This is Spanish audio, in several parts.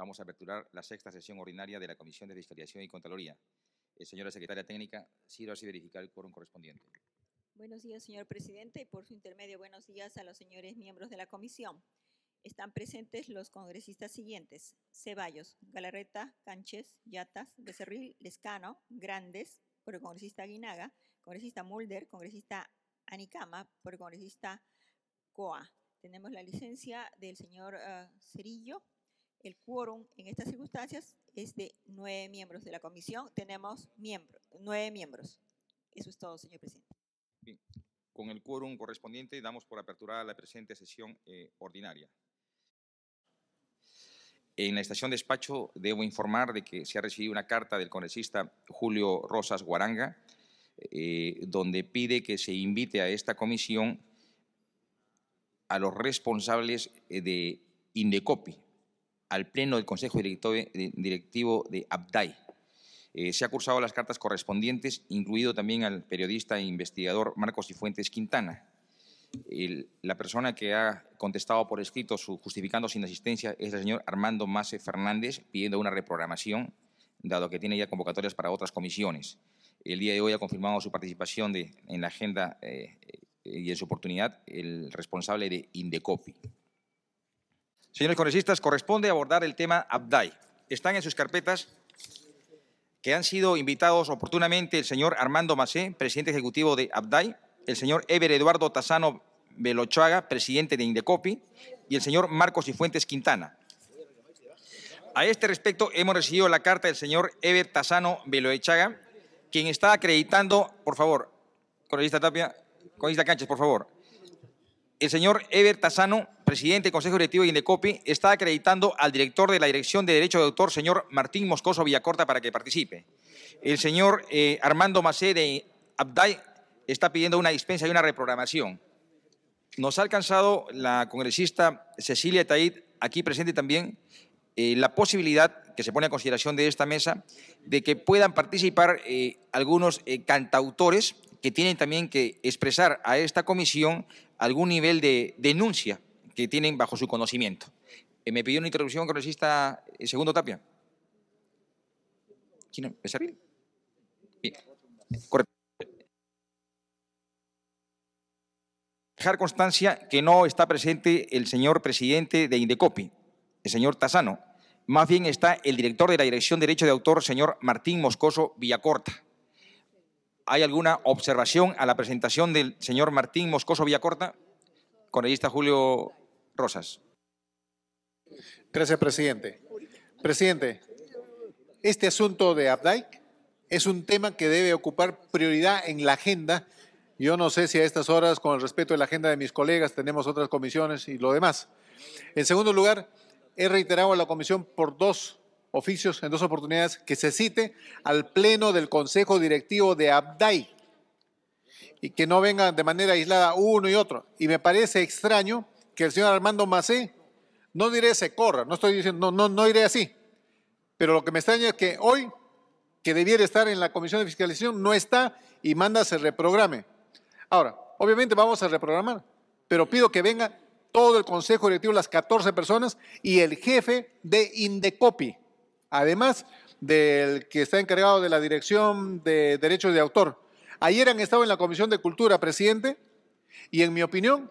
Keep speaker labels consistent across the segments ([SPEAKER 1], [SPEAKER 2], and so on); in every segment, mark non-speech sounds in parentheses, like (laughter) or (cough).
[SPEAKER 1] vamos a aperturar la sexta sesión ordinaria de la Comisión de Fiscalización y Contraloría. Eh, señora secretaria técnica, si así verificar el un correspondiente.
[SPEAKER 2] Buenos días, señor presidente, y por su intermedio, buenos días a los señores miembros de la comisión. Están presentes los congresistas siguientes: Ceballos, Galarreta, Canches, Yatas, Becerril, Lescano, Grandes, por el congresista Guinaga, congresista Mulder, congresista Anicama, por el congresista Coa. Tenemos la licencia del señor eh, Cerillo, el quórum en estas circunstancias es de nueve miembros de la comisión. Tenemos miembro, nueve miembros. Eso es todo, señor presidente.
[SPEAKER 1] Bien. Con el quórum correspondiente damos por aperturada la presente sesión eh, ordinaria. En la estación de despacho debo informar de que se ha recibido una carta del congresista Julio Rosas Guaranga, eh, donde pide que se invite a esta comisión a los responsables eh, de Indecopi, al Pleno del Consejo Directivo de Abdai. Eh, se ha cursado las cartas correspondientes, incluido también al periodista e investigador Marcos Cifuentes Quintana. la persona que ha contestado por escrito su, justificando sin asistencia es el señor Armando Mase Fernández, pidiendo una reprogramación, dado que tiene ya convocatorias para otras comisiones. El día de hoy ha confirmado su participación de, en la agenda eh, eh, y en su oportunidad el responsable de Indecopi. Señores congresistas, corresponde abordar el tema Abdai. Están en sus carpetas que han sido invitados oportunamente el señor Armando Macé, presidente ejecutivo de Abdai, el señor Ever Eduardo Tasano Belochaga, presidente de Indecopi, y el señor Marcos Cifuentes Quintana. A este respecto, hemos recibido la carta del señor Eber Tasano Belochaga, quien está acreditando, por favor, congresista Tapia, congresista Canches, por favor, el señor Ever Tassano, presidente del Consejo Directivo de Indecopi, está acreditando al director de la Dirección de Derecho de Autor, señor Martín Moscoso Villacorta, para que participe. El señor eh, Armando Macé de Abday está pidiendo una dispensa y una reprogramación. Nos ha alcanzado la congresista Cecilia Taid, aquí presente también, eh, la posibilidad que se pone a consideración de esta mesa de que puedan participar eh, algunos cantautores que tienen también que expresar a esta comisión algún nivel de denuncia que tienen bajo su conocimiento. Eh, me pidió una interrupción congresista el eh, Segundo Tapia. Dejar constancia que no está presente el señor presidente de Indecopi, el señor Tasano. Más bien está el director de la Dirección de Derecho de Autor, señor Martín Moscoso Villacorta. ¿Hay alguna observación a la presentación del señor Martín Moscoso Villacorta? lista Julio Rosas. Gracias,
[SPEAKER 2] presidente. Presidente, este asunto de Abdike es un tema que debe ocupar prioridad en la agenda. Yo no sé si a estas horas, con el respeto de la agenda de mis colegas, tenemos otras comisiones y lo demás. En segundo lugar, he reiterado a la comisión por dos oficios en dos oportunidades que se cite al Pleno del Consejo Directivo de Abdai y que no vengan de manera aislada uno y otro. Y me parece extraño que el señor Armando Macé, no diré se corra, no estoy diciendo, no, no, no iré así, pero lo que me extraña es que hoy, que debiera estar en la Comisión de Fiscalización, no está y manda se reprograme. Ahora, obviamente vamos a reprogramar, pero pido que venga todo el Consejo Directivo, las 14 personas, y el jefe de Indecopi, además del que está encargado de la Dirección de Derechos de Autor. Ayer han estado en la Comisión de Cultura, presidente, y en mi opinión,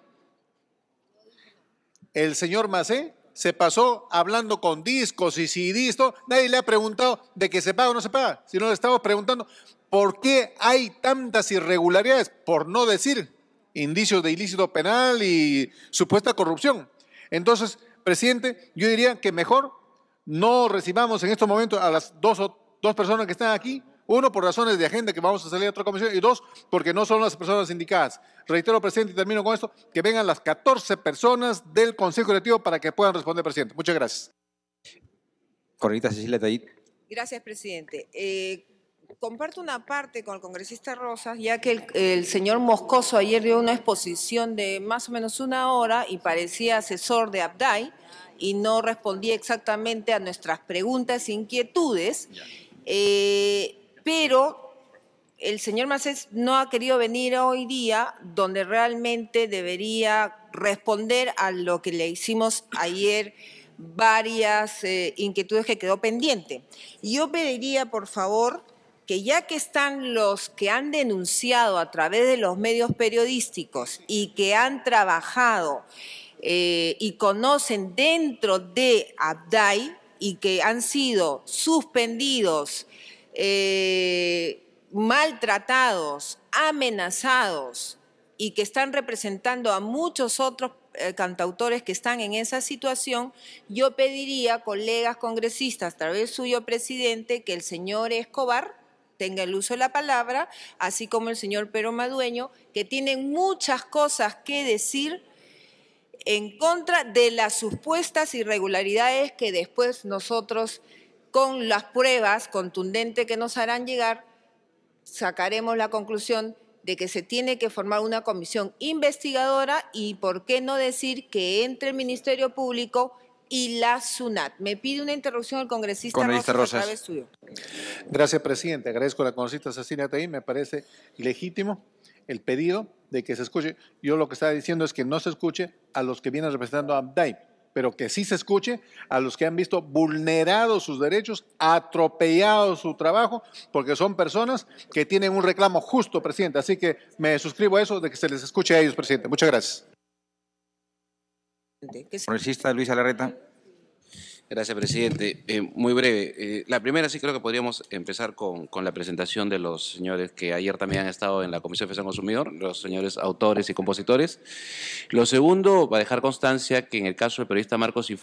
[SPEAKER 2] el señor Macé se pasó hablando con discos y CDs, nadie le ha preguntado de qué se paga o no se paga, sino le estamos preguntando por qué hay tantas irregularidades, por no decir indicios de ilícito penal y supuesta corrupción. Entonces, presidente, yo diría que mejor no recibamos en estos momentos a las dos, dos personas que están aquí, uno, por razones de agenda, que vamos a salir a otra comisión, y dos, porque no son las personas indicadas. Reitero, presidente, y termino con esto, que vengan las 14 personas del Consejo Directivo para que puedan responder, presidente. Muchas gracias.
[SPEAKER 3] Correcta Cecilia Taí. Gracias, presidente. Eh, comparto una parte con el congresista Rosas, ya que el, el señor Moscoso ayer dio una exposición de más o menos una hora y parecía asesor de Abdai y no respondía exactamente a nuestras preguntas e inquietudes, eh, pero el señor Macés no ha querido venir hoy día donde realmente debería responder a lo que le hicimos ayer varias eh, inquietudes que quedó pendiente. Yo pediría, por favor, que ya que están los que han denunciado a través de los medios periodísticos y que han trabajado eh, y conocen dentro de Abdai y que han sido suspendidos, eh, maltratados, amenazados y que están representando a muchos otros eh, cantautores que están en esa situación, yo pediría, colegas congresistas, a través suyo, presidente, que el señor Escobar tenga el uso de la palabra, así como el señor Pero Madueño, que tienen muchas cosas que decir en contra de las supuestas irregularidades que después nosotros, con las pruebas contundentes que nos harán llegar, sacaremos la conclusión de que se tiene que formar una comisión investigadora y, por qué no decir, que entre el Ministerio Público y la SUNAT. Me pide una interrupción el congresista, congresista Rosas,
[SPEAKER 2] Gracias, presidente. Agradezco la congresista Cecilia ahí me parece legítimo el pedido de que se escuche. Yo lo que estaba diciendo es que no se escuche a los que vienen representando a Abdai, pero que sí se escuche a los que han visto vulnerados sus derechos, atropellados su trabajo, porque son personas que tienen un reclamo justo, presidente. Así que me suscribo a eso de que se les escuche a ellos, presidente. Muchas gracias.
[SPEAKER 4] Progresista Luis Alarreta. Gracias, presidente. Eh, muy breve. Eh, la primera sí creo que podríamos empezar con, con, la presentación de los señores que ayer también han estado en la Comisión de Defensa Consumidor, los señores autores y compositores. Lo segundo, para dejar constancia que en el caso del periodista Marcos y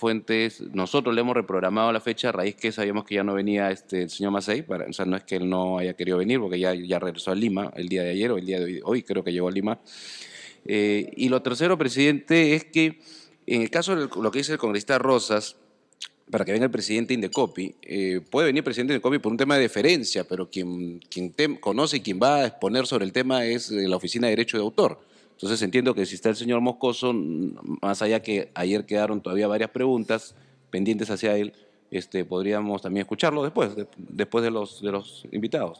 [SPEAKER 4] nosotros le hemos reprogramado la fecha a raíz que sabíamos que ya no venía este, el señor Macei, o sea, no es que él no haya querido venir, porque ya, ya regresó a Lima el día de ayer o el día de hoy, hoy creo que llegó a Lima. Eh, y lo tercero, presidente, es que en el caso de lo que dice el congresista Rosas, para que venga el presidente Indecopi. Eh, puede venir el presidente Indecopi por un tema de deferencia, pero quien, conoce y quien va a exponer sobre el tema es eh, la Oficina de Derecho de Autor. Entonces entiendo que si está el señor Moscoso, más allá que ayer quedaron todavía varias preguntas pendientes hacia él, este, podríamos también escucharlo después, de, después de los, de los invitados.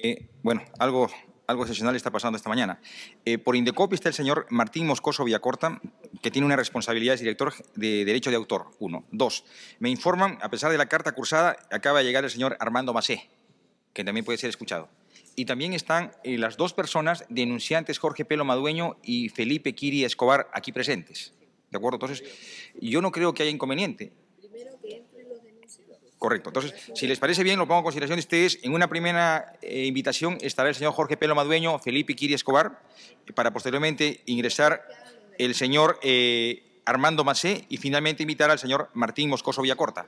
[SPEAKER 1] Eh, bueno, algo algo excepcional está pasando esta mañana. Eh, por Indecopi está el señor Martín Moscoso Villacorta, que tiene una responsabilidad de director de Derecho de Autor, uno. Dos, me informan, a pesar de la carta cursada, acaba de llegar el señor Armando Macé, que también puede ser escuchado. Y también están eh, las dos personas denunciantes, Jorge Pelo Madueño y Felipe Quiri Escobar, aquí presentes. ¿De acuerdo? Entonces, yo no creo que haya inconveniente. Correcto. Entonces, si les parece bien, lo pongo en consideración de ustedes. En una primera eh, invitación estará el señor Jorge Pelo Madueño, Felipe Quiri Escobar, eh, para posteriormente ingresar el señor eh, Armando Macé y finalmente invitar al señor Martín Moscoso Villacorta.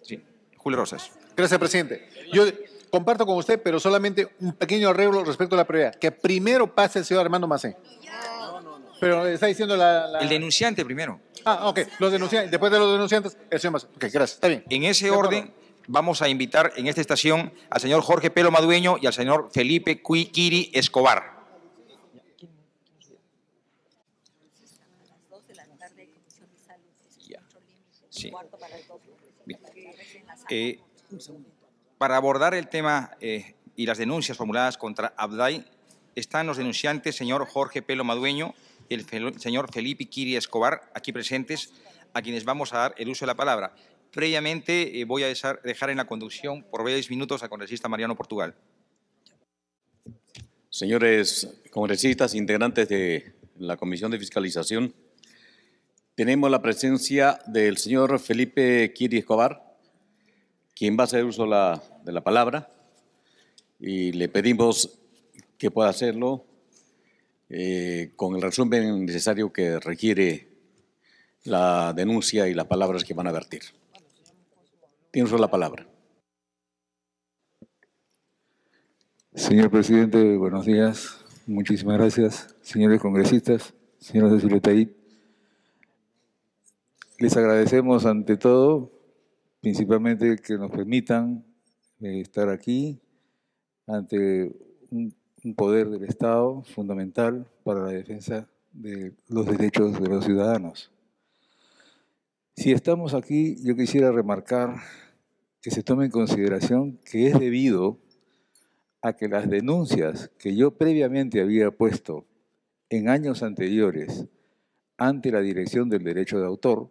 [SPEAKER 1] Sí, Julio Rosas.
[SPEAKER 2] Gracias, presidente. Yo comparto con usted, pero solamente un pequeño arreglo respecto a la prioridad. Que primero pase el señor Armando Macé.
[SPEAKER 1] Pero está diciendo la, El denunciante primero. Ah, ok, los denunciantes. Después de los denunciantes, el señor Ok, gracias, está bien. En ese orden, vamos a invitar en esta estación al señor Jorge Pelo Madueño y al señor Felipe Kiri Escobar.
[SPEAKER 3] Sí.
[SPEAKER 5] Eh,
[SPEAKER 1] para abordar el tema eh, y las denuncias formuladas contra Abdai están los denunciantes, señor Jorge Pelo Madueño, el señor Felipe Kiri Escobar, aquí presentes, a quienes vamos a dar el uso de la palabra. Previamente eh, voy a dejar en la conducción por 10 minutos al congresista Mariano Portugal.
[SPEAKER 4] Señores congresistas, integrantes de la Comisión de Fiscalización, tenemos la presencia del señor Felipe Kiri Escobar, quien va a hacer uso de la palabra, y le pedimos que pueda hacerlo eh, con el
[SPEAKER 6] resumen necesario que requiere la denuncia y las palabras que van a vertir. Tiene usted la palabra.
[SPEAKER 5] Señor presidente, buenos días. Muchísimas gracias. Señores congresistas, señores de Zuletaí, les agradecemos ante todo, principalmente que nos permitan eh, estar aquí ante un un poder del Estado fundamental para la defensa de los derechos de los ciudadanos. Si estamos aquí, yo quisiera remarcar que se tome en consideración que es debido a que las denuncias que yo previamente había puesto en años anteriores ante la Dirección del Derecho de Autor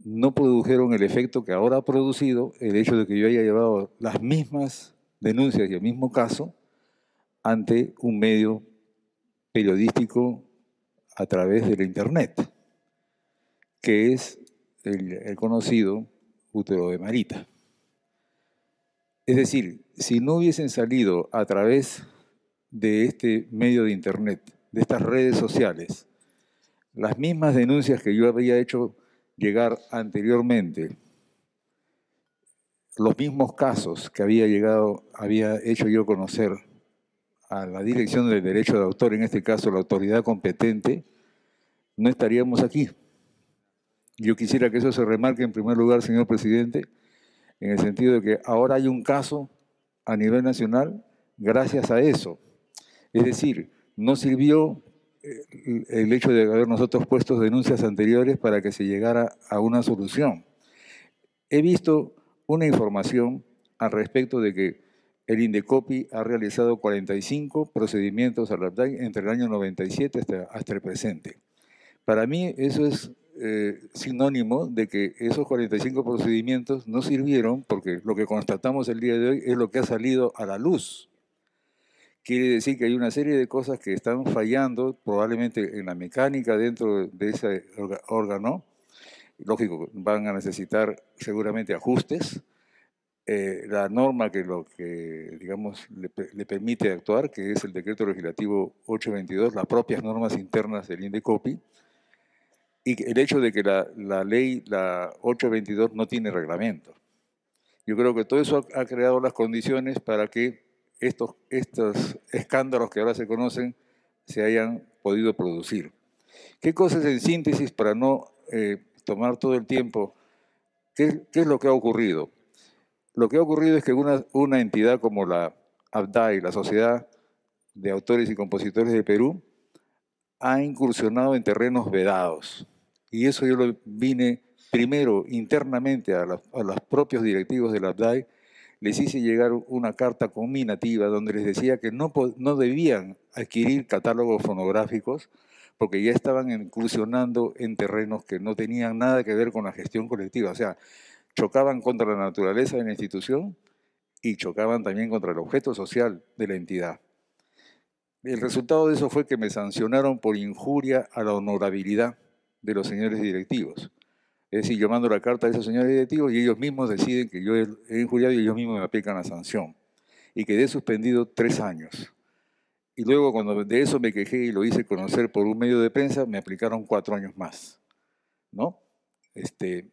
[SPEAKER 5] no produjeron el efecto que ahora ha producido el hecho de que yo haya llevado las mismas denuncias y el mismo caso ante un medio periodístico a través del Internet, que es el, conocido útero de Marita. Es decir, si no hubiesen salido a través de este medio de Internet, de estas redes sociales, las mismas denuncias que yo había hecho llegar anteriormente, los mismos casos que había, llegado, había hecho yo conocer a la Dirección del Derecho de Autor, en este caso la autoridad competente, no estaríamos aquí. Yo quisiera que eso se remarque en primer lugar, señor presidente, en el sentido de que ahora hay un caso a nivel nacional gracias a eso. Es decir, no sirvió eh, el hecho de haber nosotros puesto denuncias anteriores para que se llegara a una solución. He visto una información al respecto de que el INDECOPI ha realizado 45 procedimientos a la entre el año 97 hasta, el presente. Para mí eso es eh, sinónimo de que esos 45 procedimientos no sirvieron porque lo que constatamos el día de hoy es lo que ha salido a la luz. Quiere decir que hay una serie de cosas que están fallando probablemente en la mecánica dentro de ese órgano. Lógico, van a necesitar seguramente ajustes eh, la norma que lo que, digamos, le, permite actuar, que es el decreto legislativo 822, las propias normas internas del INDECOPI, y el hecho de que la, la ley, la 822, no tiene reglamento. Yo creo que todo eso ha, creado las condiciones para que estos, estos escándalos que ahora se conocen se hayan podido producir. ¿Qué cosas en síntesis para no eh, tomar todo el tiempo? ¿Qué es lo que ha ocurrido? Lo que ha ocurrido es que una, una entidad como la ABDAI, la Sociedad de Autores y Compositores de Perú, ha incursionado en terrenos vedados. Y eso yo lo vine primero internamente a, los propios directivos de la ABDAI, les hice llegar una carta combinativa donde les decía que no, no debían adquirir catálogos fonográficos porque ya estaban incursionando en terrenos que no tenían nada que ver con la gestión colectiva. O sea, chocaban contra la naturaleza de la institución y chocaban también contra el objeto social de la entidad. El resultado de eso fue que me sancionaron por injuria a la honorabilidad de los señores directivos. Es decir, yo mando la carta a esos señores directivos y ellos mismos deciden que yo he injuriado y ellos mismos me aplican la sanción. Y quedé suspendido tres años. Y luego cuando de eso me quejé y lo hice conocer por un medio de prensa, me aplicaron cuatro años más. ¿no? Este,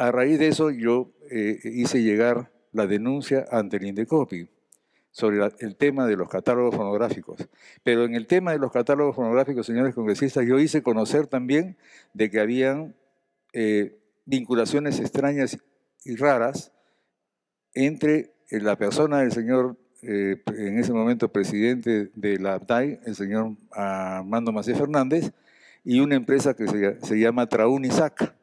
[SPEAKER 5] a raíz de eso yo eh, hice llegar la denuncia ante el INDECOPI sobre el tema de los catálogos fonográficos. Pero en el tema de los catálogos fonográficos, señores congresistas, yo hice conocer también de que habían eh, vinculaciones extrañas y raras entre eh, la persona del señor, en ese momento presidente de la DAI, el señor Armando Macías Fernández, y una empresa que se, se llama Traunisac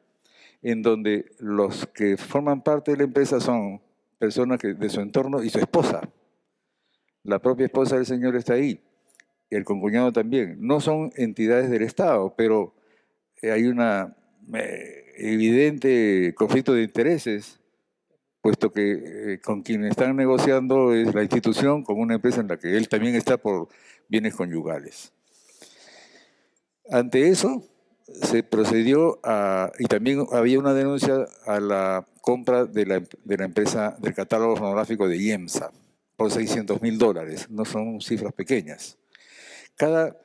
[SPEAKER 5] en donde los que forman parte de la empresa son personas de su entorno y su esposa. La propia esposa del señor está ahí, Y el concuñado también. No son entidades del Estado, pero eh, hay una eh, evidente conflicto de intereses, puesto que eh, con quien están negociando es la institución con una empresa en la que él también está por bienes conyugales. Ante eso, se procedió a, y también había una denuncia a la compra de la, empresa del catálogo fonográfico de IEMSA por 600 mil dólares. No son cifras pequeñas. Cada,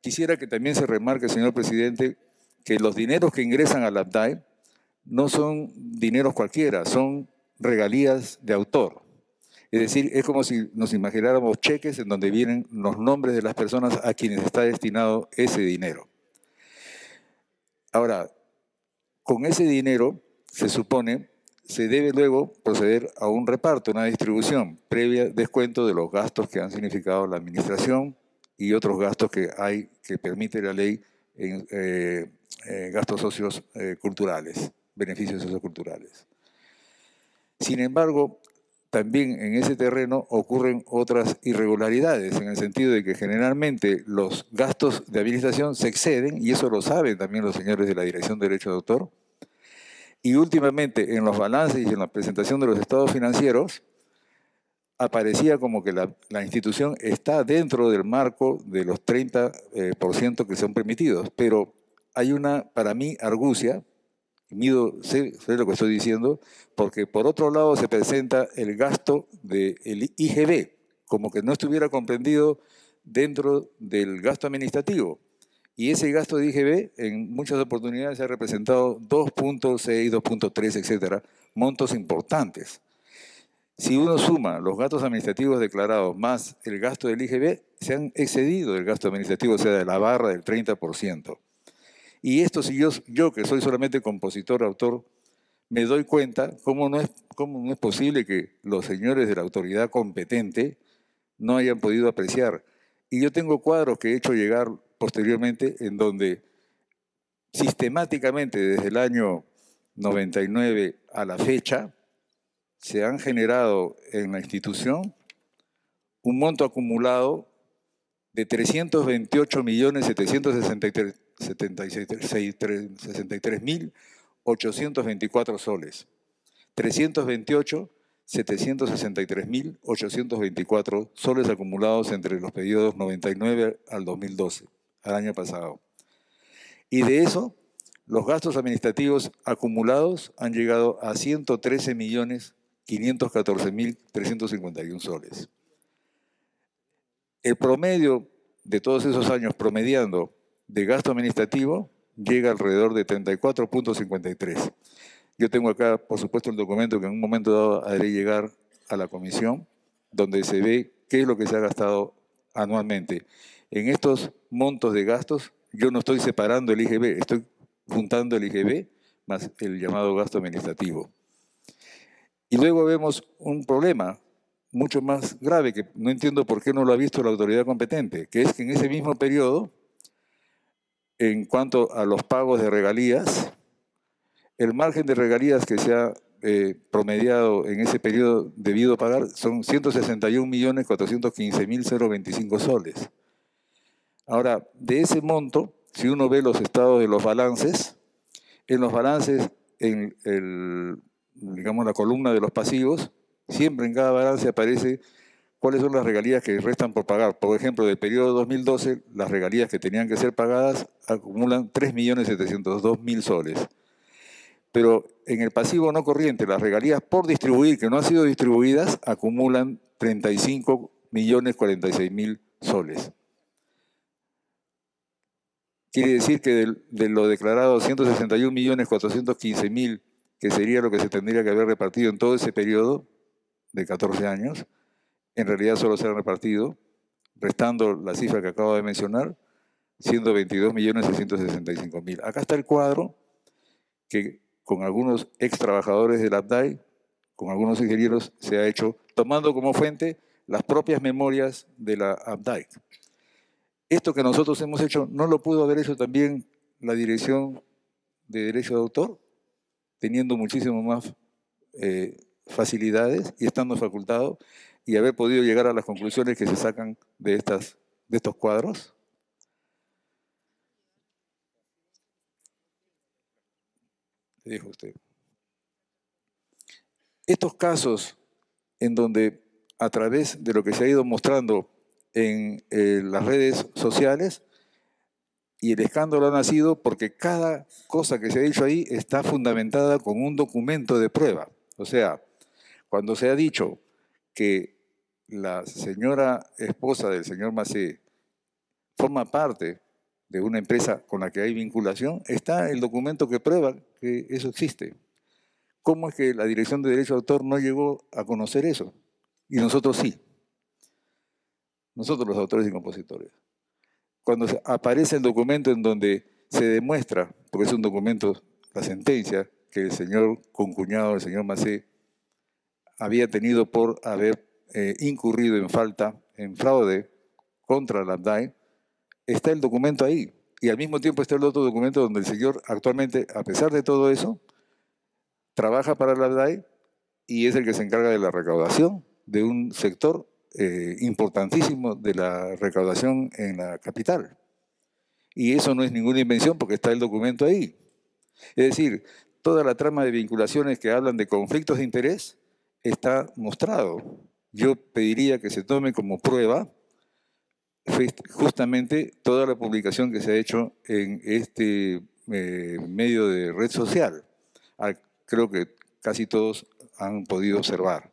[SPEAKER 5] quisiera que también se remarque, señor presidente, que los dineros que ingresan a la no son dineros cualquiera, son regalías de autor. Es decir, es como si nos imagináramos cheques en donde vienen los nombres de las personas a quienes está destinado ese dinero. Ahora, con ese dinero se supone se debe luego proceder a un reparto, una distribución previa descuento de los gastos que han significado la administración y otros gastos que hay que permite la ley en eh, eh, gastos socios eh, culturales, beneficios socioculturales. Sin embargo, también en ese terreno ocurren otras irregularidades, en el sentido de que generalmente los gastos de habilitación se exceden, y eso lo saben también los señores de la Dirección de Derecho de Autor, y últimamente en los balances y en la presentación de los estados financieros, aparecía como que la, institución está dentro del marco de los 30% eh, que son permitidos, pero hay una, para mí, argucia, mido, sé, lo que estoy diciendo, porque por otro lado se presenta el gasto del IGB, como que no estuviera comprendido dentro del gasto administrativo. Y ese gasto de IGB en muchas oportunidades se ha representado 2.6, 2.3, etcétera, montos importantes. Si uno suma los gastos administrativos declarados más el gasto del IGB, se han excedido el gasto administrativo, o sea, de la barra del 30%. Y esto si yo, que soy solamente compositor, autor, me doy cuenta cómo no, es, cómo no es posible que los señores de la autoridad competente no hayan podido apreciar. Y yo tengo cuadros que he hecho llegar posteriormente en donde sistemáticamente desde el año 99 a la fecha se han generado en la institución un monto acumulado de 328.763.000 63.824 soles. 328 soles acumulados entre los periodos 99 al 2012, al año pasado. Y de eso, los gastos administrativos acumulados han llegado a 113.514.351 soles. El promedio de todos esos años promediando de gasto administrativo llega alrededor de 34.53. Yo tengo acá, por supuesto, el documento que en un momento dado haré llegar a la comisión, donde se ve qué es lo que se ha gastado anualmente. En estos montos de gastos, yo no estoy separando el IGB, estoy juntando el IGB más el llamado gasto administrativo. Y luego vemos un problema mucho más grave que no entiendo por qué no lo ha visto la autoridad competente, que es que en ese mismo periodo en cuanto a los pagos de regalías, el margen de regalías que se ha eh, promediado en ese periodo debido a pagar son 161.415.025 soles. Ahora, de ese monto, si uno ve los estados de los balances, en los balances, en la columna de los pasivos, siempre en cada balance aparece cuáles son las regalías que restan por pagar. Por ejemplo, del periodo 2012, las regalías que tenían que ser pagadas acumulan 3.702.000 soles. Pero en el pasivo no corriente, las regalías por distribuir que no han sido distribuidas acumulan 35.046.000 soles. Quiere decir que de, lo declarado 161.415.000, que sería lo que se tendría que haber repartido en todo ese periodo de 14 años, en realidad solo se han repartido, restando la cifra que acabo de mencionar, 122.665.000. Acá está el cuadro que con algunos ex trabajadores del ABDAI, con algunos ingenieros, se ha hecho tomando como fuente las propias memorias de la ABDAI. Esto que nosotros hemos hecho, ¿no lo pudo haber hecho también la Dirección de Derecho de Autor, teniendo muchísimas más eh, facilidades y estando facultado? y haber podido llegar a las conclusiones que se sacan de, estas, de estos cuadros? dijo usted. Estos casos en donde a través de lo que se ha ido mostrando en eh, las redes sociales, y el escándalo ha nacido porque cada cosa que se ha dicho ahí está fundamentada con un documento de prueba. O sea, cuando se ha dicho que la señora esposa del señor Macé forma parte de una empresa con la que hay vinculación, está el documento que prueba que eso existe. ¿Cómo es que la Dirección de Derecho de Autor no llegó a conocer eso? Y nosotros sí. Nosotros los autores y compositores. Cuando aparece el documento en donde se demuestra, porque es un documento, la sentencia, que el señor concuñado, el señor Macé, había tenido por haber eh, incurrido en falta, en fraude contra la DAE, está el documento ahí. Y al mismo tiempo está el otro documento donde el señor actualmente, a pesar de todo eso, trabaja para la DAE y es el que se encarga de la recaudación de un sector eh, importantísimo de la recaudación en la capital. Y eso no es ninguna invención porque está el documento ahí. Es decir, toda la trama de vinculaciones que hablan de conflictos de interés está mostrado yo pediría que se tome como prueba justamente toda la publicación que se ha hecho en este eh, medio de red social. Ah, creo que casi todos han podido observar.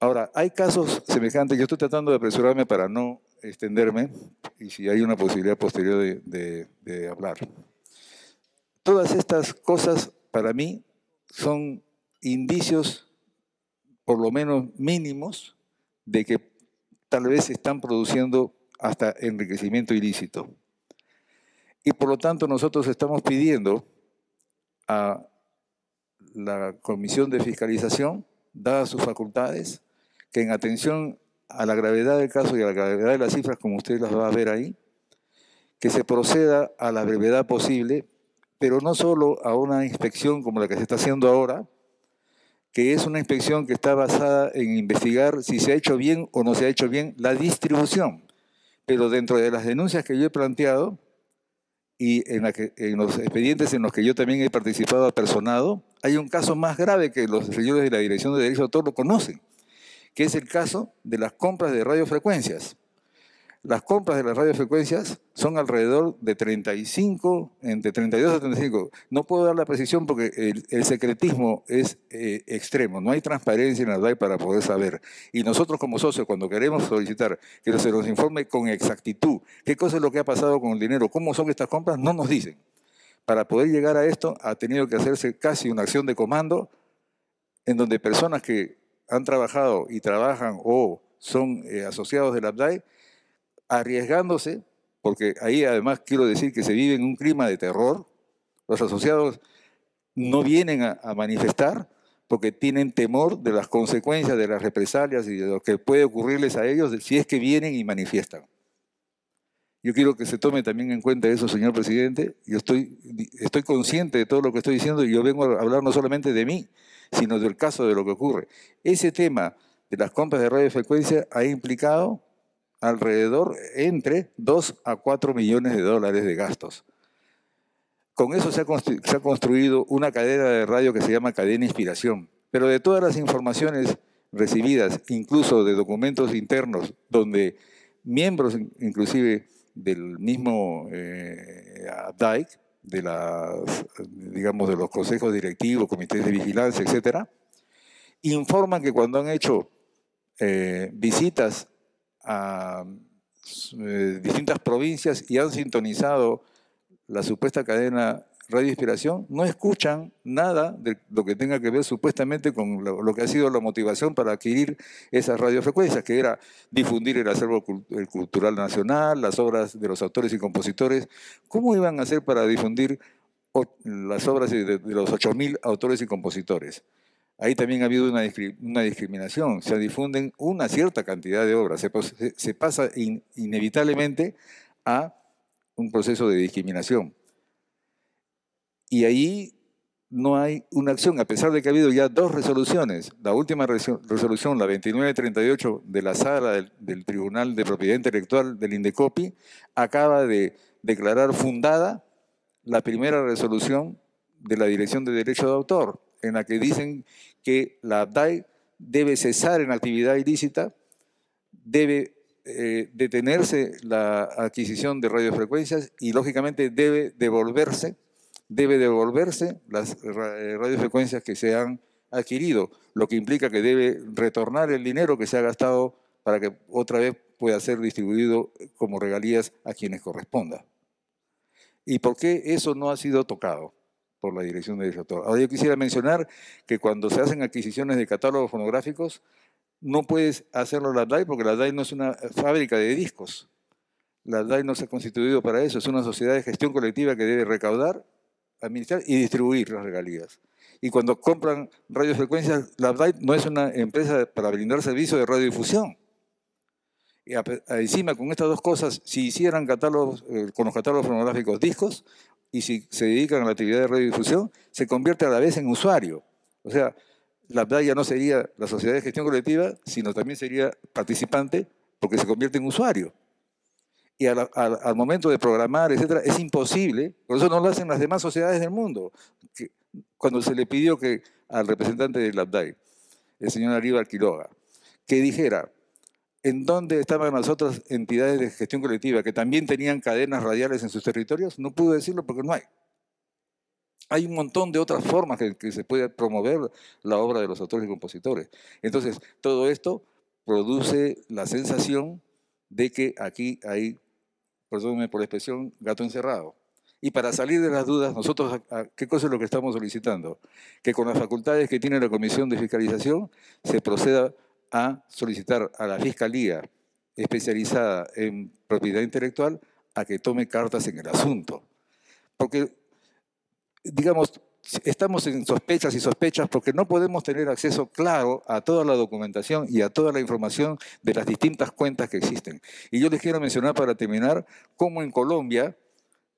[SPEAKER 5] Ahora, hay casos semejantes, yo estoy tratando de apresurarme para no extenderme y si hay una posibilidad posterior de hablar. Todas estas cosas para mí son indicios por lo menos mínimos, de que tal vez están produciendo hasta enriquecimiento ilícito. Y por lo tanto nosotros estamos pidiendo a la Comisión de Fiscalización, dadas sus facultades, que en atención a la gravedad del caso y a la gravedad de las cifras, como ustedes las va a ver ahí, que se proceda a la brevedad posible, pero no solo a una inspección como la que se está haciendo ahora, que es una inspección que está basada en investigar si se ha hecho bien o no se ha hecho bien la distribución. Pero dentro de las denuncias que yo he planteado y en, la que, en los expedientes en los que yo también he participado apersonado, hay un caso más grave que los señores de la Dirección de Derecho de Autor lo conocen, que es el caso de las compras de radiofrecuencias las compras de las radiofrecuencias son alrededor de 35, entre 32 a 35. No puedo dar la precisión porque el, secretismo es eh, extremo, no hay transparencia en la DAI para poder saber. Y nosotros como socios, cuando queremos solicitar que se nos informe con exactitud qué cosa es lo que ha pasado con el dinero, cómo son estas compras, no nos dicen. Para poder llegar a esto ha tenido que hacerse casi una acción de comando en donde personas que han trabajado y trabajan o son eh, asociados de la DAI arriesgándose, porque ahí además quiero decir que se vive en un clima de terror, los asociados no vienen a, manifestar porque tienen temor de las consecuencias de las represalias y de lo que puede ocurrirles a ellos si es que vienen y manifiestan. Yo quiero que se tome también en cuenta eso, señor presidente. Yo estoy, estoy consciente de todo lo que estoy diciendo y yo vengo a hablar no solamente de mí, sino del caso de lo que ocurre. Ese tema de las compras de radiofrecuencia ha implicado alrededor entre 2 a 4 millones de dólares de gastos. Con eso se ha, construido una cadena de radio que se llama cadena inspiración, pero de todas las informaciones recibidas, incluso de documentos internos, donde miembros inclusive del mismo eh, DAIC, de digamos, de los consejos directivos, comités de vigilancia, etcétera, informan que cuando han hecho eh, visitas a eh, distintas provincias y han sintonizado la supuesta cadena Radio Inspiración, no escuchan nada de lo que tenga que ver supuestamente con lo, que ha sido la motivación para adquirir esas radiofrecuencias, que era difundir el acervo cultural nacional, las obras de los autores y compositores. ¿Cómo iban a hacer para difundir las obras de, de los 8.000 autores y compositores? ahí también ha habido una, discriminación. Se difunden una cierta cantidad de obras. Se, pasa inevitablemente a un proceso de discriminación. Y ahí no hay una acción, a pesar de que ha habido ya dos resoluciones. La última resolución, la 2938 de la sala del Tribunal de Propiedad Intelectual del INDECOPI, acaba de declarar fundada la primera resolución de la Dirección de Derecho de Autor en la que dicen que la DAI debe cesar en actividad ilícita, debe eh, detenerse la adquisición de radiofrecuencias y lógicamente debe devolverse, debe devolverse las eh, radiofrecuencias que se han adquirido, lo que implica que debe retornar el dinero que se ha gastado para que otra vez pueda ser distribuido como regalías a quienes corresponda. ¿Y por qué eso no ha sido tocado? por la dirección de director. Ahora yo quisiera mencionar que cuando se hacen adquisiciones de catálogos fonográficos, no puedes hacerlo la DAI porque la DAI no es una fábrica de discos. La DAI no se ha constituido para eso, es una sociedad de gestión colectiva que debe recaudar, administrar y distribuir las regalías. Y cuando compran radiofrecuencias, la DAI no es una empresa para brindar servicio de radiodifusión. Y encima, con estas dos cosas, si hicieran catálogos, eh, con los catálogos fonográficos discos, y si se dedican a la actividad de radiodifusión, se convierte a la vez en usuario. O sea, la ya no sería la sociedad de gestión colectiva, sino también sería participante porque se convierte en usuario. Y al, momento de programar, etcétera, es imposible, por eso no lo hacen las demás sociedades del mundo. cuando se le pidió que al representante de Labdai, el señor Arriba Quiroga, que dijera, en dónde estaban las otras entidades de gestión colectiva que también tenían cadenas radiales en sus territorios, no pude decirlo porque no hay. Hay un montón de otras formas que, que se puede promover la obra de los autores y compositores. Entonces, todo esto produce la sensación de que aquí hay, perdónenme por la expresión, gato encerrado. Y para salir de las dudas, nosotros, ¿qué cosa es lo que estamos solicitando? Que con las facultades que tiene la Comisión de Fiscalización se proceda a solicitar a la Fiscalía especializada en propiedad intelectual a que tome cartas en el asunto. Porque, digamos, estamos en sospechas y sospechas porque no podemos tener acceso claro a toda la documentación y a toda la información de las distintas cuentas que existen. Y yo les quiero mencionar para terminar cómo en Colombia,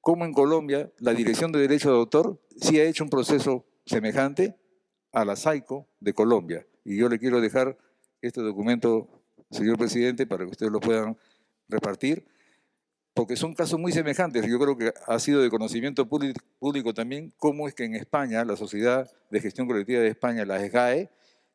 [SPEAKER 5] cómo en Colombia la Dirección de Derecho de Autor sí ha hecho un proceso semejante a la SAICO de Colombia. Y yo le quiero dejar este documento, señor presidente, para que ustedes lo puedan repartir, porque son casos muy semejantes. Yo creo que ha sido de conocimiento público también cómo es que en España, la Sociedad de Gestión Colectiva de España, la SGAE,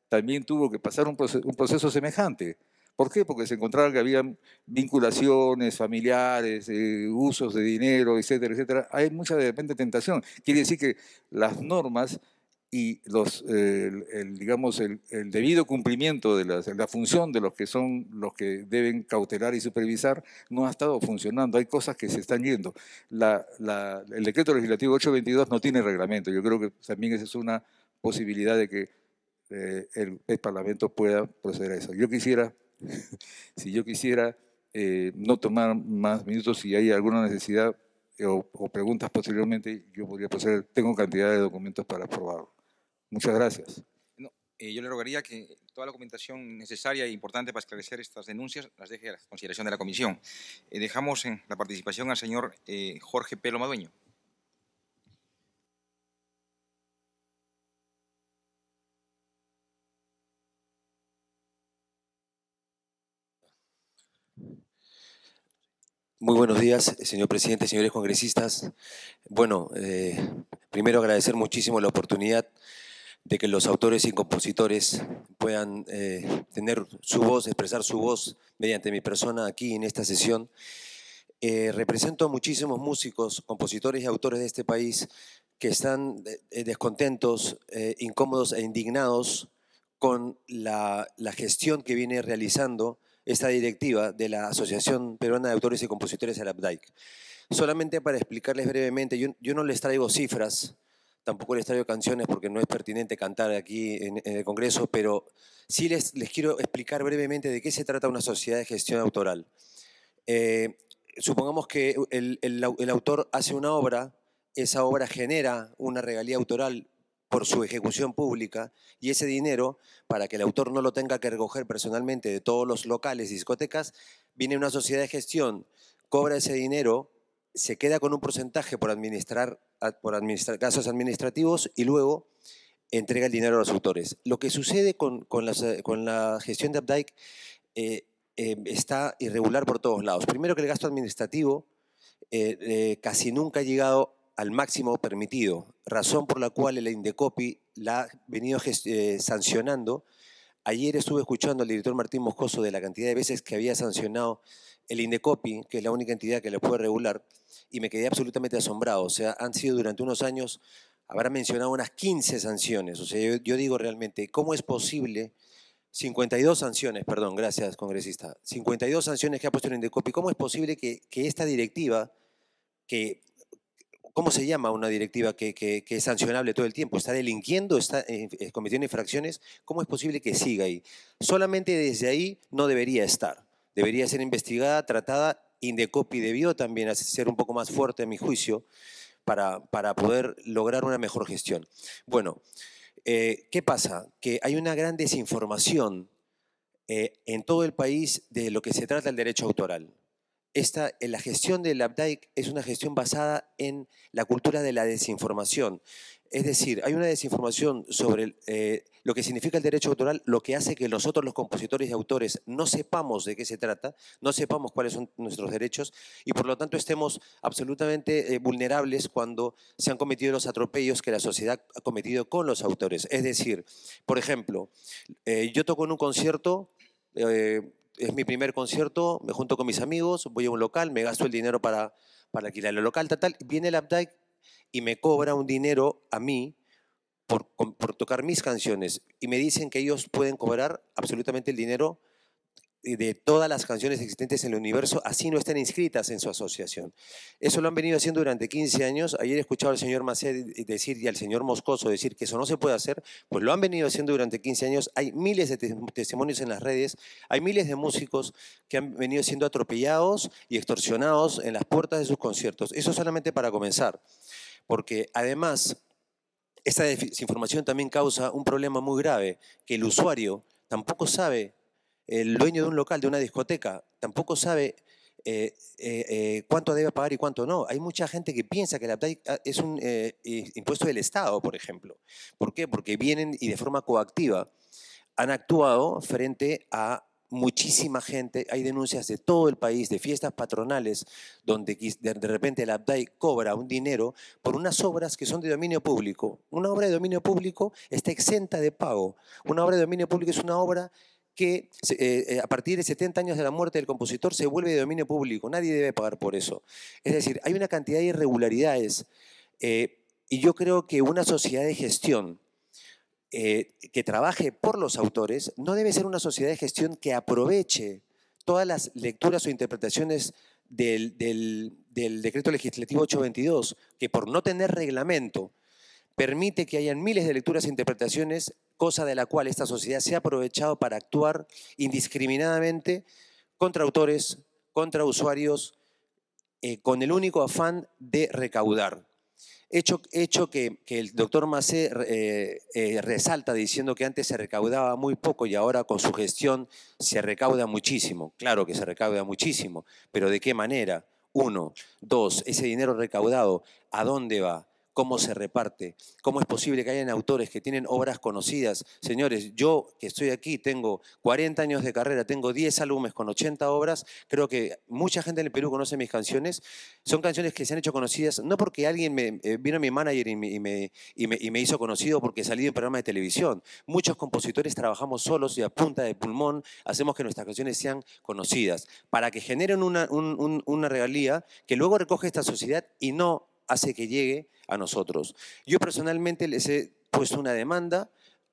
[SPEAKER 5] también tuvo que pasar un proceso, semejante. ¿Por qué? Porque se encontraba que había vinculaciones familiares, eh, usos de dinero, etcétera, etcétera. Hay mucha de repente tentación. Quiere decir que las normas y los, eh, el, digamos, el, debido cumplimiento de la función de los que son los que deben cautelar y supervisar no ha estado funcionando. Hay cosas que se están yendo. el decreto legislativo 822 no tiene reglamento. Yo creo que también esa es una posibilidad de que eh, el, Parlamento pueda proceder a eso. Yo quisiera,
[SPEAKER 4] (laughs)
[SPEAKER 5] si yo quisiera eh, no tomar más minutos, si hay alguna necesidad o, o preguntas posteriormente, yo podría proceder. Tengo cantidad de documentos para aprobarlo. Muchas gracias.
[SPEAKER 1] Eh, yo le rogaría que toda la documentación necesaria e importante para esclarecer estas denuncias las deje a la consideración de la comisión. Eh, dejamos en la participación al señor eh, Jorge Pelo Madueño.
[SPEAKER 7] Muy buenos días, señor presidente, señores congresistas. Bueno, primero agradecer muchísimo la oportunidad de que los autores y compositores puedan eh, tener su voz, expresar su voz mediante mi persona aquí en esta sesión. Eh, represento a muchísimos músicos, compositores y autores de este país que están eh, descontentos, incómodos e indignados con la, gestión que viene realizando esta directiva de la Asociación Peruana de Autores y Compositores, el Solamente para explicarles brevemente, yo no les traigo cifras, tampoco el Estadio Canciones porque no es pertinente cantar aquí en, el Congreso, pero sí les, les, quiero explicar brevemente de qué se trata una sociedad de gestión autoral. Eh, supongamos que el, autor hace una obra, esa obra genera una regalía autoral por su ejecución pública y ese dinero, para que el autor no lo tenga que recoger personalmente de todos los locales, y discotecas, viene una sociedad de gestión, cobra ese dinero se queda con un porcentaje por administrar, por casos administrativos y luego entrega el dinero a los autores. Lo que sucede con, con, la gestión de Updike eh, eh, está irregular por todos lados. Primero que el gasto administrativo eh, casi nunca ha llegado al máximo permitido, razón por la cual el Indecopi la ha venido sancionando. Ayer estuve escuchando al director Martín Moscoso de la cantidad de veces que había sancionado el INDECOPI, que es la única entidad que lo puede regular, y me quedé absolutamente asombrado. O sea, han sido durante unos años, habrá mencionado unas 15 sanciones. O sea, yo, digo realmente, ¿cómo es posible? 52 sanciones, perdón, gracias, congresista. 52 sanciones que ha puesto el INDECOPI. ¿Cómo es posible que, esta directiva, que ¿cómo se llama una directiva que, es sancionable todo el tiempo? ¿Está delinquiendo? ¿Está eh, eh, cometiendo infracciones? ¿Cómo es posible que siga ahí? Solamente desde ahí no debería estar debería ser investigada, tratada. Indecopi debió también ser un poco más fuerte, a mi juicio, para, para poder lograr una mejor gestión. Bueno, eh, ¿qué pasa? Que hay una gran desinformación eh, en todo el país de lo que se trata el derecho autoral esta, eh, la gestión del Abdaic es una gestión basada en la cultura de la desinformación. Es decir, hay una desinformación sobre eh, lo que significa el derecho autoral, lo que hace que nosotros los compositores y autores no sepamos de qué se trata, no sepamos cuáles son nuestros derechos y por lo tanto estemos absolutamente eh, vulnerables cuando se han cometido los atropellos que la sociedad ha cometido con los autores. Es decir, por ejemplo, yo toco en un concierto es mi primer concierto, me junto con mis amigos, voy a un local, me gasto el dinero para, para alquilar el local, tal, tal. Viene el Updike y me cobra un dinero a mí por, por tocar mis canciones. Y me dicen que ellos pueden cobrar absolutamente el dinero de todas las canciones existentes en el universo, así no están inscritas en su asociación. Eso lo han venido haciendo durante 15 años. Ayer he escuchado al señor Maced decir y al señor Moscoso decir que eso no se puede hacer, pues lo han venido haciendo durante 15 años. Hay miles de testimonios en las redes, hay miles de músicos que han venido siendo atropellados y extorsionados en las puertas de sus conciertos. Eso solamente para comenzar, porque además esta desinformación también causa un problema muy grave, que el usuario tampoco sabe el dueño de un local, de una discoteca, tampoco sabe eh, eh, eh, cuánto debe pagar y cuánto no. Hay mucha gente que piensa que la abdai ah, es un impuesto del Estado, por ejemplo. ¿Por qué? Porque vienen y de forma coactiva han actuado frente a muchísima gente, hay denuncias de todo el país, de fiestas patronales, donde de repente la ABDAI cobra un dinero por unas obras que son de dominio público. Una obra de dominio público está exenta de pago. Una obra de dominio público es una obra que eh, eh, a partir de 70 años de la muerte del compositor se vuelve de dominio público. Nadie debe pagar por eso. Es decir, hay una cantidad de irregularidades eh, y yo creo que una sociedad de gestión que trabaje por los autores no debe ser una sociedad de gestión que aproveche todas las lecturas o interpretaciones del, del decreto legislativo 822, que por no tener reglamento, permite que hayan miles de lecturas e interpretaciones, cosa de la cual esta sociedad se ha aprovechado para actuar indiscriminadamente contra autores, contra usuarios, eh, con el único afán de recaudar. Hecho, hecho que, el doctor Macé eh, eh, resalta diciendo que antes se recaudaba muy poco y ahora con su gestión se recauda muchísimo. Claro que se recauda muchísimo, pero ¿de qué manera? Uno. Dos, ese dinero recaudado, ¿a dónde va? cómo se reparte, cómo es posible que hayan autores que tienen obras conocidas. Señores, yo que estoy aquí, tengo 40 años de carrera, tengo 10 álbumes con 80 obras, creo que mucha gente en el Perú conoce mis canciones. Son canciones que se han hecho conocidas, no porque alguien me, eh, vino a mi manager y me, me, hizo conocido porque salí de un programa de televisión. Muchos compositores trabajamos solos y a punta de pulmón hacemos que nuestras canciones sean conocidas, para que generen una, una regalía que luego recoge esta sociedad y no hace que llegue a nosotros. Yo personalmente les he puesto una demanda,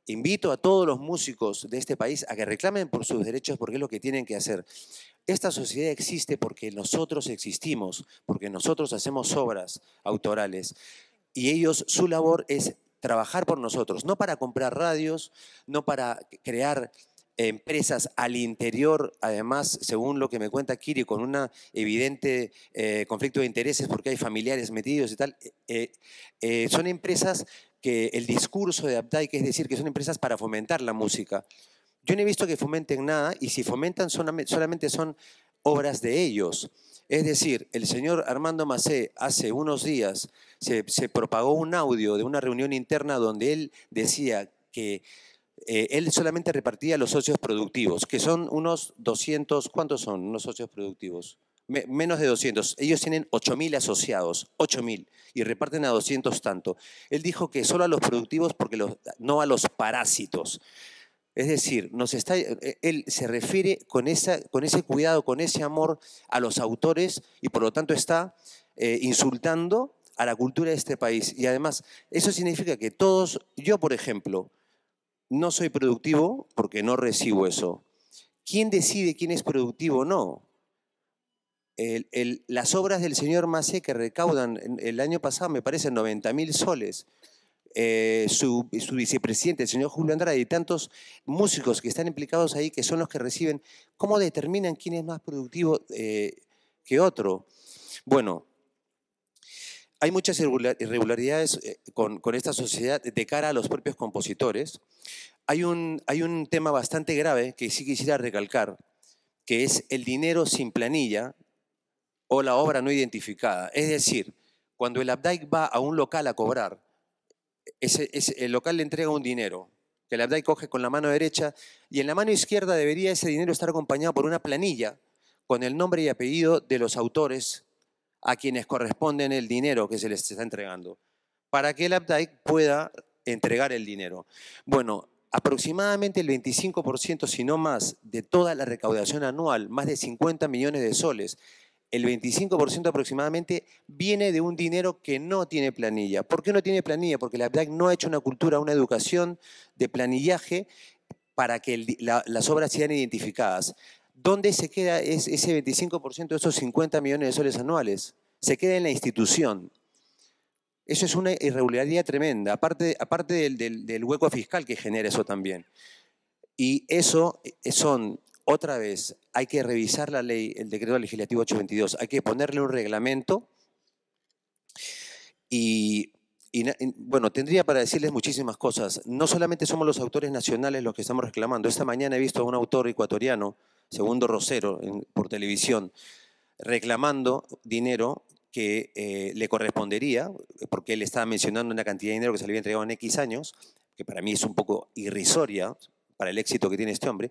[SPEAKER 7] invito a todos los músicos de este país a que reclamen por sus derechos porque es lo que tienen que hacer. Esta sociedad existe porque nosotros existimos, porque nosotros hacemos obras autorales y ellos, su labor es trabajar por nosotros, no para comprar radios, no para crear empresas al interior, además, según lo que me cuenta Kiri, con un evidente eh, conflicto de intereses porque hay familiares metidos y tal, eh, eh, son empresas que el discurso de Abdai, que es decir, que son empresas para fomentar la música. Yo no he visto que fomenten nada y si fomentan solamente son obras de ellos. Es decir, el señor Armando Macé hace unos días se, se propagó un audio de una reunión interna donde él decía que eh, él solamente repartía a los socios productivos, que son unos 200, ¿cuántos son unos socios productivos? menos de 200. Ellos tienen 8.000 asociados, 8.000, y reparten a 200 tanto. Él dijo que solo a los productivos, porque no a los parásitos. Es decir, eh, él se refiere con, ese cuidado, con ese amor a los autores y por lo tanto está eh, insultando a la cultura de este país. Y además, eso significa que todos, yo por ejemplo, no soy productivo porque no recibo eso. ¿Quién decide quién es productivo o no? las obras del señor Macé que recaudan el año pasado, me parece, 90 mil soles, eh, su, vicepresidente, el señor Julio Andrade, y tantos músicos que están implicados ahí, que son los que reciben, ¿cómo determinan quién es más productivo eh, que otro? Bueno, hay muchas irregularidades eh, con, con, esta sociedad de cara a los propios compositores. Hay un, hay un tema bastante grave que sí quisiera recalcar, que es el dinero sin planilla o la obra no identificada. Es decir, cuando el Abdike va a un local a cobrar, ese, el local le entrega un dinero, que el Abdike coge con la mano derecha, y en la mano izquierda debería ese dinero estar acompañado por una planilla con el nombre y apellido de los autores a quienes corresponden el dinero que se les está entregando, para que el Abdike pueda entregar el dinero. Bueno, aproximadamente el 25%, si no más, de toda la recaudación anual, más de 50 millones de soles, el 25% aproximadamente viene de un dinero que no tiene planilla. ¿Por qué no tiene planilla? Porque la PDAC no ha hecho una cultura, una educación de planillaje para que las obras sean identificadas. ¿Dónde se queda ese 25% de esos 50 millones de soles anuales? Se queda en la institución, eso es una irregularidad tremenda, aparte, aparte del, hueco fiscal que genera eso también. Y eso eh, son, otra vez, hay que revisar la ley, el decreto legislativo 822, hay que ponerle un reglamento y bueno, tendría para decirles muchísimas cosas. No solamente somos los autores nacionales los que estamos reclamando. Esta mañana he visto a un autor ecuatoriano, Segundo Rosero, por televisión, reclamando dinero que eh, le correspondería, eh, porque él estaba mencionando una cantidad de dinero que se le había entregado en X años, que para mí es un poco irrisoria para el éxito que tiene este hombre.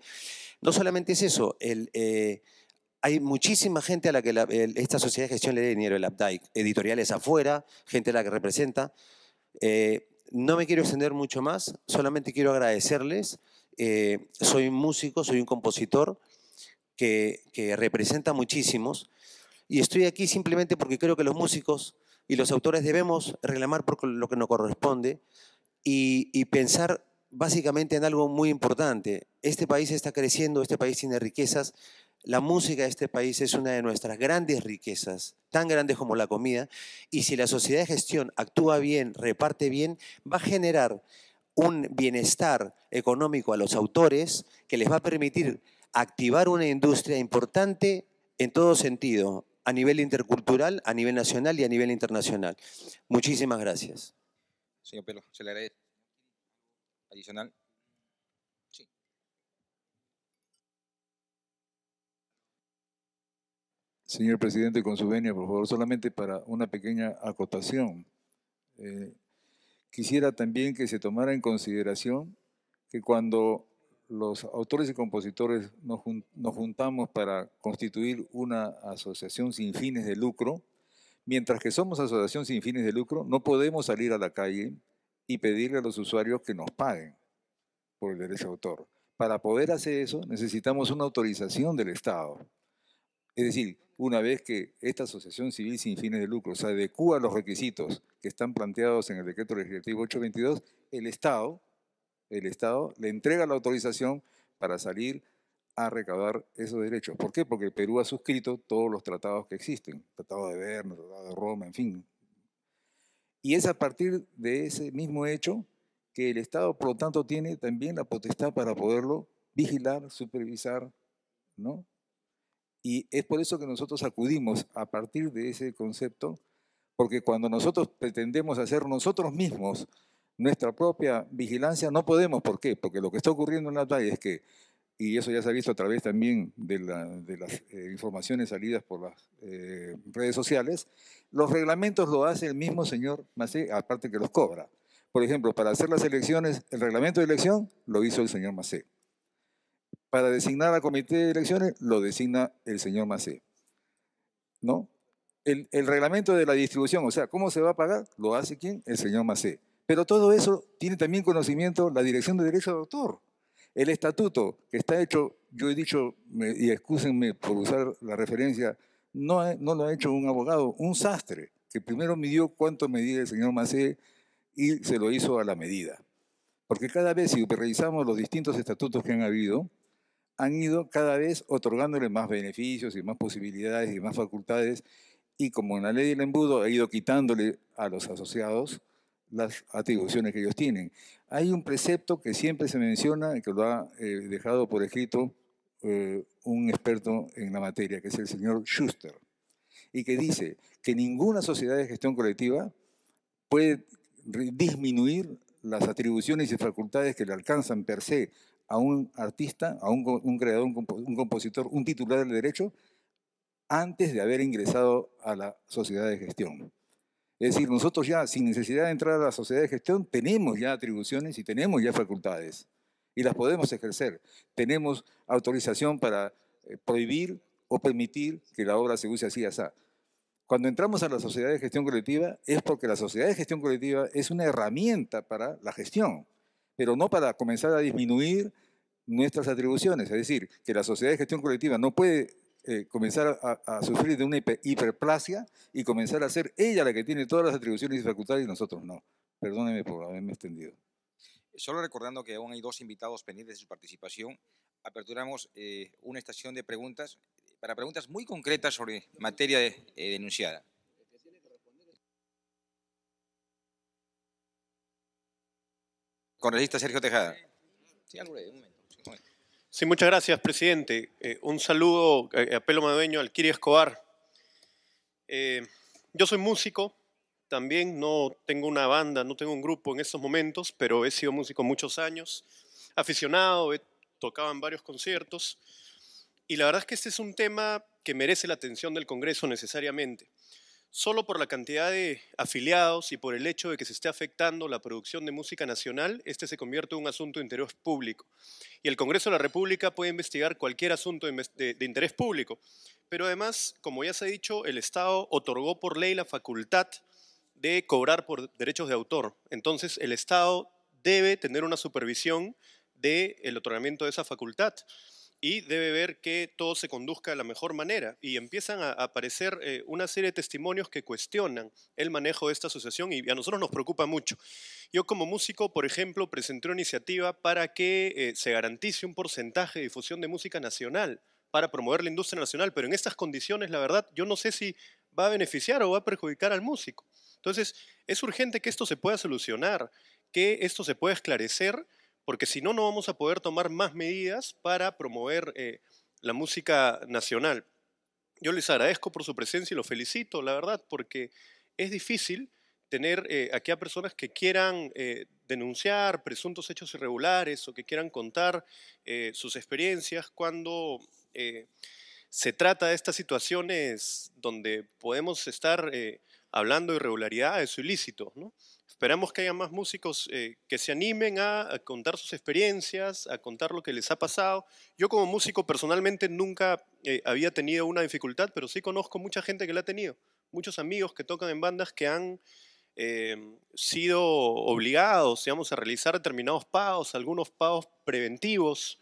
[SPEAKER 7] No solamente es eso, el, eh, hay muchísima gente a la que esta sociedad de gestión le da dinero, el Updike, editoriales afuera, gente a la que representa. no me quiero extender mucho más, solamente quiero agradecerles. soy un músico, soy un compositor que, que representa muchísimos y estoy aquí simplemente porque creo que los músicos y los autores debemos reclamar por lo que nos corresponde y, pensar básicamente en algo muy importante. Este país está creciendo, este país tiene riquezas, la música de este país es una de nuestras grandes riquezas, tan grandes como la comida, y si la sociedad de gestión actúa bien, reparte bien, va a generar un bienestar económico a los autores que les va a permitir activar una industria importante en todo sentido, a nivel intercultural, a nivel nacional y a nivel internacional. Muchísimas gracias.
[SPEAKER 1] Señor Pelo, se le agradece. Adicional. Sí.
[SPEAKER 5] Señor presidente, con su venia, por favor, solamente para una pequeña acotación. Eh, quisiera también que se tomara en consideración que cuando los autores y compositores nos, juntamos para constituir una asociación sin fines de lucro. Mientras que somos asociación sin fines de lucro, no podemos salir a la calle y pedirle a los usuarios que nos paguen por el derecho de autor. Para poder hacer eso necesitamos una autorización del Estado. Es decir, una vez que esta asociación civil sin fines de lucro se adecúa a los requisitos que están planteados en el decreto legislativo 822, el Estado el Estado le entrega la autorización para salir a recaudar esos derechos. ¿Por qué? Porque el Perú ha suscrito todos los tratados que existen, Tratado de Berna, Tratado de Roma, en fin. Y es a partir de ese mismo hecho que el Estado, por lo tanto, tiene también la potestad para poderlo vigilar, supervisar, ¿no? Y es por eso que nosotros acudimos a partir de ese concepto, porque cuando nosotros pretendemos hacer nosotros mismos nuestra propia vigilancia, no podemos. ¿Por qué? Porque lo que está ocurriendo en la playa es que, y eso ya se ha visto a través también de, las eh, informaciones salidas por las eh, redes sociales, los reglamentos lo hace el mismo señor Macé, aparte que los cobra. Por ejemplo, para hacer las elecciones, el reglamento de elección lo hizo el señor Macé. Para designar a comité de elecciones, lo designa el señor Macé. ¿No? El, reglamento de la distribución, o sea, cómo se va a pagar, lo hace quién? El señor Macé. Pero todo eso tiene también conocimiento la Dirección de Derecho de Autor. El estatuto que está hecho, yo he dicho, y excúsenme por usar la referencia, no, no lo ha hecho un abogado, un sastre, que primero midió cuánto medía el señor Macé y se lo hizo a la medida. Porque cada vez, si revisamos los distintos estatutos que han habido, han ido cada vez otorgándole más beneficios y más posibilidades y más facultades, y como en la ley del embudo ha ido quitándole a los asociados, las atribuciones que ellos tienen. Hay un precepto que siempre se menciona, y que lo ha eh, dejado por escrito eh, un experto en la materia, que es el señor Schuster, y que dice que ninguna sociedad de gestión colectiva puede disminuir las atribuciones y facultades que le alcanzan per se a un artista, a un, creador, un compositor, un titular del derecho, antes de haber ingresado a la sociedad de gestión. Es decir, nosotros ya, sin necesidad de entrar a la sociedad de gestión, tenemos ya atribuciones y tenemos ya facultades y las podemos ejercer. Tenemos autorización para eh, prohibir o permitir que la obra se use así, así. Cuando entramos a la sociedad de gestión colectiva es porque la sociedad de gestión colectiva es una herramienta para la gestión, pero no para comenzar a disminuir nuestras atribuciones. Es decir, que la sociedad de gestión colectiva no puede eh, comenzar a, sufrir de una hiperplasia y comenzar a ser ella la que tiene todas las atribuciones y facultades y nosotros no. Perdóneme por haberme extendido.
[SPEAKER 1] Solo recordando que aún hay dos invitados pendientes de su participación, aperturamos eh, una estación de preguntas para preguntas muy concretas sobre materia eh, denunciada.
[SPEAKER 8] Con Sergio Tejada. Sí, Sí, muchas gracias, presidente. Eh, un saludo eh, a, pelo madueño al Kiri Escobar. Eh, yo soy músico, también no tengo una banda, no tengo un grupo en estos momentos, pero he sido músico muchos años, aficionado, he tocado en varios conciertos, y la verdad es que este es un tema que merece la atención del Congreso necesariamente solo por la cantidad de afiliados y por el hecho de que se esté afectando la producción de música nacional, este se convierte en un asunto de interés público. Y el Congreso de la República puede investigar cualquier asunto de, interés público. Pero además, como ya se ha dicho, el Estado otorgó por ley la facultad de cobrar por derechos de autor. Entonces, el Estado debe tener una supervisión del otorgamiento de esa facultad y debe ver que todo se conduzca de la mejor manera. Y empiezan a aparecer eh, una serie de testimonios que cuestionan el manejo de esta asociación y a nosotros nos preocupa mucho. Yo como músico, por ejemplo, presenté una iniciativa para que eh, se garantice un porcentaje de difusión de música nacional para promover la industria nacional, pero en estas condiciones, la verdad, yo no sé si va a beneficiar o va a perjudicar al músico. Entonces, es urgente que esto se pueda solucionar, que esto se pueda esclarecer porque si no, no vamos a poder tomar más medidas para promover eh, la música nacional. Yo les agradezco por su presencia y los felicito, la verdad, porque es difícil tener eh, aquí a personas que quieran eh, denunciar presuntos hechos irregulares o que quieran contar sus experiencias cuando se trata de estas situaciones donde podemos estar hablando de irregularidades o ilícitos. ¿no? Esperamos que haya más músicos eh, que se animen a, contar sus experiencias, a contar lo que les ha pasado. Yo como músico personalmente nunca eh, había tenido una dificultad, pero sí conozco mucha gente que la ha tenido. Muchos amigos que tocan en bandas que han eh, sido obligados, digamos, a realizar determinados pagos, algunos pagos preventivos,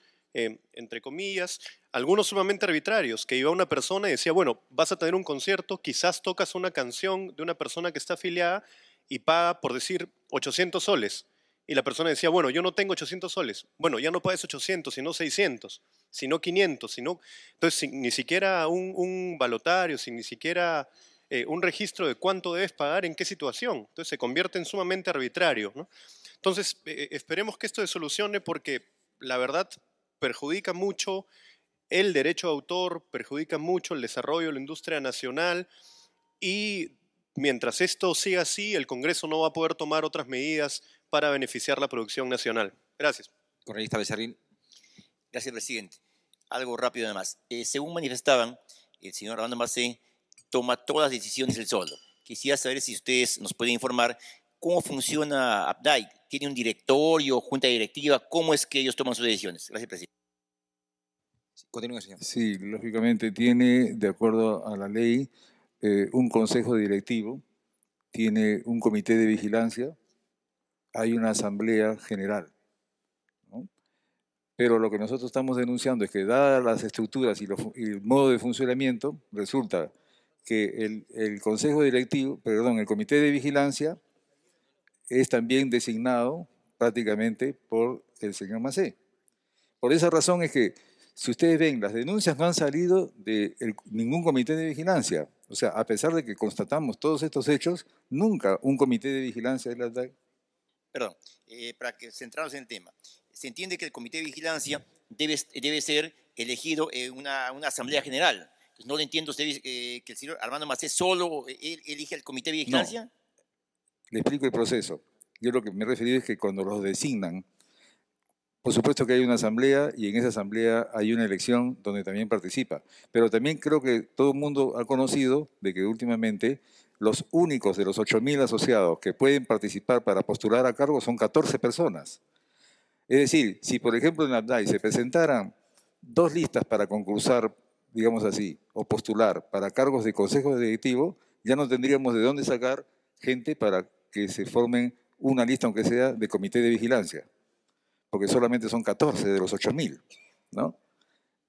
[SPEAKER 8] entre comillas, algunos sumamente arbitrarios, que iba una persona y decía, bueno, vas a tener un concierto, quizás tocas una canción de una persona que está afiliada y paga, por decir, 800 soles. Y la persona decía, bueno, yo no tengo 800 soles. Bueno, ya no pagues 800, sino 600, sino 500, sino... Entonces, ni siquiera un, un balotario, sin ni siquiera eh, un registro de cuánto debes pagar, en qué situación. Entonces, se convierte en sumamente arbitrario. Entonces, eh, eh, esperemos que esto se solucione porque la verdad perjudica mucho el derecho de autor, perjudica mucho el desarrollo de la industria nacional y Mientras esto siga así, el Congreso no va a poder tomar otras medidas para beneficiar la producción nacional. Gracias. Correísta Becerril. Gracias, presidente. Algo rápido además.
[SPEAKER 9] Eh, según manifestaban, el señor Armando Marcé toma todas las decisiones él solo. Quisiera saber si ustedes nos pueden informar cómo funciona Abdai. ¿Tiene un directorio, junta directiva? ¿Cómo es que ellos toman sus decisiones? Gracias, presidente. Continúe, señor.
[SPEAKER 5] Sí, lógicamente tiene, de acuerdo a la ley, eh, un consejo directivo, tiene un comité de vigilancia, hay una asamblea general. Pero lo que nosotros estamos denunciando es que dadas las estructuras y, el modo de funcionamiento, resulta que el, consejo directivo, perdón, el comité de vigilancia es también designado prácticamente por el señor Macé. Por esa razón es que, si ustedes ven, las denuncias no han salido de ningún comité de vigilancia, o sea, a pesar de que constatamos todos estos hechos, nunca un comité de vigilancia de la
[SPEAKER 9] Perdón, eh, para que centrarnos en el tema. Se entiende que el comité de vigilancia debe, debe ser elegido en una, una asamblea general. no le entiendo usted eh, que el señor Armando Macé solo eh, elige el comité de vigilancia.
[SPEAKER 5] Le explico el proceso. Yo lo que me he referido es que cuando los designan, por supuesto que hay una asamblea y en esa asamblea hay una elección donde también participa. Pero también creo que todo el mundo ha conocido de que últimamente los únicos de los 8.000 asociados que pueden participar para postular a cargo son 14 personas. Es decir, si por ejemplo en Abdai se presentaran dos listas para concursar, digamos así, o postular para cargos de de directivo, ya no tendríamos de dónde sacar gente para que se formen una lista, aunque sea de comité de vigilancia porque solamente son 14 de los 8.000, ¿no?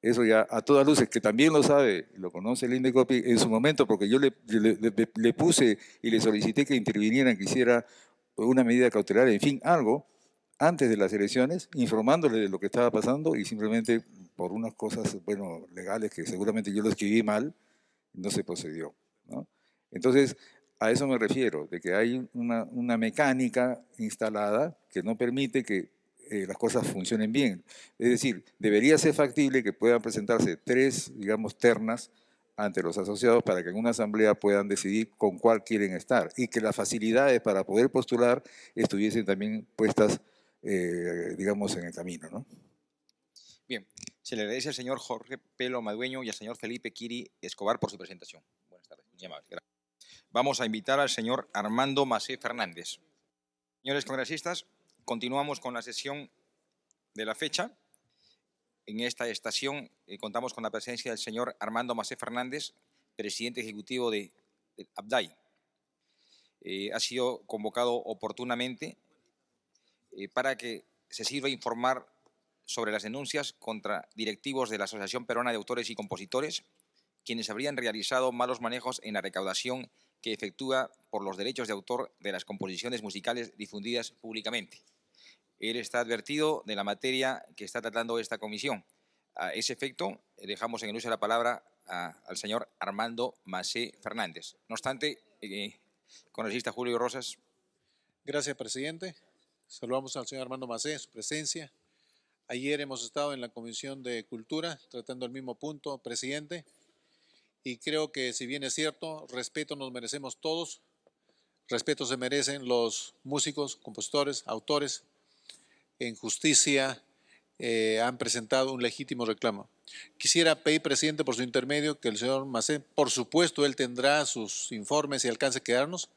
[SPEAKER 5] Eso ya a todas luces, que también lo sabe, lo conoce el Indecopi en su momento, porque yo le, le, puse y le solicité que intervinieran, que hiciera una medida cautelar, en fin, algo, antes de las elecciones, informándole de lo que estaba pasando y simplemente por unas cosas, bueno, legales que seguramente yo lo escribí mal, no se procedió. ¿no? Entonces, a eso me refiero, de que hay una, una mecánica instalada que no permite que eh, las cosas funcionen bien. Es decir, debería ser factible que puedan presentarse tres, digamos, ternas ante los asociados para que en una asamblea puedan decidir con cuál quieren estar y que las facilidades para poder postular estuviesen también puestas, eh, digamos, en el camino. ¿no?
[SPEAKER 1] Bien, se le agradece al señor Jorge Pelo Madueño y al señor Felipe Kiri Escobar por su presentación. Buenas tardes, muy amable, gracias. Vamos a invitar al señor Armando Macé Fernández. Señores congresistas, Continuamos con la sesión de la fecha. En esta estación eh, contamos con la presencia del señor Armando Macé Fernández, presidente ejecutivo de, Abdai. Eh, ha sido convocado oportunamente eh, para que se sirva informar sobre las denuncias contra directivos de la Asociación Peruana de Autores y Compositores, quienes habrían realizado malos manejos en la recaudación que efectúa por los derechos de autor de las composiciones musicales difundidas públicamente él está advertido de la materia que está tratando esta comisión. A ese efecto, eh, dejamos en el uso la palabra al señor Armando Macé Fernández. No obstante, eh, Julio Rosas. Gracias, presidente. Saludamos al señor Armando
[SPEAKER 2] Macé en su presencia. Ayer hemos estado en la Comisión de Cultura tratando el mismo punto, presidente, y creo que si bien es cierto, respeto nos merecemos todos, respeto se merecen los músicos, compositores, autores, en justicia eh, han presentado un legítimo reclamo. Quisiera pedir, presidente, por su intermedio, que el señor Macé, por supuesto, él tendrá sus informes y alcance a quedarnos,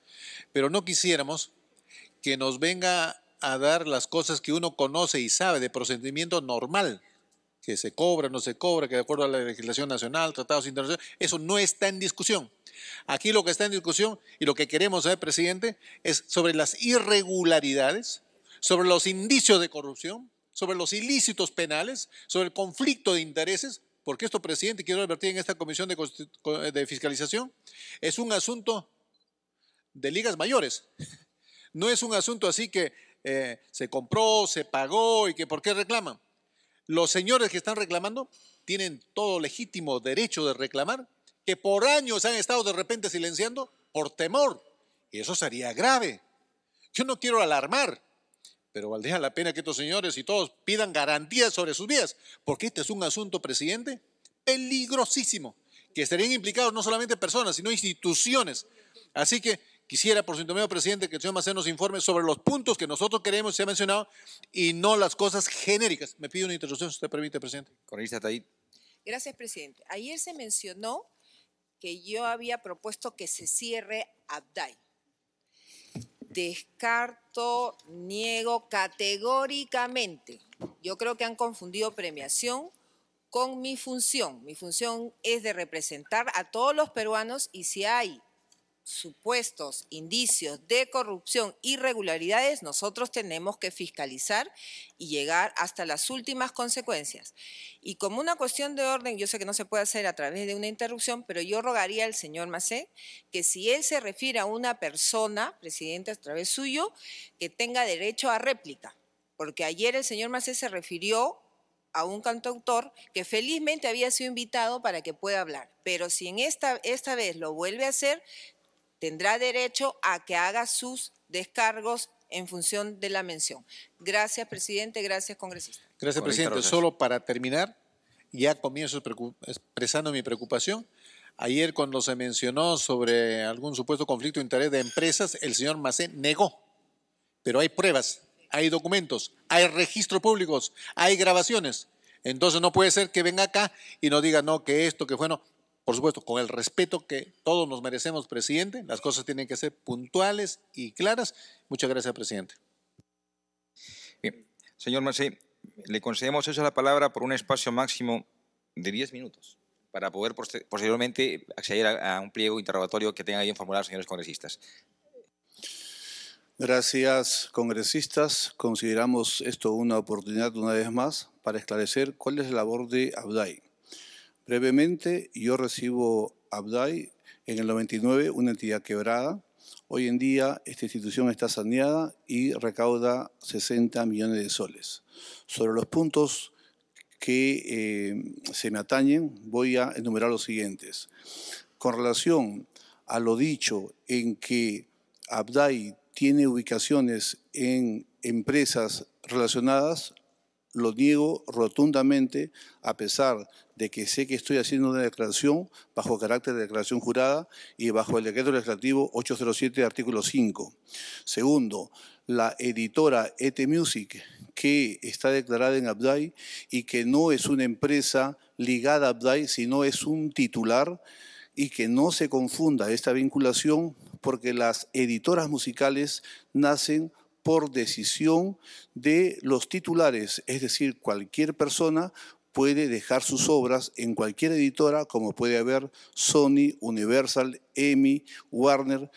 [SPEAKER 2] pero no quisiéramos que nos venga a dar las cosas que uno conoce y sabe de procedimiento normal, que se cobra, no se cobra, que de acuerdo a la legislación nacional, tratados internacionales, eso no está en discusión. Aquí lo que está en discusión y lo que queremos saber, presidente, es sobre las irregularidades sobre los indicios de corrupción, sobre los ilícitos penales, sobre el conflicto de intereses, porque esto, presidente, quiero advertir en esta comisión de, fiscalización, es un asunto de ligas mayores. (laughs) No es un asunto así que eh, se compró, se pagó y que por qué reclaman. Los señores que están reclamando tienen todo legítimo derecho de reclamar, que por años han estado de repente silenciando por temor. Y eso sería grave. Yo no quiero alarmar, pero valdría la pena que estos señores y todos pidan garantías sobre sus vidas, porque este es un asunto, presidente, peligrosísimo, que estarían implicados no solamente personas, sino instituciones. Así que quisiera, por su intermedio, presidente, que el señor Macé nos informe sobre los puntos que nosotros queremos, se ha mencionado, y no las cosas genéricas. Me pido una interrupción, si usted permite, presidente. Correlista ahí.
[SPEAKER 3] Gracias, presidente. Ayer se mencionó que yo había propuesto que se cierre Abdai descarto, niego categóricamente. Yo creo que han confundido premiación con mi función. Mi función es de representar a todos los peruanos y si hay supuestos indicios de corrupción, irregularidades, nosotros tenemos que fiscalizar y llegar hasta las últimas consecuencias. Y como una cuestión de orden, yo sé que no se puede hacer a través de una interrupción, pero yo rogaría al señor Macé que si él se refiere a una persona, presidente, a través suyo, que tenga derecho a réplica. Porque ayer el señor Macé se refirió a un cantautor que felizmente había sido invitado para que pueda hablar. Pero si en esta, esta vez lo vuelve a hacer, tendrá derecho a que haga sus descargos en función de la mención. Gracias, presidente. Gracias, congresista.
[SPEAKER 2] Gracias, presidente. Solo para terminar, ya comienzo expresando mi preocupación. Ayer cuando se mencionó sobre algún supuesto conflicto de interés de empresas, el señor Macé negó, pero hay pruebas, hay documentos, hay registros públicos, hay grabaciones. Entonces no puede ser que venga acá y nos diga, no, que esto, que bueno, por supuesto, con el respeto que todos nos merecemos, presidente, las cosas tienen que ser
[SPEAKER 1] puntuales y claras. Muchas gracias, presidente. Señor Marseille, le concedemos esa la palabra por un espacio máximo de 10 minutos para poder posteriormente acceder a, un pliego interrogatorio que tengan en formular, señores congresistas.
[SPEAKER 10] Gracias, congresistas. Consideramos esto una oportunidad, una vez más, para esclarecer cuál es la labor de ABDAI. Brevemente, yo recibo Abdai en el 99, una entidad quebrada. Hoy en día esta institución está saneada y recauda 60 millones de soles. Sobre los puntos que eh, se me atañen, voy a enumerar los siguientes. Con relación a lo dicho en que Abdai tiene ubicaciones en empresas relacionadas, lo niego rotundamente, a pesar de que sé que estoy haciendo una declaración bajo carácter de declaración jurada y bajo el decreto legislativo 807, artículo 5. Segundo, la editora ET Music, que está declarada en Abdai y que no es una empresa ligada a Abdai, sino es un titular y que no se confunda esta vinculación porque las editoras musicales nacen por decisión de los titulares, es decir, cualquier persona puede dejar sus obras en cualquier editora, como puede haber Sony, Universal, EMI, Warner.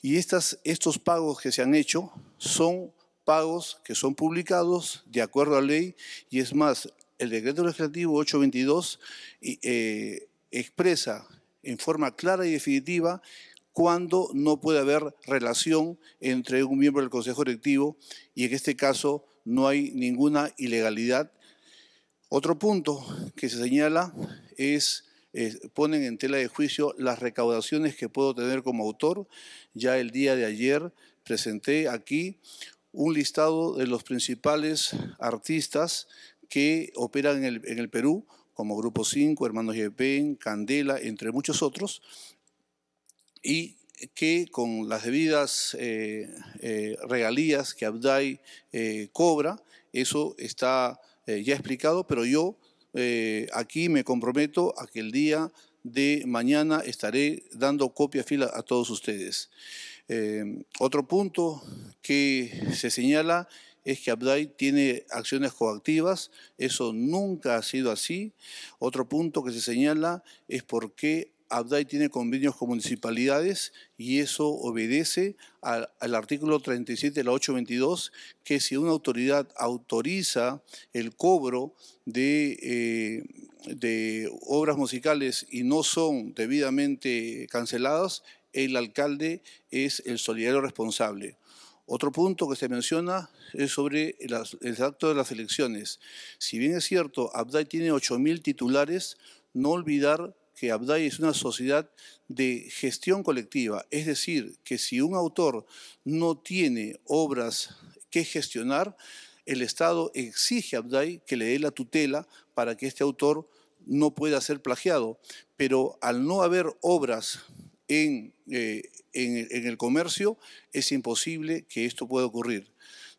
[SPEAKER 10] Y estas, estos pagos que se han hecho son pagos que son publicados de acuerdo a ley y es más, el decreto legislativo 822 eh, eh, expresa en forma clara y definitiva cuando no puede haber relación entre un miembro del Consejo Directivo y en este caso no hay ninguna ilegalidad. Otro punto que se señala es eh, ponen en tela de juicio las recaudaciones que puedo tener como autor. Ya el día de ayer presenté aquí un listado de los principales artistas que operan en el, Perú, como Grupo 5, Hermanos Yepen, Candela, entre muchos otros, y que con las debidas eh, eh, regalías que Abdai eh, cobra, eso está ya explicado, pero yo aquí me comprometo a que el día de mañana estaré dando copia fila a todos ustedes. otro punto que se señala es que Abdai tiene acciones coactivas, eso nunca ha sido así. Otro punto que se señala es por qué Abdai tiene convenios con municipalidades y eso obedece al, artículo 37 de la 822, que si una autoridad autoriza el cobro eh, de, obras musicales y no son debidamente canceladas, el alcalde es el solidario responsable. Otro punto que se menciona es sobre el, acto de las elecciones. Si bien es cierto, Abdai tiene 8.000 titulares, no olvidar que Abdai es una sociedad de gestión colectiva, es decir, que si un autor no tiene obras que gestionar, el Estado exige a Abdai que le dé la tutela para que este autor no pueda ser plagiado. Pero al no haber obras en, eh, en, el comercio, es imposible que esto pueda ocurrir.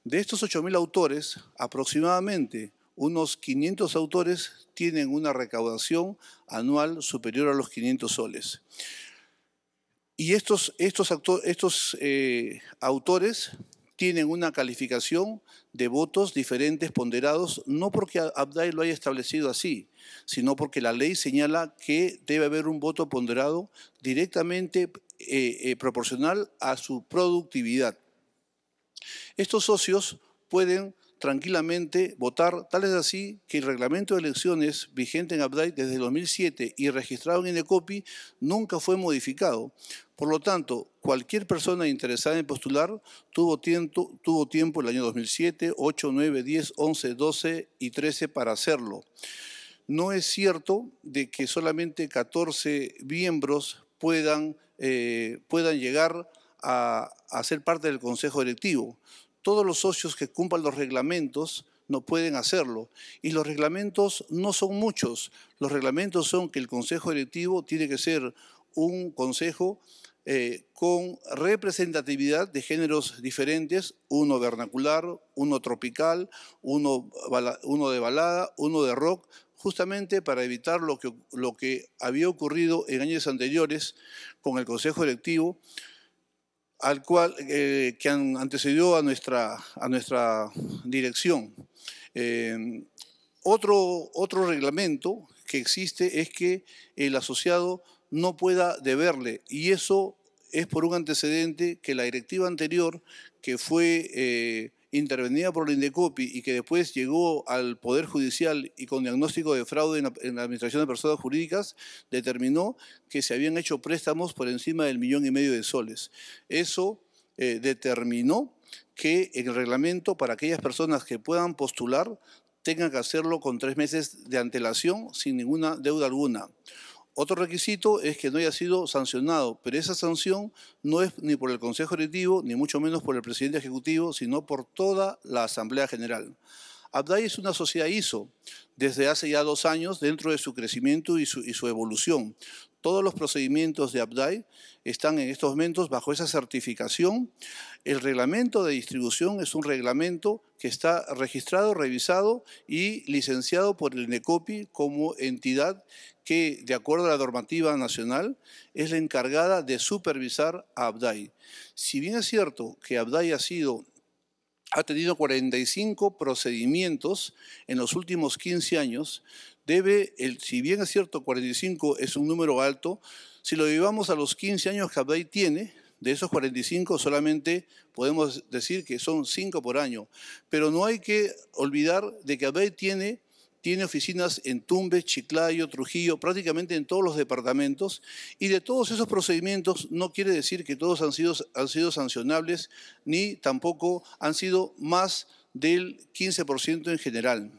[SPEAKER 10] De estos 8.000 autores, aproximadamente unos 500 autores tienen una recaudación anual superior a los 500 soles. Y estos, estos, estos eh, autores tienen una calificación de votos diferentes ponderados, no porque Abdai lo haya establecido así, sino porque la ley señala que debe haber un voto ponderado directamente eh, eh, proporcional a su productividad. Estos socios pueden tranquilamente votar. Tal es así que el reglamento de elecciones vigente en Abdai desde 2007 y registrado en INECOPI nunca fue modificado. Por lo tanto, cualquier persona interesada en postular tuvo tiempo, tuvo el año 2007, 8, 9, 10, 11, 12 y 13 para hacerlo. No es cierto de que solamente 14 miembros puedan, eh, puedan llegar a, ser parte del Consejo Directivo todos los socios que cumplan los reglamentos no pueden hacerlo. Y los reglamentos no son muchos. Los reglamentos son que el consejo Electivo tiene que ser un consejo eh, con representatividad de géneros diferentes, uno vernacular, uno tropical, uno, de balada, uno de rock, justamente para evitar lo que, lo que había ocurrido en años anteriores con el Consejo Electivo, al cual, eh, que antecedió a nuestra, a nuestra dirección. Em, otro, otro reglamento que existe es que el asociado no pueda deberle y eso es por un antecedente que la directiva anterior, que fue eh, intervenida por la Indecopi y que después llegó al Poder Judicial y con diagnóstico de fraude en la, Administración de Personas Jurídicas, determinó que se habían hecho préstamos por encima del millón y medio de soles. Eso eh, determinó que el reglamento para aquellas personas que puedan postular tengan que hacerlo con tres meses de antelación sin ninguna deuda alguna. Otro requisito es que no haya sido sancionado, pero esa sanción no es ni por el Consejo Directivo, ni mucho menos por el presidente ejecutivo, sino por toda la Asamblea General. Abdai es una sociedad ISO desde hace ya dos años dentro de su crecimiento y su, evolución. Todos los procedimientos de Abdai están en estos momentos bajo esa certificación. El reglamento de distribución es un reglamento que está registrado, revisado y licenciado por el NECOPI como entidad que, de acuerdo a la normativa nacional, es la encargada de supervisar a Abdai. Si bien es cierto que Abdai ha sido ha tenido 45 procedimientos en los últimos 15 años, debe, el, si bien es cierto 45 es un número alto, si lo llevamos a los 15 años que Abdai tiene, de esos 45 solamente podemos decir que son 5 por año, pero no hay que olvidar de que Abdai tiene tiene oficinas en Tumbes, Chiclayo, Trujillo, prácticamente en todos los departamentos. Y de todos esos procedimientos no quiere decir que todos han sido, han sido sancionables ni tampoco han sido más del 15% en general.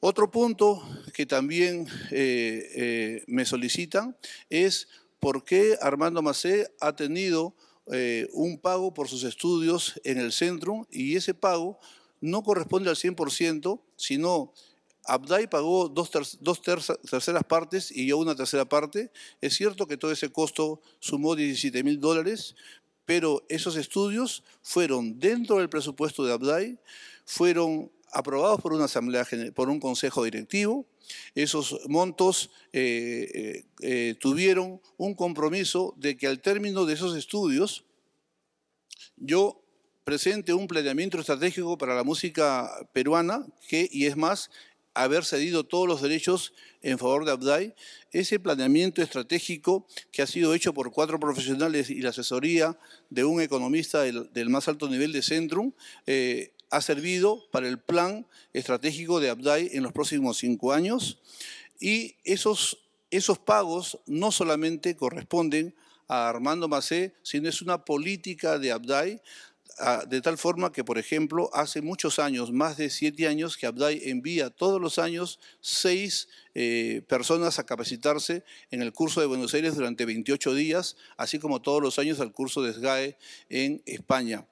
[SPEAKER 10] Otro punto que también eh, eh, me solicitan es por qué Armando Macé ha tenido eh, un pago por sus estudios en el centro y ese pago no corresponde al 100%, sino Abdai pagó dos, terceras partes y yo una tercera parte. Es cierto que todo ese costo sumó 17 mil dólares, pero esos estudios fueron dentro del presupuesto de Abdai, fueron aprobados por una asamblea, por un consejo directivo. Esos montos eh, eh, eh, tuvieron un compromiso de que al término de esos estudios yo presente un planeamiento estratégico para la música peruana que, y es más, haber cedido todos los derechos en favor de Abdai, ese planeamiento estratégico que ha sido hecho por cuatro profesionales y la asesoría de un economista del, más alto nivel de Centrum, eh, ha servido para el plan estratégico de Abdai en los próximos cinco años. Y esos, esos pagos no solamente corresponden a Armando Macé, sino es una política de Abdai Ah, de tal forma que, por ejemplo, hace muchos años, más de siete años, que Abdai envía todos los años seis eh, personas a capacitarse en el curso de Buenos Aires durante 28 días, así como todos los años al curso de SGAE en España.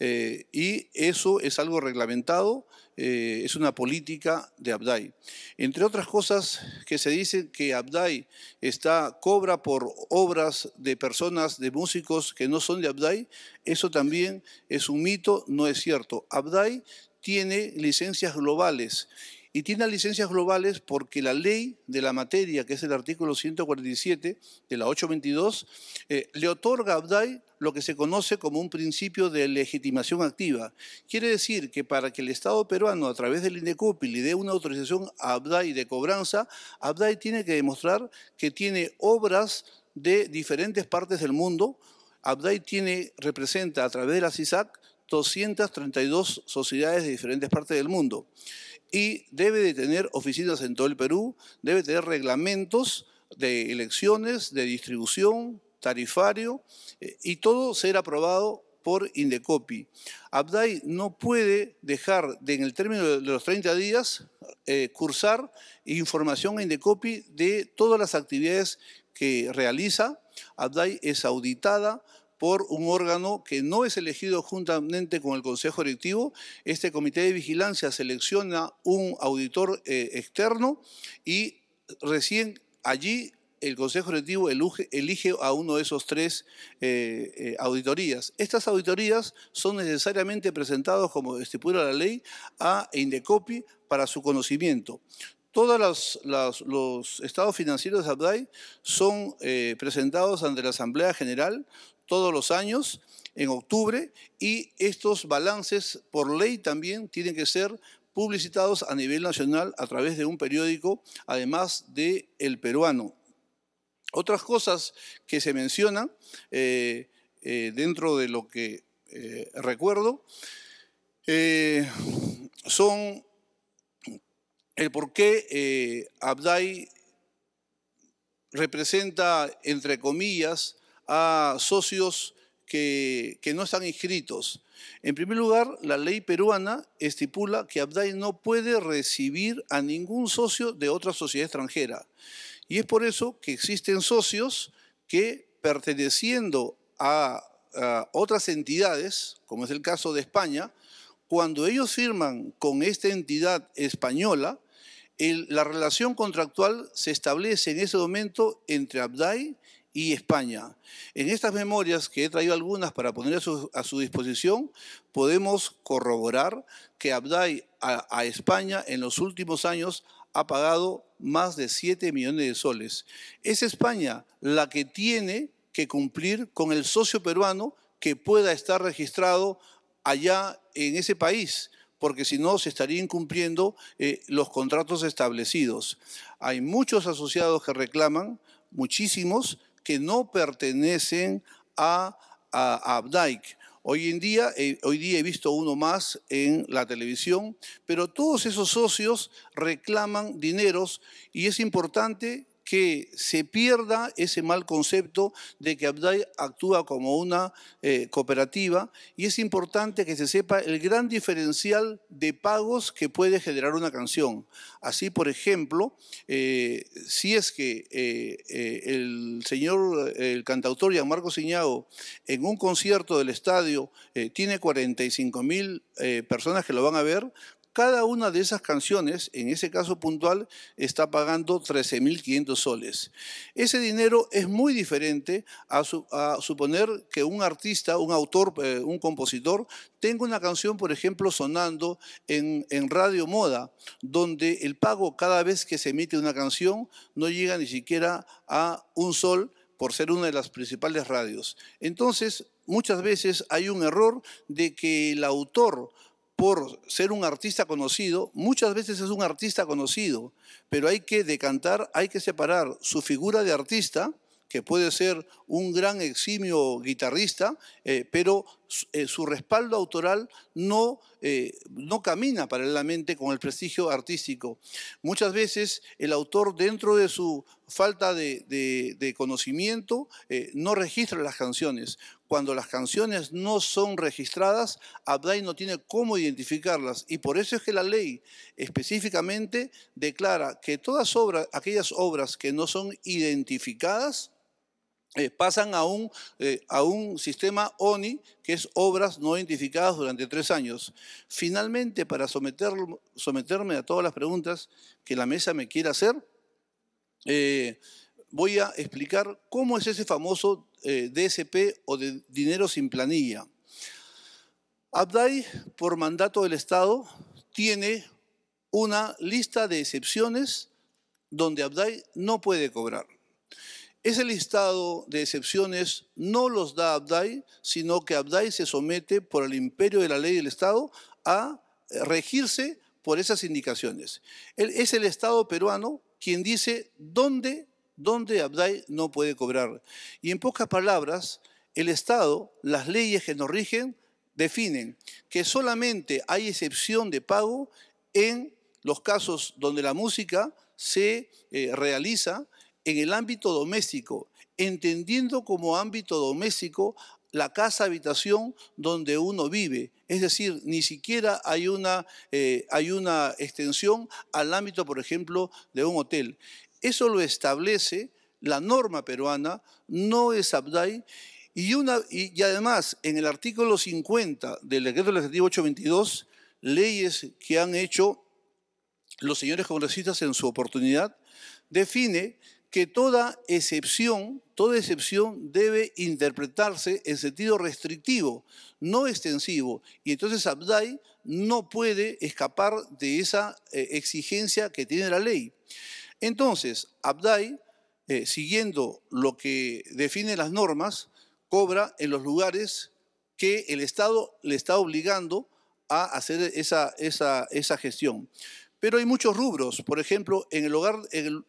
[SPEAKER 10] Eh, y eso es algo reglamentado eh, es una política de Abdai. Entre otras cosas que se dice que Abdai está, cobra por obras de personas, de músicos que no son de Abdai, eso también es un mito, no es cierto. Abdai tiene licencias globales y tiene licencias globales porque la ley de la materia, que es el artículo 147 de la 822, eh, le otorga a Abdai lo que se conoce como un principio de legitimación activa. Quiere decir que para que el Estado peruano, a través del INDECOPI, le dé una autorización a Abdai de cobranza, Abdai tiene que demostrar que tiene obras de diferentes partes del mundo. Abdai tiene, representa a través de la CISAC 232 sociedades de diferentes partes del mundo y debe de tener oficinas en todo el Perú, debe tener reglamentos de elecciones, de distribución, tarifario eh, y todo será aprobado por Indecopi. Abdai no puede dejar de, en el término de los 30 días eh, cursar información a Indecopi de todas las actividades que realiza. Abdai es auditada por un órgano que no es elegido juntamente con el Consejo Directivo. Este Comité de Vigilancia selecciona un auditor eh, externo y recién allí el Consejo Directivo elige a uno de esos tres eh, eh, auditorías. Estas auditorías son necesariamente presentadas, como estipula la ley, a Indecopi para su conocimiento. Todos los, estados financieros de Abdai son eh, presentados ante la Asamblea General todos los años en octubre y estos balances por ley también tienen que ser publicitados a nivel nacional a través de un periódico, además de El Peruano. Otras cosas que se mencionan eh, eh, dentro de lo que eh, recuerdo son el por qué Abdai representa, entre comillas, a socios que, que, no están inscritos. En primer lugar, la ley peruana estipula que Abdai no puede recibir a ningún socio de otra sociedad extranjera. Y es por eso que existen socios que perteneciendo a, otras entidades, como es el caso de España, cuando ellos firman con esta entidad española, la relación contractual se establece en ese momento entre Abdai y España. En estas memorias, que he traído algunas para poner a su, disposición, podemos corroborar que Abdai a, a, España en los últimos años ha pagado más de 7 millones de soles. Es España la que tiene que cumplir con el socio peruano que pueda estar registrado allá en ese país, porque si no se estarían cumpliendo eh, los contratos establecidos. Hay muchos asociados que reclaman, muchísimos, que no pertenecen a, a, a Hoy en día, eh, hoy día he visto uno más en la televisión, pero todos esos socios reclaman dineros y es importante que se pierda ese mal concepto de que Abdai actúa como una eh, cooperativa y es importante que se sepa el gran diferencial de pagos que puede generar una canción. Así, por ejemplo, eh, si es que eh, el señor, el cantautor Gianmarco Ciñago, en un concierto del estadio tiene 45 mil personas que lo van a ver, cada una de esas canciones, en ese caso puntual, está pagando 13.500 soles. Ese dinero es muy diferente a, suponer que un artista, un autor, eh, un compositor, tenga una canción, por ejemplo, sonando en Radio Moda, donde el pago cada vez que se emite una canción no llega ni siquiera a un sol por ser una de las principales radios. Entonces, muchas veces hay un error de que el autor por ser un artista conocido, muchas veces es un artista conocido, pero hay que decantar, hay que separar su figura de artista, que puede ser un gran eximio guitarrista, eh, pero eh, su respaldo autoral no, eh, no camina paralelamente con el prestigio artístico. Muchas veces el autor, dentro de su falta de, conocimiento, eh, no registra las canciones. Cuando las canciones no son registradas, Abdai no tiene cómo identificarlas. Y por eso es que la ley específicamente declara que todas aquellas obras que no son identificadas, eh, pasan a un, eh, a un sistema ONI, que es obras no identificadas durante tres años. Finalmente, para someterme a todas las preguntas que la mesa me quiera hacer, eh, voy a explicar cómo es ese famoso DSP o de dinero sin planilla. Abdai, por mandato del Estado, tiene una lista de excepciones donde Abdai no puede cobrar. Ese listado de excepciones no los da Abdai, sino que Abdai se somete por el imperio de la ley del Estado a eh, regirse por esas indicaciones. Es el Estado peruano quien dice dónde, dónde Abdai no puede cobrar. Y en pocas palabras, el Estado, las leyes que nos rigen, definen que solamente hay excepción de pago en los casos donde la música se eh, realiza en el ámbito doméstico, entendiendo como ámbito doméstico la casa habitación donde uno vive. Es decir, ni siquiera hay una, eh, hay una extensión al ámbito, por ejemplo, de un hotel. Eso lo establece la norma peruana, no es Abdai. Y, una, y además, en el artículo 50 del decreto legislativo 822, leyes que han hecho los señores congresistas en su oportunidad, define que toda excepción, toda excepción debe interpretarse en sentido restrictivo, no extensivo. Y entonces Abdai no puede escapar de esa eh, exigencia que tiene la ley. Entonces, Abdai, eh, siguiendo lo que define las normas, cobra en los lugares que el Estado le está obligando a hacer esa, esa, esa gestión. Pero hay muchos rubros. Por ejemplo, en el, hogar, en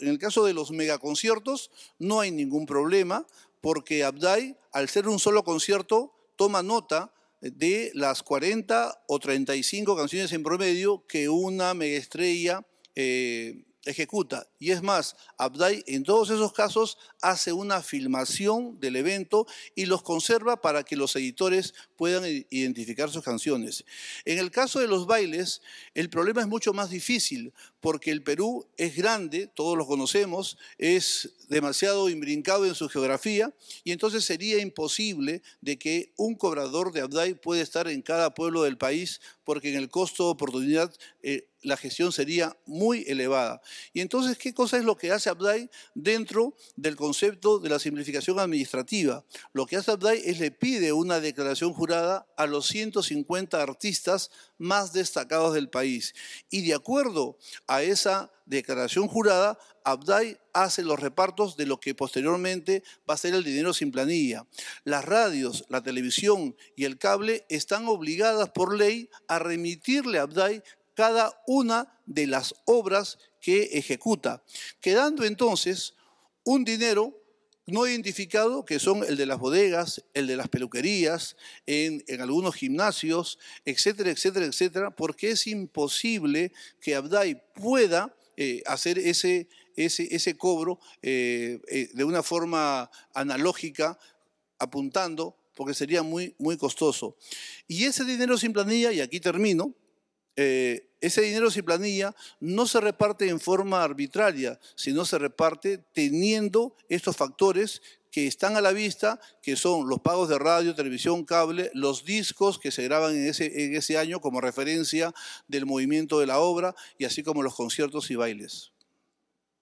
[SPEAKER 10] el, caso de los megaconciertos no hay ningún problema porque Abdai, al ser un solo concierto, toma nota de las 40 o 35 canciones en promedio que una megaestrella eh, ejecuta. Y es más, Abdai en todos esos casos hace una filmación del evento y los conserva para que los editores puedan identificar sus canciones. En el caso de los bailes, el problema es mucho más difícil porque el Perú es grande, todos lo conocemos, es demasiado imbrincado en su geografía y entonces sería imposible de que un cobrador de Abdai pueda estar en cada pueblo del país porque en el costo de oportunidad... Eh, la gestión sería muy elevada. Y entonces, ¿qué cosa es lo que hace Abdai dentro del concepto de la simplificación administrativa? Lo que hace Abdai es le pide una declaración jurada a los 150 artistas más destacados del país. Y de acuerdo a esa declaración jurada, Abdai hace los repartos de lo que posteriormente va a ser el dinero sin planilla. Las radios, la televisión y el cable están obligadas por ley a remitirle a Abdai cada una de las obras que ejecuta, quedando entonces un dinero no identificado, que son el de las bodegas, el de las peluquerías, en, algunos gimnasios, etcétera, etcétera, etcétera, porque es imposible que Abdai pueda eh, hacer ese, ese, cobro eh, eh, de una forma analógica, apuntando, porque sería muy, muy costoso. Y ese dinero sin planilla, y aquí termino, eh, ese dinero sin planilla no se reparte en forma arbitraria, sino se reparte teniendo estos factores que están a la vista, que son los pagos de radio, televisión, cable, los discos que se graban en ese, en ese año como referencia del movimiento de la obra, y así como los conciertos y bailes.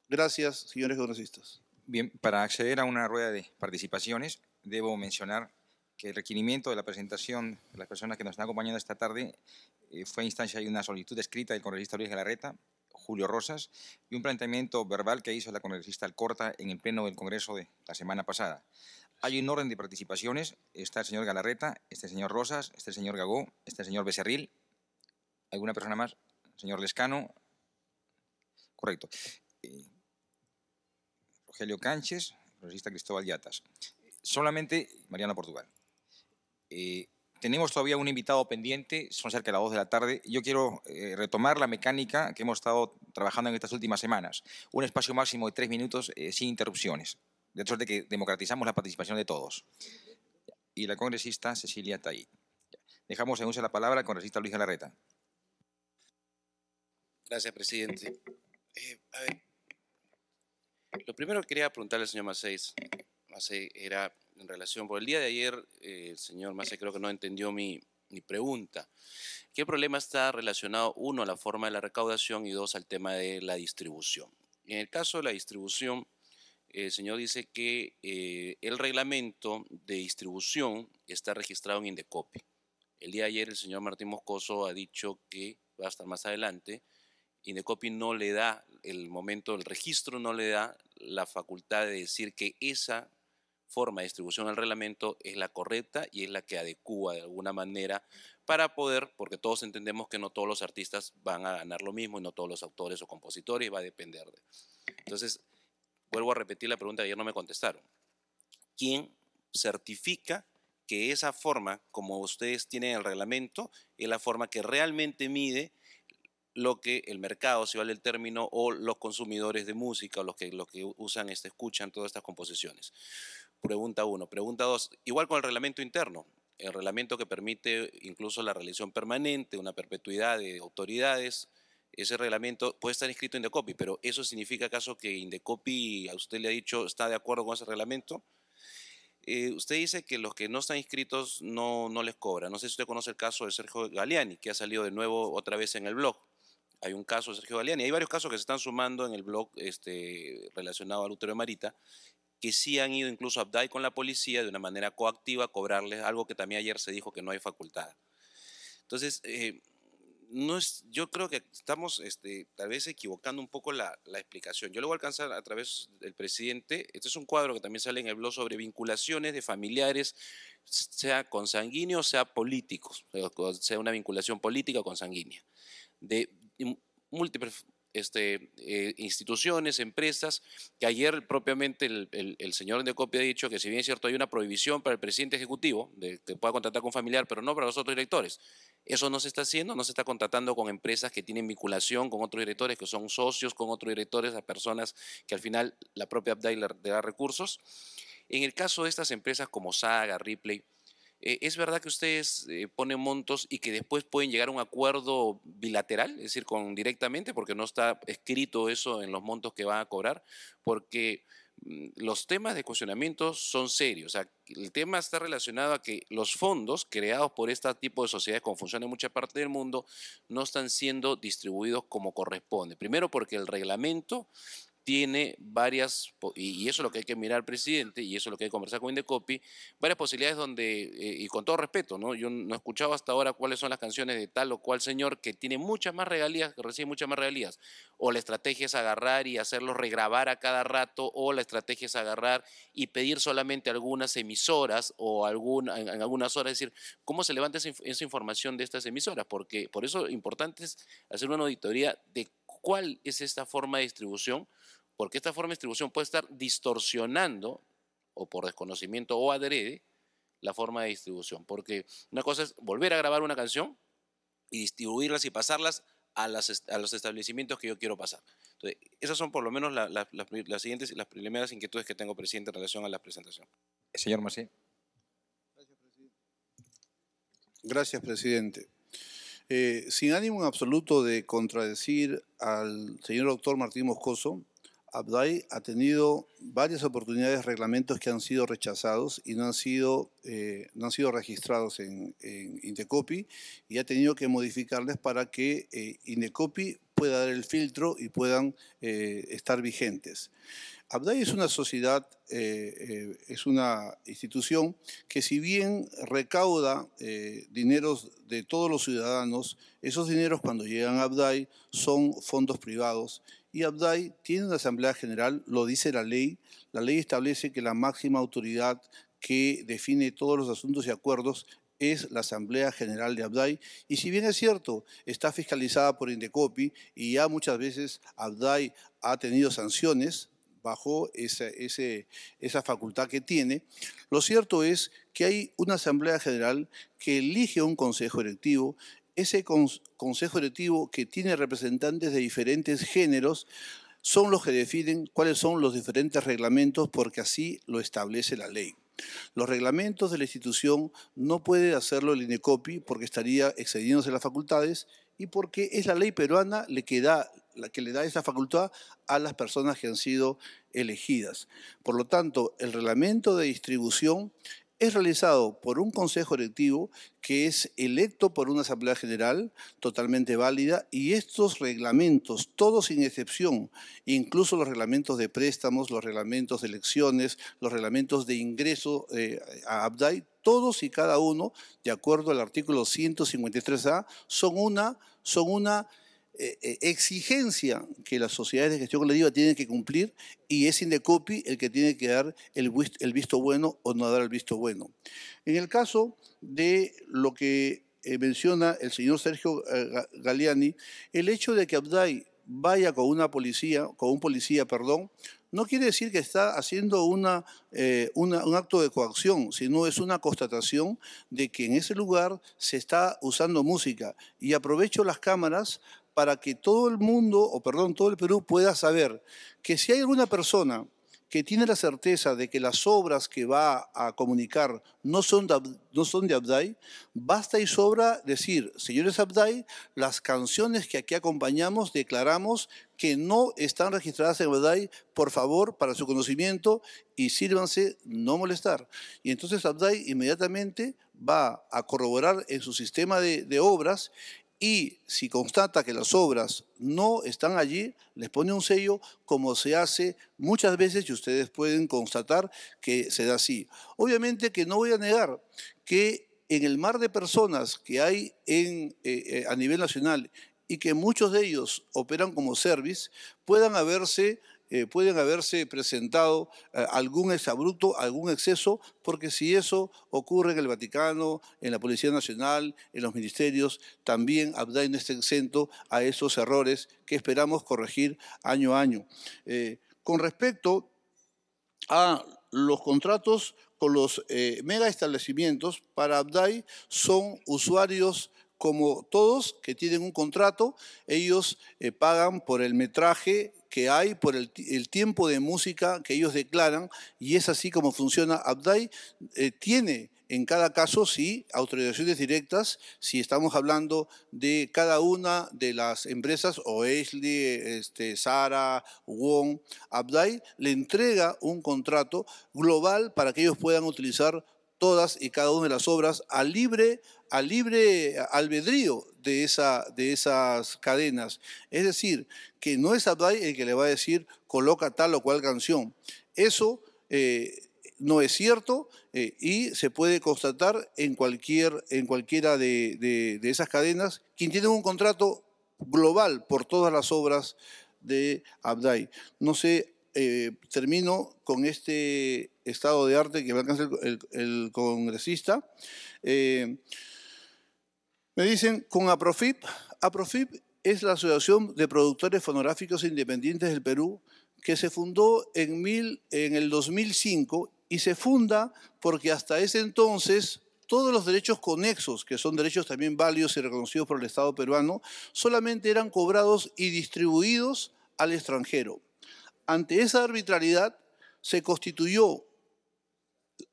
[SPEAKER 10] Gracias, señores congresistas.
[SPEAKER 1] Bien, para acceder a una rueda de participaciones, debo mencionar que el requerimiento de la presentación de las personas que nos están acompañando esta tarde eh, fue a instancia de una solicitud escrita del congresista Luis Galarreta, Julio Rosas, y un planteamiento verbal que hizo la congresista Alcorta en el pleno del Congreso de la semana pasada. Hay un orden de participaciones, está el señor Galarreta, este señor Rosas, este señor Gagó, este señor Becerril, ¿alguna persona más? Señor Lescano, correcto. Eh, Rogelio Canches, congresista Cristóbal Yatas. Solamente Mariana Portugal. Eh, tenemos todavía un invitado pendiente, son cerca de las 2 de la tarde. Yo quiero eh, retomar la mecánica que hemos estado trabajando en estas últimas semanas. Un espacio máximo de tres minutos eh, sin interrupciones. De hecho, de que democratizamos la participación de todos. Y la congresista Cecilia Taí. Dejamos en uso la palabra al congresista Luis Galarreta.
[SPEAKER 4] Gracias, presidente. a ver, lo primero que quería preguntarle al señor Macéis era en relación, por el día de ayer eh, el señor Mase creo que no entendió mi, mi pregunta. ¿Qué problema está relacionado, uno, a la forma de la recaudación y dos, al tema de la distribución? En el caso de la distribución, el señor dice que eh, el reglamento de distribución está registrado en Indecopi. El día de ayer el señor Martín Moscoso ha dicho que va a estar más adelante. Indecopi no le da el momento del registro, no le da la facultad de decir que esa forma de distribución al reglamento es la correcta y es la que adecua de alguna manera para poder, porque todos entendemos que no todos los artistas van a ganar lo mismo y no todos los autores o compositores, va a depender de. Entonces, vuelvo a repetir la pregunta que ayer no me contestaron. ¿Quién certifica que esa forma, como ustedes tienen el reglamento, es la forma que realmente mide lo que el mercado, si vale el término, o los consumidores de música, los que, los que usan, este, escuchan todas estas composiciones? Pregunta uno. Pregunta dos. Igual con el reglamento interno. El reglamento que permite incluso la relación permanente, una perpetuidad de autoridades. Ese reglamento puede estar inscrito en Indecopi, pero ¿eso significa acaso que Indecopi, a usted le ha dicho, está de acuerdo con ese reglamento? Eh, usted dice que los que no están inscritos no, no les cobra. No sé si usted conoce el caso de Sergio Galeani, que ha salido de nuevo otra vez en el blog. Hay un caso de Sergio Galeani, hay varios casos que se están sumando en el blog este, relacionado al útero de Marita, que sí han ido incluso a Abdai con la policía de una manera coactiva a cobrarles algo que también ayer se dijo que no hay facultad. Entonces, eh, no es, yo creo que estamos este, tal vez equivocando un poco la, explicación. Yo lo voy a alcanzar a través del presidente. Este es un cuadro que también sale en el blog sobre vinculaciones de familiares, sea consanguíneos, sea políticos, sea una vinculación política o consanguínea, de múltiples este, eh, instituciones, empresas, que ayer propiamente el, señor de copia ha dicho que si bien es cierto hay una prohibición para el presidente ejecutivo de que pueda contratar con familiar, pero no para los otros directores. Eso no se está haciendo, no se está contratando con empresas que tienen vinculación con otros directores, que son socios con otros directores, a personas que al final la propia Update le da recursos. En el caso de estas empresas como Saga, Ripley, eh, ¿Es verdad que ustedes eh, ponen montos y que después pueden llegar a un acuerdo bilateral, es decir, con, directamente, porque no está escrito eso en los montos que van a cobrar? Porque mm, los temas de cuestionamiento son serios. O sea, el tema está relacionado a que los fondos creados por este tipo de sociedades con funciones en mucha parte del mundo no están siendo distribuidos como corresponde. Primero porque el reglamento tiene varias, y eso es lo que hay que mirar, presidente, y eso es lo que hay que conversar con Indecopi, varias posibilidades donde, eh, y con todo respeto, ¿no? yo no he escuchado hasta ahora cuáles son las canciones de tal o cual señor que tiene muchas más regalías, que recibe muchas más regalías, o la estrategia es agarrar y hacerlo regrabar a cada rato, o la estrategia es agarrar y pedir solamente algunas emisoras o algún, en, algunas horas, decir, ¿cómo se levanta esa, esa información de estas emisoras? Porque por eso es importante hacer una auditoría de cuál es esta forma de distribución, porque esta forma de distribución puede estar distorsionando, o por desconocimiento o adrede, la forma de distribución. Porque una cosa es volver a grabar una canción y distribuirlas y pasarlas a, los establecimientos que yo quiero pasar. Entonces, esas son por lo menos las siguientes, y las primeras inquietudes que tengo, presidente, en relación a la presentación.
[SPEAKER 10] Señor Mací. Gracias, presidente. Gracias, presidente. Eh, sin ánimo en absoluto de contradecir al señor doctor Martín Moscoso, ABDAI ha tenido varias oportunidades, reglamentos que han sido rechazados y no han sido, eh, no han sido registrados en, en, Indecopi y ha tenido que modificarles para que eh, Indecopi pueda dar el filtro y puedan eh, estar vigentes. Abdai es una sociedad, eh, eh, es una institución que si bien recauda eh, dineros de todos los ciudadanos, esos dineros cuando llegan a Abdai son fondos privados y Abdai tiene una asamblea general, lo dice la ley, la ley establece que la máxima autoridad que define todos los asuntos y acuerdos es la Asamblea General de Abdai. Y si bien es cierto, está fiscalizada por Indecopi y ya muchas veces Abdai ha tenido sanciones bajo esa, facultad que tiene. Lo cierto es que hay una Asamblea General que elige un Consejo Directivo. Ese Consejo Directivo que tiene representantes de diferentes géneros son los que definen cuáles son los diferentes reglamentos porque así lo establece la ley. Los reglamentos de la institución no puede hacerlo el INECOPI porque estaría excediéndose las facultades y porque es la ley peruana le que, da, la que le da esa facultad a las personas que han sido elegidas. Por lo tanto, el reglamento de distribución es realizado por un consejo electivo que es electo por una asamblea general totalmente válida y estos reglamentos, todos sin excepción, incluso los reglamentos de préstamos, los reglamentos de elecciones, los reglamentos de ingreso eh, a Abdai, todos y cada uno, de acuerdo al artículo 153A, son una, son una eh, eh, exigencia que las sociedades de gestión colectiva tienen que cumplir y es Indecopi el que tiene que dar el, visto bueno o no dar el visto bueno. En el caso de lo que eh, menciona el señor Sergio Galeani, el hecho de que Abdai vaya con una policía, con un policía, perdón, no quiere decir que está haciendo eh, una, un acto de coacción, sino es una constatación de que en ese lugar se está usando música. Y aprovecho las cámaras para que todo el mundo, o perdón, todo el Perú pueda saber que si hay alguna persona que tiene la certeza de que las obras que va a comunicar no son de, no son de Abdai, basta y sobra decir, señores Abdai, las canciones que aquí acompañamos declaramos que no están registradas en Abdai, por favor, para su conocimiento y sírvanse no molestar. Y entonces Abdai inmediatamente va a corroborar en su sistema de, de obras y si constata que las obras no están allí, les pone un sello como se hace muchas veces y ustedes pueden constatar que se da así. Obviamente que no voy a negar que en el mar de personas que hay eh, eh, a nivel nacional y que muchos de ellos operan como service, puedan haberse eh, pueden haberse presentado eh, algún exabrupto, algún exceso, porque si eso ocurre en el Vaticano, en la Policía Nacional, en los ministerios, también Abdai no está exento a esos errores que esperamos corregir año a año. Eh, con respecto a los contratos con los mega establecimientos, para Abdai son usuarios como todos que tienen un contrato, ellos pagan por el metraje que hay por el, tiempo de música que ellos declaran y es así como funciona. Abdai eh, tiene en cada caso, sí, autorizaciones directas, si estamos hablando de cada una de las empresas, o este, Sara, Wong, Abdai, le entrega un contrato global para que ellos puedan utilizar todas y cada una de las obras a libre al libre albedrío de, esa, de esas cadenas. Es decir, que no es Abdai el que le va a decir coloca tal o cual canción. Eso eh, no es cierto eh, y se puede constatar en, cualquier, en cualquiera de, esas cadenas, quien tiene un contrato global por todas las obras de Abdai. No sé, eh, termino con este estado de arte que va a alcanzar el, congresista. Me dicen, con APROFIP, APROFIP es la Asociación de Productores Fonográficos Independientes del Perú, que se fundó en, mil, en el 2005 y se funda porque hasta ese entonces todos los derechos conexos, que son derechos también válidos y reconocidos por el Estado peruano, solamente eran cobrados y distribuidos al extranjero. Ante esa arbitrariedad se constituyó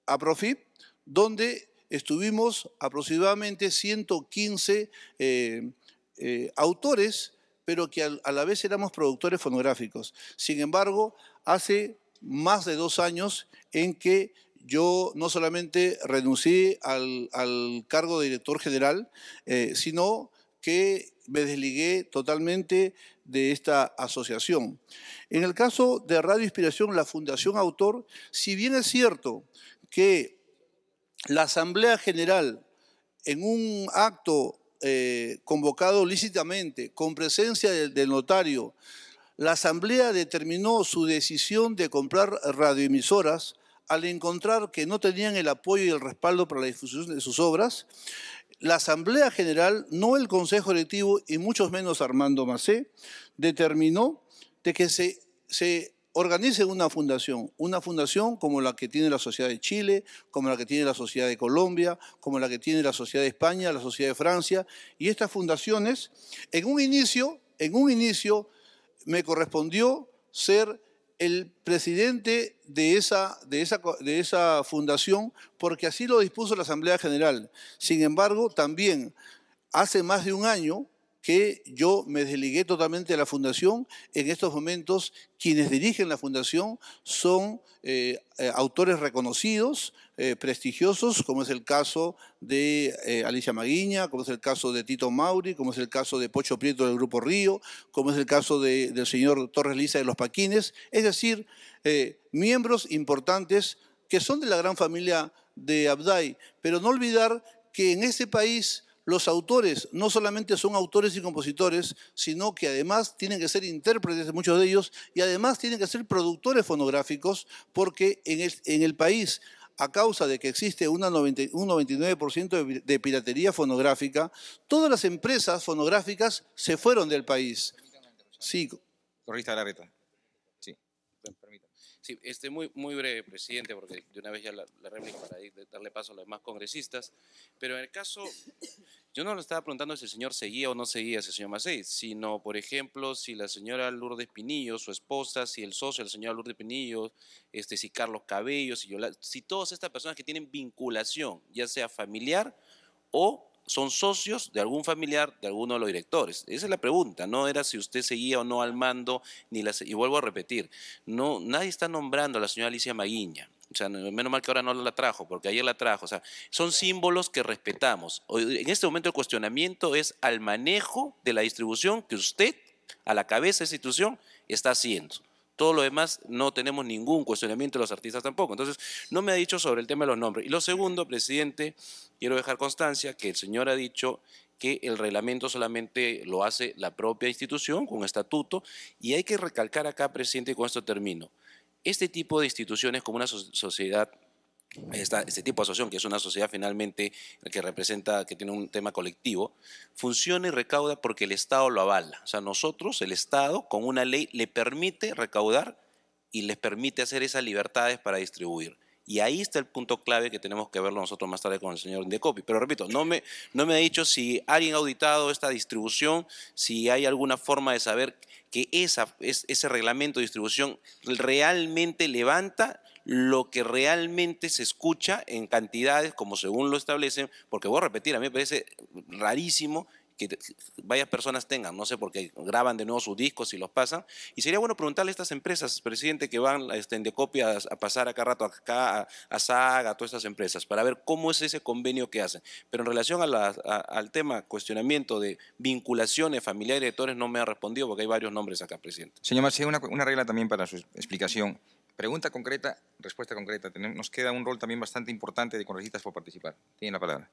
[SPEAKER 10] APROFIP, donde estuvimos aproximadamente 115 eh, eh, autores, pero que a la vez éramos productores fonográficos. Sin embargo, hace más de dos años en que yo no solamente renuncié al, cargo de director general, eh, sino que me desligué totalmente de esta asociación. En el caso de Radio Inspiración, la Fundación Autor, si bien es cierto que la Asamblea General, en un acto eh, convocado lícitamente, con presencia del, notario, la Asamblea determinó su decisión de comprar radioemisoras al encontrar que no tenían el apoyo y el respaldo para la difusión de sus obras, la Asamblea General, no el Consejo Directivo y muchos menos Armando Macé, determinó de que se organicen una fundación, una fundación como la que tiene la Sociedad de Chile, como la que tiene la Sociedad de Colombia, como la que tiene la Sociedad de España, la Sociedad de Francia, y estas fundaciones, en un inicio, en un inicio me correspondió ser el presidente de esa, de, esa, de esa fundación, porque así lo dispuso la Asamblea General. Sin embargo, también hace más de un año que yo me desligué totalmente de la fundación. En estos momentos quienes dirigen la fundación son eh, eh, autores reconocidos, eh, prestigiosos, como es el caso de Alicia Maguiña, como es el caso de Tito Mauri, como es el caso de Pocho Prieto del Grupo Río, como es el caso del señor Torres Lisa de los Paquines, es decir, miembros importantes que son de la gran familia de Abdai, pero no olvidar que en ese país los autores no solamente son autores y compositores, sino que además tienen que ser intérpretes, muchos de ellos, y además tienen que ser productores fonográficos, porque en el, país, a causa de que existe una un 99% de piratería fonográfica, todas las empresas fonográficas se fueron del país. Sí.
[SPEAKER 4] Corrista Larreta. Sí, este, muy, muy breve, presidente, porque de una vez ya la, réplica para darle paso a los demás congresistas. Pero en el caso, yo no lo estaba preguntando si el señor seguía o no seguía ese señor Macei, sino, por ejemplo, si la señora Lourdes Pinillo, su esposa, si el socio de señor Lourdes Pinillo, este, si Carlos Cabello, si, si todas estas personas que tienen vinculación, ya sea familiar o son socios de algún familiar de alguno de los directores. Esa es la pregunta, no era si usted seguía o no al mando, ni y vuelvo a repetir, no, nadie está nombrando a la señora Alicia Maguiña. O sea, menos mal que ahora no la trajo, porque ayer la trajo. O sea, son símbolos que respetamos. En este momento el cuestionamiento es al manejo de la distribución que usted, a la cabeza de la institución, está haciendo todo lo demás no tenemos ningún cuestionamiento de los artistas tampoco. Entonces, no me ha dicho sobre el tema de los nombres. Y lo segundo, presidente, quiero dejar constancia que el señor ha dicho que el reglamento solamente lo hace la propia institución con estatuto y hay que recalcar acá, presidente, y con esto termino, este tipo de instituciones como una sociedad este tipo de asociación, que es una sociedad finalmente que representa, que tiene un tema colectivo, funciona y recauda porque el Estado lo avala. O sea, nosotros, el Estado, con una ley, le permite recaudar y les permite hacer esas libertades para distribuir. Y ahí está el punto clave que tenemos que verlo nosotros más tarde con el señor Indecopi, Pero repito, no me, no me ha dicho si alguien ha auditado esta distribución, si hay alguna forma de saber que esa, ese reglamento de distribución realmente levanta lo que realmente se escucha en cantidades, como según lo establecen, porque voy a repetir, a mí me parece rarísimo que varias personas tengan, no sé por qué graban de nuevo sus discos y los pasan. Y sería bueno preguntarle a estas empresas, presidente, que van este, de copias a, pasar acá rato acá, a, Saga, a todas estas empresas, para ver cómo es ese convenio que hacen. Pero en relación al tema cuestionamiento de vinculaciones familiares y directores, no me ha respondido porque hay varios nombres acá, presidente.
[SPEAKER 1] Señor Marcelo, una regla también para su explicación.
[SPEAKER 4] Pregunta concreta,
[SPEAKER 1] respuesta concreta. Nos queda un rol también bastante importante de congresistas por participar. Tiene la palabra.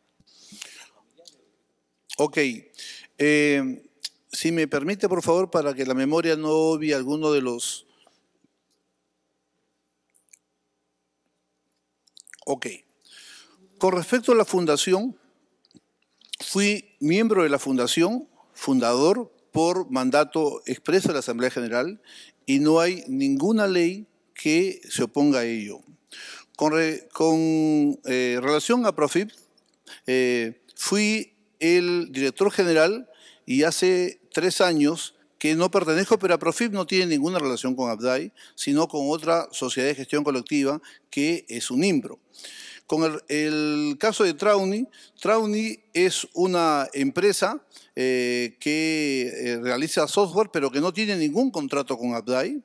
[SPEAKER 10] Ok. Eh, si me permite, por favor, para que la memoria no obvie alguno de los... Ok. Con respecto a la fundación, fui miembro de la fundación, fundador por mandato expreso de la Asamblea General y no hay ninguna ley que se oponga a ello. Con, eh, relación a Profit... Eh, fui el director general y hace tres años que no pertenezco, pero Profib no tiene ninguna relación con Abdai, sino con otra sociedad de gestión colectiva que es un IMBRO. Con el, caso de Trauni, Trauni es una empresa eh, que eh, realiza software, pero que no tiene ningún contrato con Abdai.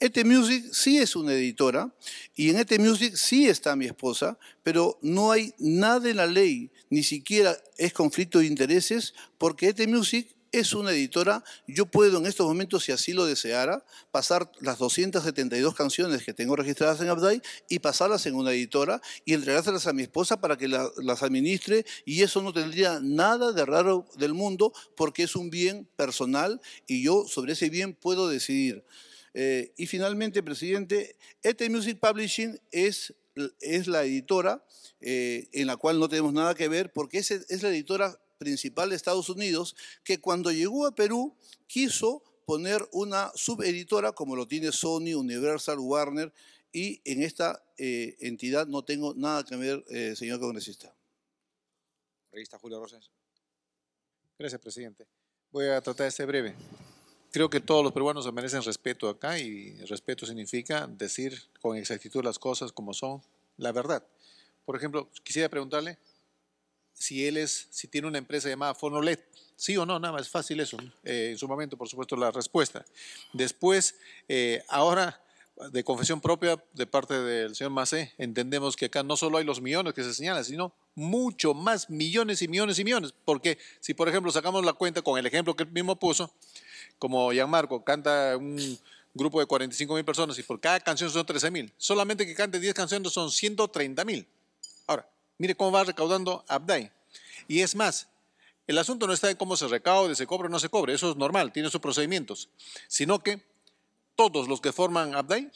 [SPEAKER 10] ET Music sí es una editora y en ET Music sí está mi esposa, pero no hay nada en la ley, ni siquiera es conflicto de intereses, porque ET Music es una editora, yo puedo en estos momentos, si así lo deseara, pasar las 272 canciones que tengo registradas en Abdai y pasarlas en una editora y entregárselas a mi esposa para que las administre y eso no tendría nada de raro del mundo porque es un bien personal y yo sobre ese bien puedo decidir. Eh, y finalmente, presidente, ET Music Publishing es, es la editora eh, en la cual no tenemos nada que ver porque es la editora principal de Estados Unidos, que cuando llegó a Perú quiso poner una subeditora como lo tiene Sony, Universal, Warner, y en esta eh, entidad no tengo nada que ver, eh, señor congresista.
[SPEAKER 1] Revista Julio Rosas. Gracias, presidente.
[SPEAKER 10] Voy a tratar de ser breve.
[SPEAKER 2] Creo que todos los peruanos merecen respeto acá y respeto significa decir con exactitud las cosas como son, la verdad. Por ejemplo, quisiera preguntarle, si él es, si tiene una empresa llamada Fonolet. Sí o no, nada más, fácil eso. Eh, en su momento, por supuesto, la respuesta. Después, eh, ahora, de confesión propia de parte del señor Macé, entendemos que acá no solo hay los millones que se señalan, sino mucho más millones y millones y millones. Porque si, por ejemplo, sacamos la cuenta con el ejemplo que él mismo puso, como Marco canta un grupo de 45 mil personas y por cada canción son 13 mil, solamente que cante 10 canciones son 130 mil. Ahora, Mire cómo va recaudando Abdai. Y es más, el asunto no está en cómo se recaude, se cobra o no se cobre, eso es normal, tiene sus procedimientos, sino que todos los que forman Abdai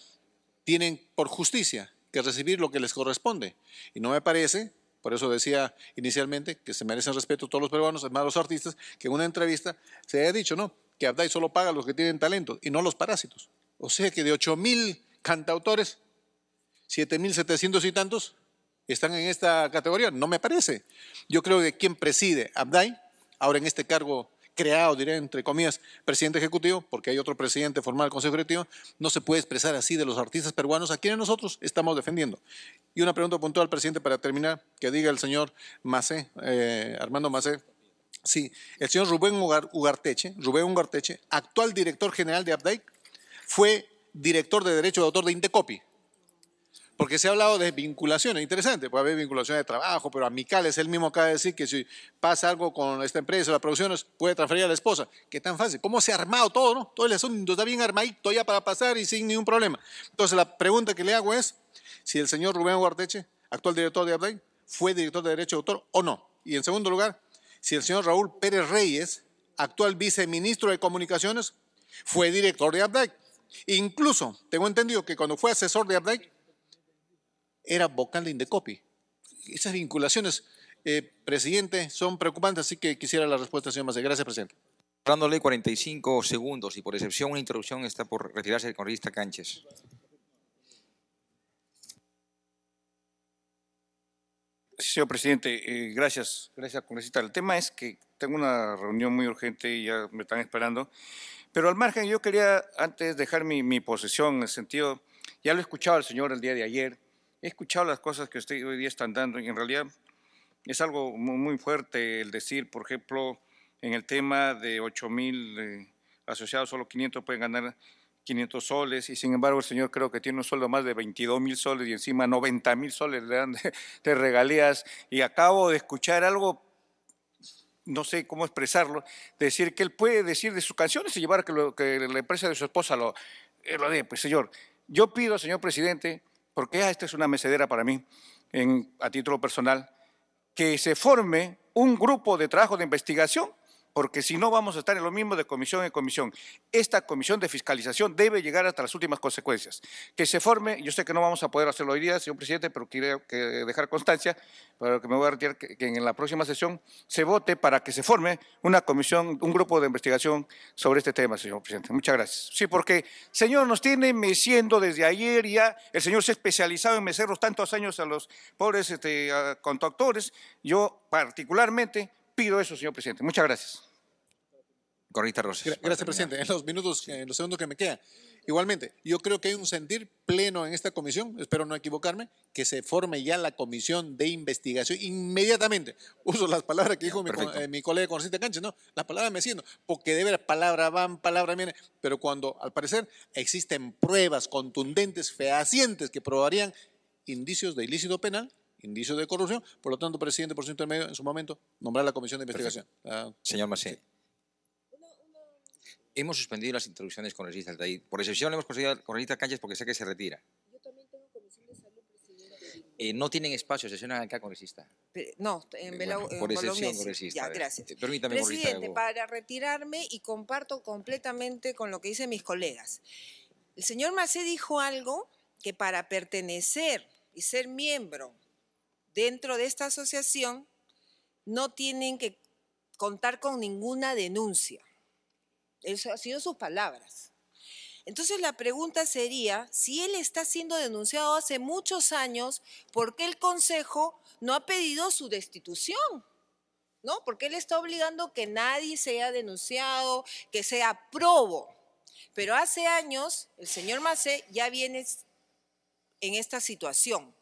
[SPEAKER 2] tienen por justicia que recibir lo que les corresponde. Y no me parece, por eso decía inicialmente, que se merecen respeto todos los peruanos, además los artistas, que en una entrevista se haya dicho, ¿no? Que Abdai solo paga a los que tienen talento y no a los parásitos. O sea que de mil cantautores, mil 7.700 y tantos están en esta categoría? No me parece. Yo creo que quien preside Abdai, ahora en este cargo creado, diré entre comillas, presidente ejecutivo, porque hay otro presidente formal del Consejo Ejecutivo, no se puede expresar así de los artistas peruanos a quienes nosotros estamos defendiendo. Y una pregunta puntual, presidente, para terminar, que diga el señor Macé, eh, Armando Macé, sí, el señor Rubén Ugarteche, Rubén Ugarteche, actual director general de Abdai, fue director de Derecho de Autor de Intecopi. Porque se ha hablado de vinculaciones, interesante, puede haber vinculaciones de trabajo, pero es él mismo acaba de decir que si pasa algo con esta empresa, las producciones, puede transferir a la esposa, ¿Qué tan fácil, cómo se ha armado todo, ¿no? Todo el asunto está bien armadito ya para pasar y sin ningún problema. Entonces la pregunta que le hago es si el señor Rubén Guarteche, actual director de Update, fue director de Derecho de Autor o no. Y en segundo lugar, si el señor Raúl Pérez Reyes, actual viceministro de Comunicaciones, fue director de Update. Incluso tengo entendido que cuando fue asesor de Update, era vocal de Indecopi. Esas vinculaciones, eh, presidente,
[SPEAKER 1] son preocupantes, así que quisiera la respuesta, señor Macedo. Gracias, presidente. Dándole 45 segundos y por excepción una interrupción está por retirarse el congresista Canches.
[SPEAKER 6] Señor presidente, gracias eh, gracias, gracias congresista. El tema es que tengo una reunión muy urgente y ya me están esperando, pero al margen yo quería antes dejar mi, mi posesión en el sentido, ya lo he escuchado al señor el día de ayer, He escuchado las cosas que usted hoy día están dando y en realidad es algo muy fuerte el decir, por ejemplo, en el tema de 8 mil eh, asociados, solo 500 pueden ganar 500 soles y sin embargo el señor creo que tiene un sueldo más de 22 mil soles y encima 90 mil soles le dan (laughs) de, regalías y acabo de escuchar algo no sé cómo expresarlo, decir que él puede decir de sus canciones y llevar que, lo, que la empresa de su esposa lo, eh, lo dé. Pues señor, yo pido, señor presidente, porque ah, esta es una mecedera para mí, a título personal, que se forme un grupo de trabajo de investigación porque si no vamos a estar en lo mismo de comisión en comisión. Esta comisión de fiscalización debe llegar hasta las últimas consecuencias. Que se forme, yo sé que no vamos a poder hacerlo hoy día, señor presidente, pero quiero dejar constancia, para que me voy a retirar, que, en la próxima sesión se vote para que se forme una comisión, un grupo de investigación sobre este tema, señor presidente. Muchas gracias. Sí, porque, señor, nos tiene meciendo desde ayer ya, el señor se ha especializado en los tantos años a los pobres este, Yo particularmente pido eso, señor presidente. Muchas gracias.
[SPEAKER 1] Corrita Rosas.
[SPEAKER 6] Gracias, presidente. En los
[SPEAKER 2] minutos, en los segundos que me quedan. Igualmente, yo creo que hay un sentir pleno en esta comisión, espero no equivocarme, que se forme ya la comisión de investigación inmediatamente. Uso las palabras que dijo mi, eh, colega Concita Canches, no, las palabras me siento, porque de ver palabra van, palabra viene, pero cuando al parecer existen pruebas contundentes, fehacientes, que probarían indicios de ilícito penal, Indicio de corrupción, por lo tanto, presidente por su intermedio, en su momento, nombrar la comisión de investigación.
[SPEAKER 1] Ah, señor Macé. Hemos suspendido las introducciones congresistas Por excepción, le hemos conseguido con Rita Calles porque sé que se retira. Yo también tengo comisión de salud, presidente. Eh, no tienen espacio, sesión acá, congresista.
[SPEAKER 3] No, en Belaú, eh, por excepción, congresista.
[SPEAKER 1] Ya, eh, gracias. Permítame, Presidente, para
[SPEAKER 3] retirarme y comparto completamente con lo que dicen mis colegas. El señor Macé dijo algo que para pertenecer y ser miembro dentro de esta asociación no tienen que contar con ninguna denuncia. Eso ha sido sus palabras. Entonces la pregunta sería, si él está siendo denunciado hace muchos años, ¿por qué el Consejo no ha pedido su destitución? ¿No? Porque él está obligando que nadie sea denunciado, que sea probo. Pero hace años el señor Macé ya viene en esta situación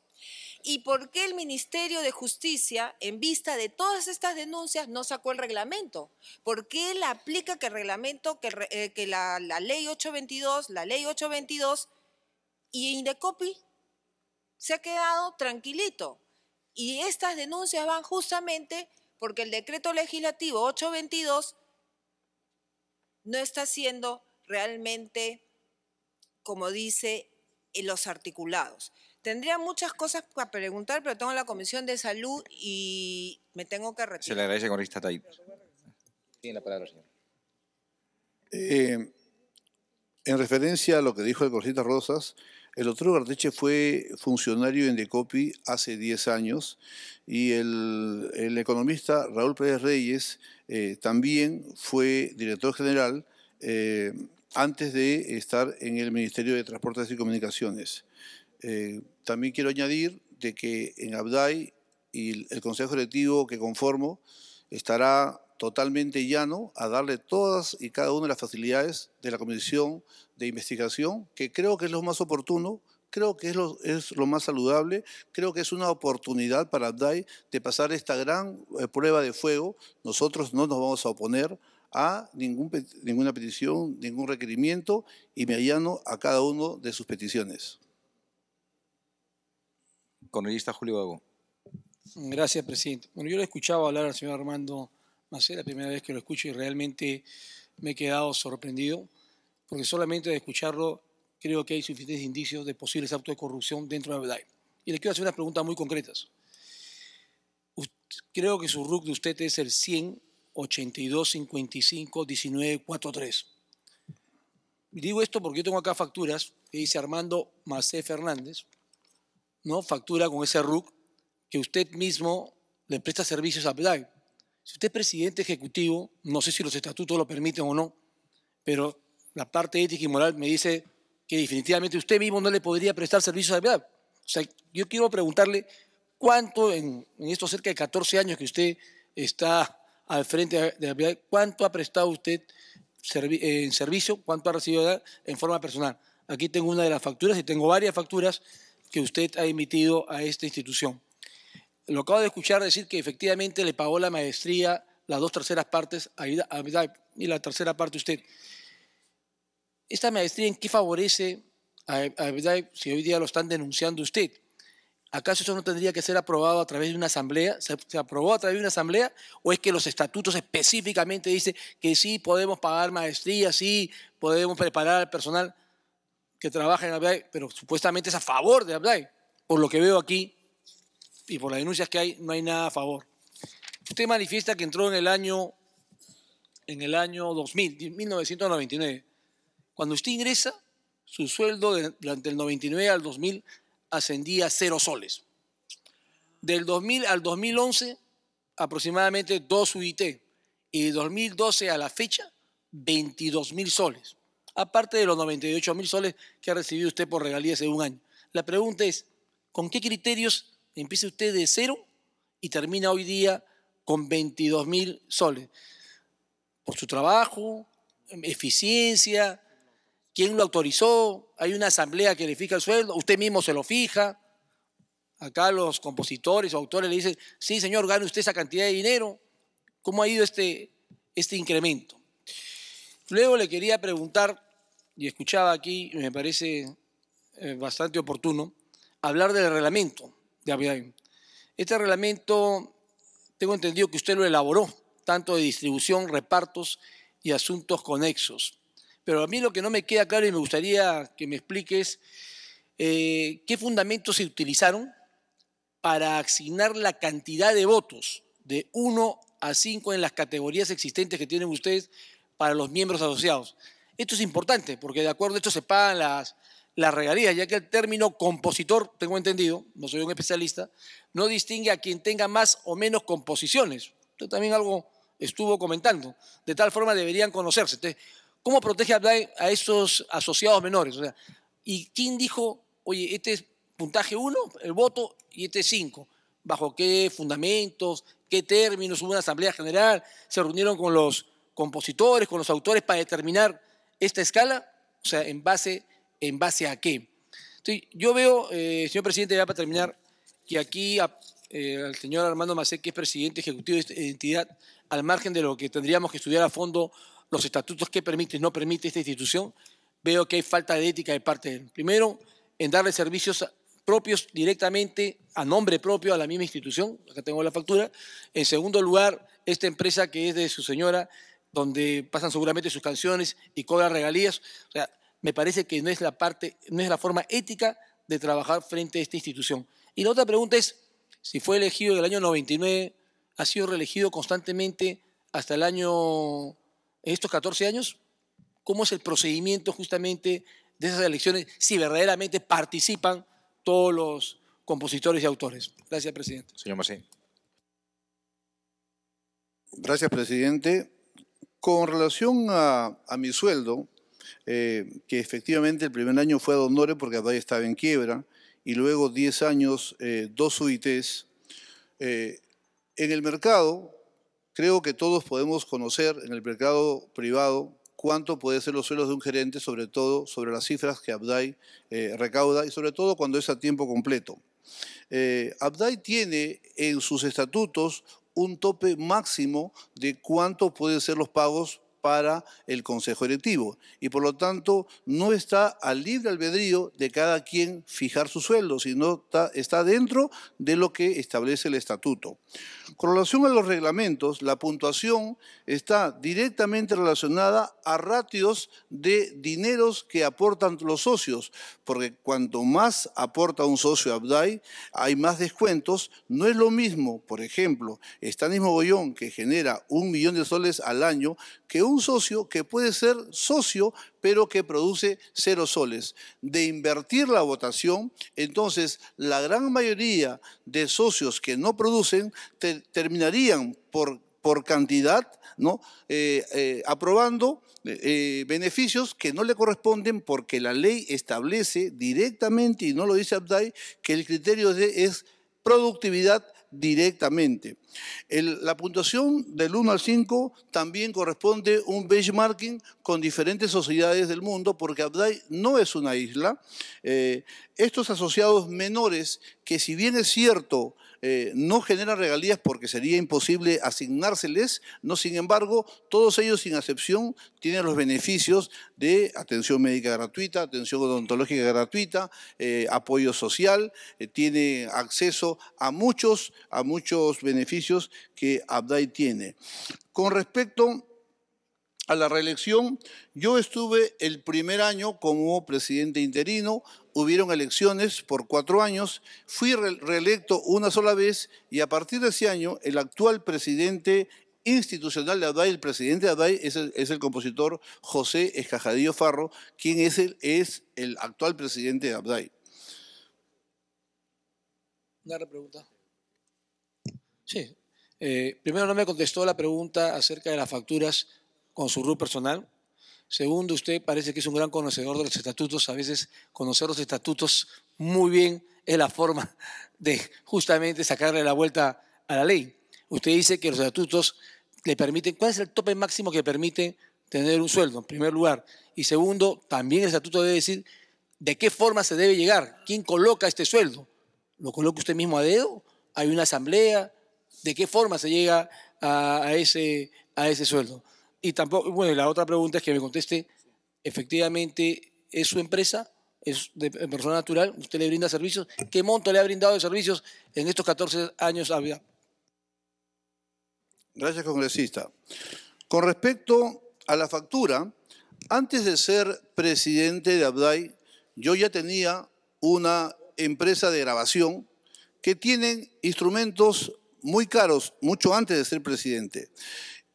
[SPEAKER 3] y por qué el Ministerio de Justicia, en vista de todas estas denuncias, no sacó el reglamento. ¿Por qué la aplica que el reglamento, que, eh, la, ley 822, la ley 822 y Indecopi se ha quedado tranquilito? Y estas denuncias van justamente porque el decreto legislativo 822 no está siendo realmente, como dice, en los articulados. Tendría muchas cosas para preguntar, pero tengo la Comisión de Salud y me tengo que retirar. Se le
[SPEAKER 1] agradece, con esta Tait. Tiene la palabra, señor.
[SPEAKER 10] Eh, en referencia a lo que dijo el corcitas Rosas, el doctor Garteche fue funcionario en Decopi hace 10 años y el, economista Raúl Pérez Reyes eh, también fue director general eh, antes de estar en el Ministerio de Transportes y Comunicaciones. Eh, también quiero añadir de que en Abdai y el Consejo Directivo que conformo estará totalmente llano a darle todas y cada una de las facilidades de la Comisión de Investigación, que creo que es lo más oportuno, creo que es lo, más saludable, creo que es una oportunidad para Abdai de pasar esta gran eh, prueba de fuego. Nosotros no nos vamos a oponer a ningún, ninguna petición, ningún requerimiento y me allano a cada uno de sus peticiones está Julio Bago.
[SPEAKER 11] Mm, gracias, presidente. Bueno, yo lo escuchaba hablar al señor Armando Macé, la primera vez que lo escucho y realmente me he quedado sorprendido, porque solamente de escucharlo creo que hay suficientes indicios de posibles actos de corrupción dentro de la verdad. Y le quiero hacer unas preguntas muy concretas. creo que su RUC de usted es el 182-55-1943. Digo esto porque yo tengo acá facturas que dice Armando Macé Fernández, ¿no? factura con ese RUC que usted mismo le presta servicios a PDAI. Si usted es presidente ejecutivo, no sé si los estatutos lo permiten o no, pero la parte ética y moral me dice que definitivamente usted mismo no le podría prestar servicios a PDAI. O sea, yo quiero preguntarle cuánto en, estos cerca de 14 años que usted está al frente de la cuánto ha prestado usted en servicio, cuánto ha recibido en forma personal. Aquí tengo una de las facturas y tengo varias facturas que usted ha emitido a esta institución. Lo acabo de escuchar decir que efectivamente le pagó la maestría las dos terceras partes a Abidai y la tercera parte usted. ¿Esta maestría en qué favorece a si hoy día lo están denunciando usted? ¿Acaso eso no tendría que ser aprobado a través de una asamblea? ¿Se, aprobó a través de una asamblea? ¿O es que los estatutos específicamente dicen que sí podemos pagar maestría, sí podemos preparar al personal? que trabaja en Abdai, pero supuestamente es a favor de Abdai. Por lo que veo aquí y por las denuncias que hay, no hay nada a favor. Usted manifiesta que entró en el año, en el año 2000, 1999. Cuando usted ingresa, su sueldo durante el 99 al 2000 ascendía a cero soles. Del 2000 al 2011, aproximadamente dos UIT. Y de 2012 a la fecha, 22 mil soles aparte de los 98 mil soles que ha recibido usted por regalías en un año. La pregunta es, ¿con qué criterios empieza usted de cero y termina hoy día con 22 mil soles? ¿Por su trabajo? ¿Eficiencia? ¿Quién lo autorizó? ¿Hay una asamblea que le fija el sueldo? ¿Usted mismo se lo fija? Acá los compositores o autores le dicen, sí señor, gane usted esa cantidad de dinero. ¿Cómo ha ido este, este incremento? Luego le quería preguntar, y escuchaba aquí, me parece eh, bastante oportuno, hablar del reglamento de API. Este reglamento, tengo entendido que usted lo elaboró, tanto de distribución, repartos y asuntos conexos. Pero a mí lo que no me queda claro y me gustaría que me expliques eh, qué fundamentos se utilizaron para asignar la cantidad de votos de 1 a 5 en las categorías existentes que tienen ustedes para los miembros asociados. Esto es importante porque de acuerdo a esto se pagan las, regalías, ya que el término compositor, tengo entendido, no soy un especialista, no distingue a quien tenga más o menos composiciones. Esto también algo estuvo comentando. De tal forma deberían conocerse. ¿cómo protege a esos asociados menores? ¿Y quién dijo, oye, este es puntaje 1, el voto, y este es 5? ¿Bajo qué fundamentos, qué términos? Hubo una asamblea general, se reunieron con los compositores, con los autores para determinar esta escala? O sea, ¿en base, en base a qué? yo veo, eh, señor presidente, ya para terminar, que aquí eh, al señor Armando Macé, que es presidente ejecutivo de esta entidad, al margen de lo que tendríamos que estudiar a fondo los estatutos que permite y no permite esta institución, veo que hay falta de ética de parte de Primero, en darle servicios propios directamente a nombre propio a la misma institución, acá tengo la factura. En segundo lugar, esta empresa que es de su señora donde pasan seguramente sus canciones y cobran regalías. O sea, me parece que no es la parte, no es la forma ética de trabajar frente a esta institución. Y la otra pregunta es, si fue elegido en el año 99, ha sido reelegido constantemente hasta el año, estos 14 años, ¿cómo es el procedimiento justamente de esas elecciones si verdaderamente participan todos los compositores y autores? Gracias, presidente.
[SPEAKER 10] Señor Macín. Gracias, presidente. Con relación a, mi sueldo, eh, que efectivamente el primer año fue a Nore porque Abdai estaba en quiebra, y luego 10 años, eh, dos UITs. Eh, en el mercado, creo que todos podemos conocer en el mercado privado cuánto puede ser los sueldos de un gerente, sobre todo sobre las cifras que Abdai recauda y sobre todo cuando es a tiempo completo. Abdai tiene en sus estatutos un tope máximo de cuánto pueden ser los pagos para el Consejo Directivo y por lo tanto no está al libre albedrío de cada quien fijar su sueldo, sino está dentro de lo que establece el estatuto. Con relación a los reglamentos, la puntuación está directamente relacionada a ratios de dineros que aportan los socios, porque cuanto más aporta un socio a Abdai, hay más descuentos. No es lo mismo, por ejemplo, mismo Bollón, que genera un millón de soles al año, que un socio que puede ser socio, pero que produce cero soles. De invertir la votación, entonces la gran mayoría de socios que no producen terminarían por, por cantidad ¿no? Eh, eh, aprobando eh, beneficios que no le corresponden porque la ley establece directamente, y no lo dice Abdai, que el criterio es productividad directamente. la puntuación del 1 al 5 también corresponde un benchmarking con diferentes sociedades del mundo, porque Abdai no es una isla. Eh, estos asociados menores, que si bien es cierto, eh, no genera regalías porque sería imposible asignárseles, no sin embargo, todos ellos sin excepción tienen los beneficios de atención médica gratuita, atención odontológica gratuita, eh, apoyo social, tienen eh, tiene acceso a muchos, a muchos beneficios que Abdai tiene. Con respecto a la reelección. Yo estuve el primer año como presidente interino, hubieron elecciones por cuatro años, fui reelecto una sola vez y a partir de ese año el actual presidente institucional de ADAI, el presidente de ADAI es el, compositor José Escajadillo Farro, quien es el, es el actual presidente de ADAI.
[SPEAKER 11] Una pregunta.
[SPEAKER 10] Sí. Eh, primero no me contestó
[SPEAKER 11] la pregunta acerca de las facturas con su rol personal. Segundo, usted parece que es un gran conocedor de los estatutos. A veces conocer los estatutos muy bien es la forma (laughs) de justamente sacarle la vuelta a la ley. Usted dice que los estatutos le permiten, ¿cuál es el tope máximo que permite tener un sueldo, en primer lugar? Y segundo, también el estatuto debe decir de qué forma se debe llegar, quién coloca este sueldo. ¿Lo coloca usted mismo a dedo? ¿Hay una asamblea? ¿De qué forma se llega a ese sueldo? Y tampoco, bueno, la otra pregunta es que me conteste, efectivamente, ¿es su empresa? ¿Es de persona natural? ¿Usted le brinda servicios? ¿Qué monto
[SPEAKER 10] le ha brindado de servicios en estos 14 años había? Gracias, congresista. Con respecto a la factura, antes de ser presidente de Abdai, yo ya tenía una empresa de grabación que tienen instrumentos muy caros mucho antes de ser presidente.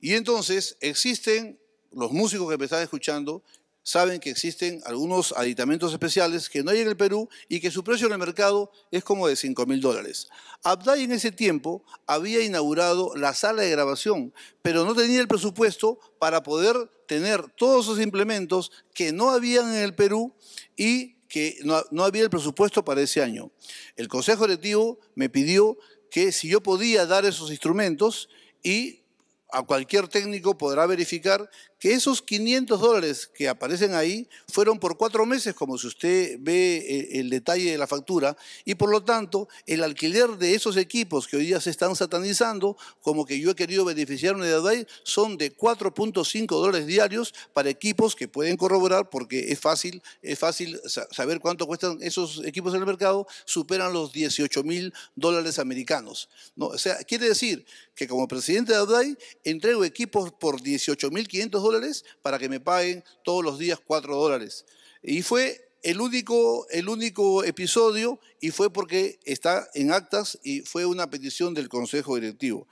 [SPEAKER 10] Y entonces existen, los músicos que me están escuchando, saben que existen algunos aditamentos especiales que no hay en el Perú y que su precio en el mercado es como de 5 mil dólares. Abdai en ese tiempo había inaugurado la sala de grabación, pero no tenía el presupuesto para poder tener todos esos implementos que no habían en el Perú y que no, no había el presupuesto para ese año. El Consejo Directivo me pidió que si yo podía dar esos instrumentos y a cualquier técnico podrá verificar que esos 500 dólares que aparecen ahí fueron por cuatro meses, como si usted ve eh, el detalle de la factura, y por lo tanto el alquiler de esos equipos que hoy día se están satanizando, como que yo he querido beneficiarme de Adai, son de 4.5 dólares diarios para equipos que pueden corroborar, porque es fácil, es fácil saber cuánto cuestan esos equipos en el mercado, superan los 18 mil dólares americanos. ¿no? O sea, quiere decir que como presidente de Abdai entrego equipos por 18.500 dólares para que me paguen todos los días 4 dólares. Y fue el único, el único episodio y fue porque está en actas y fue una petición del Consejo Directivo.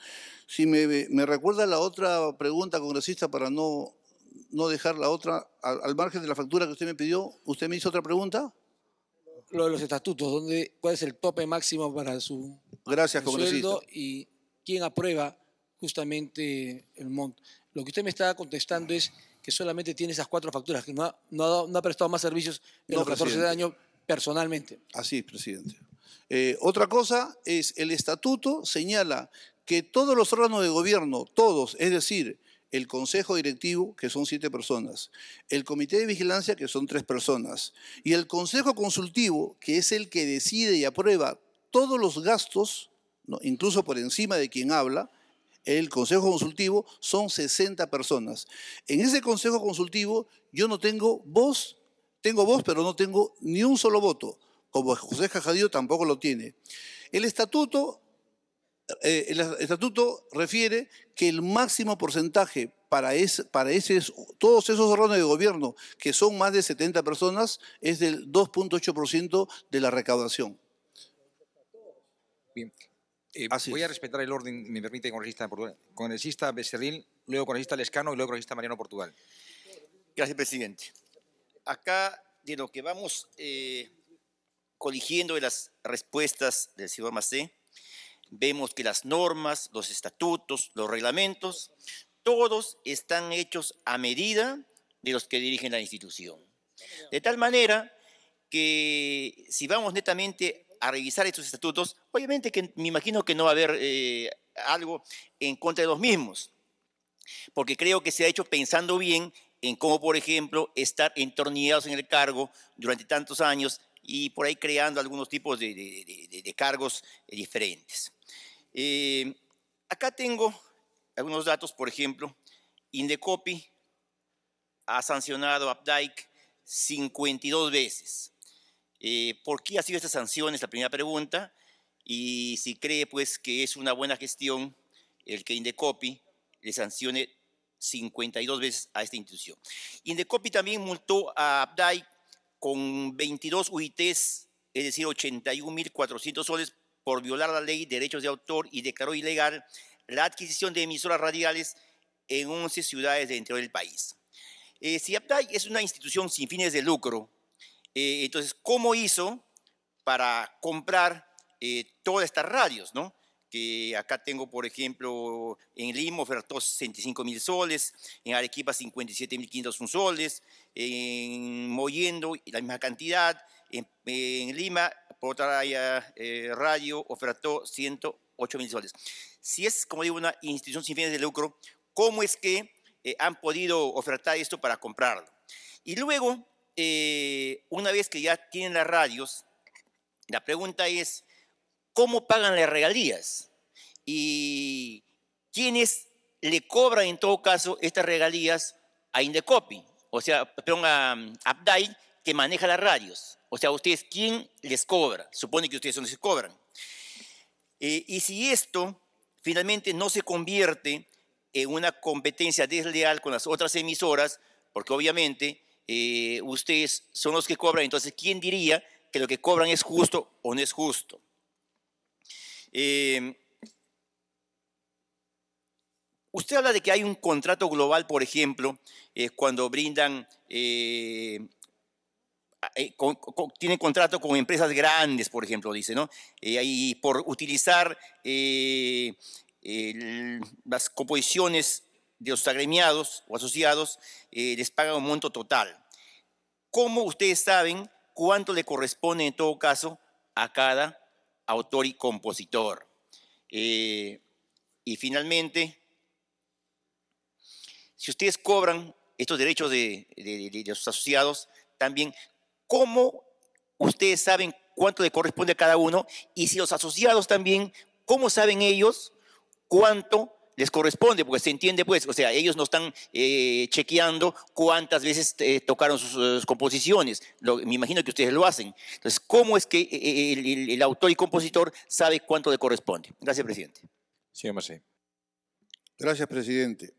[SPEAKER 10] Si me, recuerda la otra pregunta, congresista, para no, no dejar la otra, al, margen de la factura que usted me pidió, ¿usted me hizo otra pregunta? Lo de los estatutos, ¿dónde, ¿cuál es el tope máximo para su
[SPEAKER 11] Gracias, congresista quien aprueba justamente el MONT. Lo que usted me está contestando es que solamente tiene esas cuatro facturas, que no ha,
[SPEAKER 10] prestado más servicios en los 14 de año personalmente. Así presidente. Eh, otra cosa es el estatuto señala que todos los órganos de gobierno, todos, es decir, el Consejo Directivo, que son siete personas, el Comité de Vigilancia, que son tres personas, y el Consejo Consultivo, que es el que decide y aprueba todos los gastos incluso por encima de quien habla, el consejo consultivo son 60 personas. En ese consejo consultivo yo no tengo voz, tengo voz, pero no tengo ni un solo voto, como José Cajadío tampoco lo tiene. El estatuto, eh, el estatuto refiere que el máximo porcentaje para, es, para ese, todos esos órganos de gobierno, que son más de 70 personas, es del 2.8% de la recaudación.
[SPEAKER 1] Bien. Eh, voy a respetar el orden, me permite, con congresista, congresista
[SPEAKER 9] Becerril, luego con congresista Lescano y luego con congresista Mariano Portugal. Gracias, presidente. Acá, de lo que vamos eh, coligiendo de las respuestas del señor Macé, vemos que las normas, los estatutos, los reglamentos, todos están hechos a medida de los que dirigen la institución. De tal manera que si vamos netamente a revisar estos estatutos, obviamente que me imagino que no va a haber eh, algo en contra de los mismos, porque creo que se ha hecho pensando bien en cómo, por ejemplo, estar entornillados en el cargo durante tantos años y por ahí creando algunos tipos de, cargos diferentes. Eh, acá tengo algunos datos, por ejemplo, Indecopi ha sancionado a Updike 52 veces. Eh, ¿Por qué ha sido esta sanción? Es La primera pregunta. Y si cree pues que es una buena gestión el que Indecopi le sancione 52 veces a esta institución. Indecopi también multó a Abdai con 22 UITs, es decir, 81.400 soles por violar la ley de derechos de autor y declaró ilegal la adquisición de emisoras radiales en 11 ciudades dentro del país. Eh, si Abdai es una institución sin fines de lucro, eh, entonces, ¿cómo hizo para comprar eh, todas estas radios? ¿no? Que acá tengo, por ejemplo, en Lima ofertó 65 mil soles, en Arequipa 57 mil 500 soles, en Moyendo la misma cantidad, en, Lima por otra eh, radio ofertó 108 mil soles. Si es, como digo, una institución sin fines de lucro, ¿cómo es que eh, han podido ofertar esto para comprarlo? Y luego eh, una vez que ya tienen las radios, la pregunta es, ¿cómo pagan las regalías? Y quiénes le cobran en todo caso estas regalías a Indecopy? o sea, perdón, a mm, Abdai, que maneja las radios. O sea, ustedes, ¿quién les cobra? Supone que ustedes son los que cobran. Eh, y si esto finalmente no se convierte en una competencia desleal con las otras emisoras, porque obviamente eh, ustedes son los que cobran, entonces, ¿quién diría que lo que cobran es justo o no es justo? Em, usted habla de que hay un contrato global, por ejemplo, eh, cuando brindan, eh, tienen contrato con empresas grandes, por ejemplo, dice, ¿no? y por utilizar las composiciones de los agremiados o asociados eh, les paga un monto total. ¿Cómo ustedes saben cuánto le corresponde en todo caso a cada autor y compositor? Eh, y finalmente, si ustedes cobran estos derechos de, de, los asociados, también cómo ustedes saben cuánto le corresponde a cada uno y si los asociados también, cómo saben ellos cuánto les corresponde, porque se entiende, pues, o sea, ellos no están eh, chequeando cuántas veces eh, tocaron sus, composiciones. me imagino que ustedes lo hacen. Entonces, ¿cómo es que eh, el, autor y compositor sabe cuánto le corresponde? Gracias, presidente.
[SPEAKER 10] Sí, Gracias, presidente.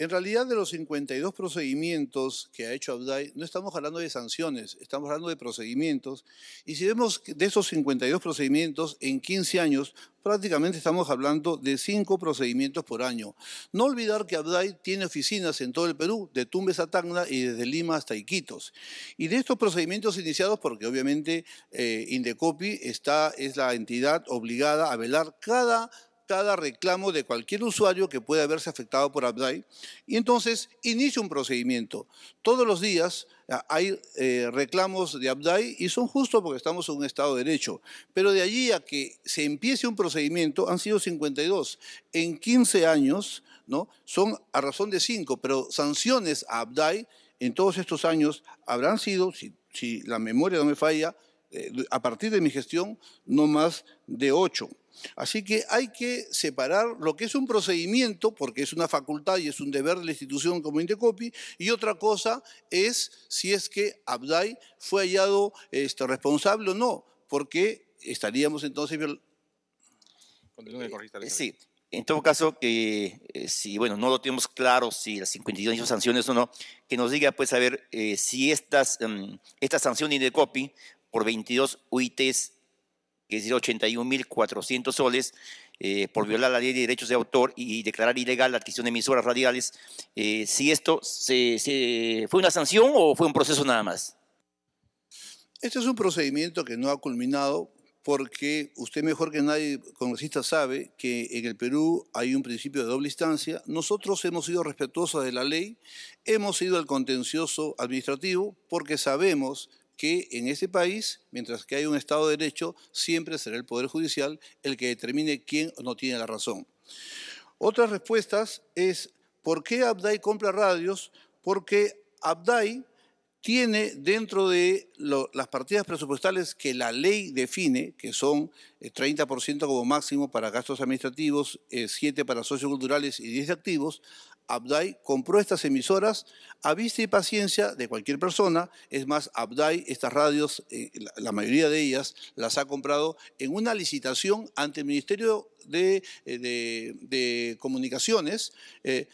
[SPEAKER 10] En realidad, de los 52 procedimientos que ha hecho Abdai, no estamos hablando de sanciones, estamos hablando de procedimientos. Y si vemos de esos 52 procedimientos en 15 años, prácticamente estamos hablando de 5 procedimientos por año. No olvidar que Abdai tiene oficinas en todo el Perú, de Tumbes a Tacna y desde Lima hasta Iquitos. Y de estos procedimientos iniciados, porque obviamente eh, Indecopi está, es la entidad obligada a velar cada cada reclamo de cualquier usuario que pueda haberse afectado por Abdai y entonces inicia un procedimiento. Todos los días eh, hay eh, reclamos de Abdai y son justos porque estamos en un Estado de Derecho. Pero de allí a que se empiece un procedimiento han sido 52. En 15 años, ¿no? Son a razón de 5, pero sanciones a Abdai en todos estos años habrán sido, si, si la memoria no me falla, eh, a partir de mi gestión, no más de 8. Así que hay que separar lo que es un procedimiento, porque es una facultad y es un deber de la institución como Indecopi, y otra cosa es si es que Abdai fue hallado este, responsable o no, porque estaríamos entonces... Eh,
[SPEAKER 9] sí, en todo caso, que eh, si, bueno, no lo tenemos claro si las 52 sanciones o no, que nos diga, pues, a ver, eh, si estas, mm, esta sanción de Indecopi por 22 UITs que es decir, 81.400 soles eh, por violar la ley de derechos de autor y declarar ilegal la adquisición de emisoras radiales. Eh, si esto fue una sanción o fue un proceso nada más.
[SPEAKER 10] Este es un procedimiento que no ha culminado porque usted mejor que nadie congresista sabe que en el Perú hay un principio de doble instancia. Nosotros hemos sido respetuosos de la ley, hemos sido al contencioso administrativo porque sabemos que en ese país, mientras que hay un Estado de Derecho, siempre será el Poder Judicial el que determine quién no tiene la razón. Otras respuestas es, ¿por qué Abdai compra radios? Porque Abdai tiene dentro de las partidas presupuestales que la ley define, que son 30% eh, como máximo para gastos administrativos, 7 eh, para socioculturales y 10 activos, Abdai compró estas emisoras a vista y paciencia de cualquier persona. Es más, Abdai, estas radios, eh, la, mayoría de ellas, las ha comprado en una licitación ante el Ministerio de, eh, Comunicaciones, eh,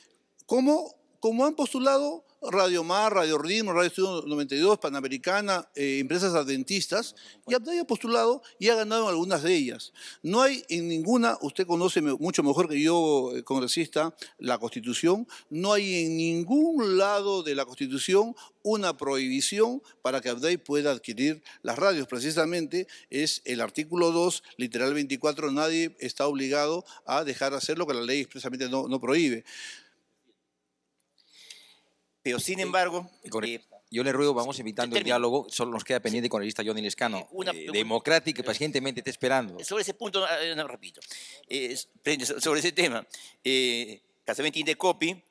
[SPEAKER 10] como han postulado Radio Mar, Radio Ritmo, Radio Estudio 92, Panamericana, eh, empresas adventistas, y Abdai ha postulado y ha ganado en algunas de ellas. No hay en ninguna, usted conoce mucho mejor que yo, eh, congresista, la Constitución, no hay en ningún lado de la Constitución una prohibición para que Abday pueda adquirir las radios. Precisamente es el artículo 2, literal 24, nadie está obligado a dejar hacer lo que la ley expresamente no prohíbe. Pero sin embargo... Eh, yo le ruego, vamos
[SPEAKER 1] evitando el diálogo, solo nos queda pendiente con el lista Johnny Lescano, eh, democrático que pacientemente está esperando.
[SPEAKER 9] Sobre ese punto, ah, eh, no, repito, eh, sobre ese tema, eh, de Indecopi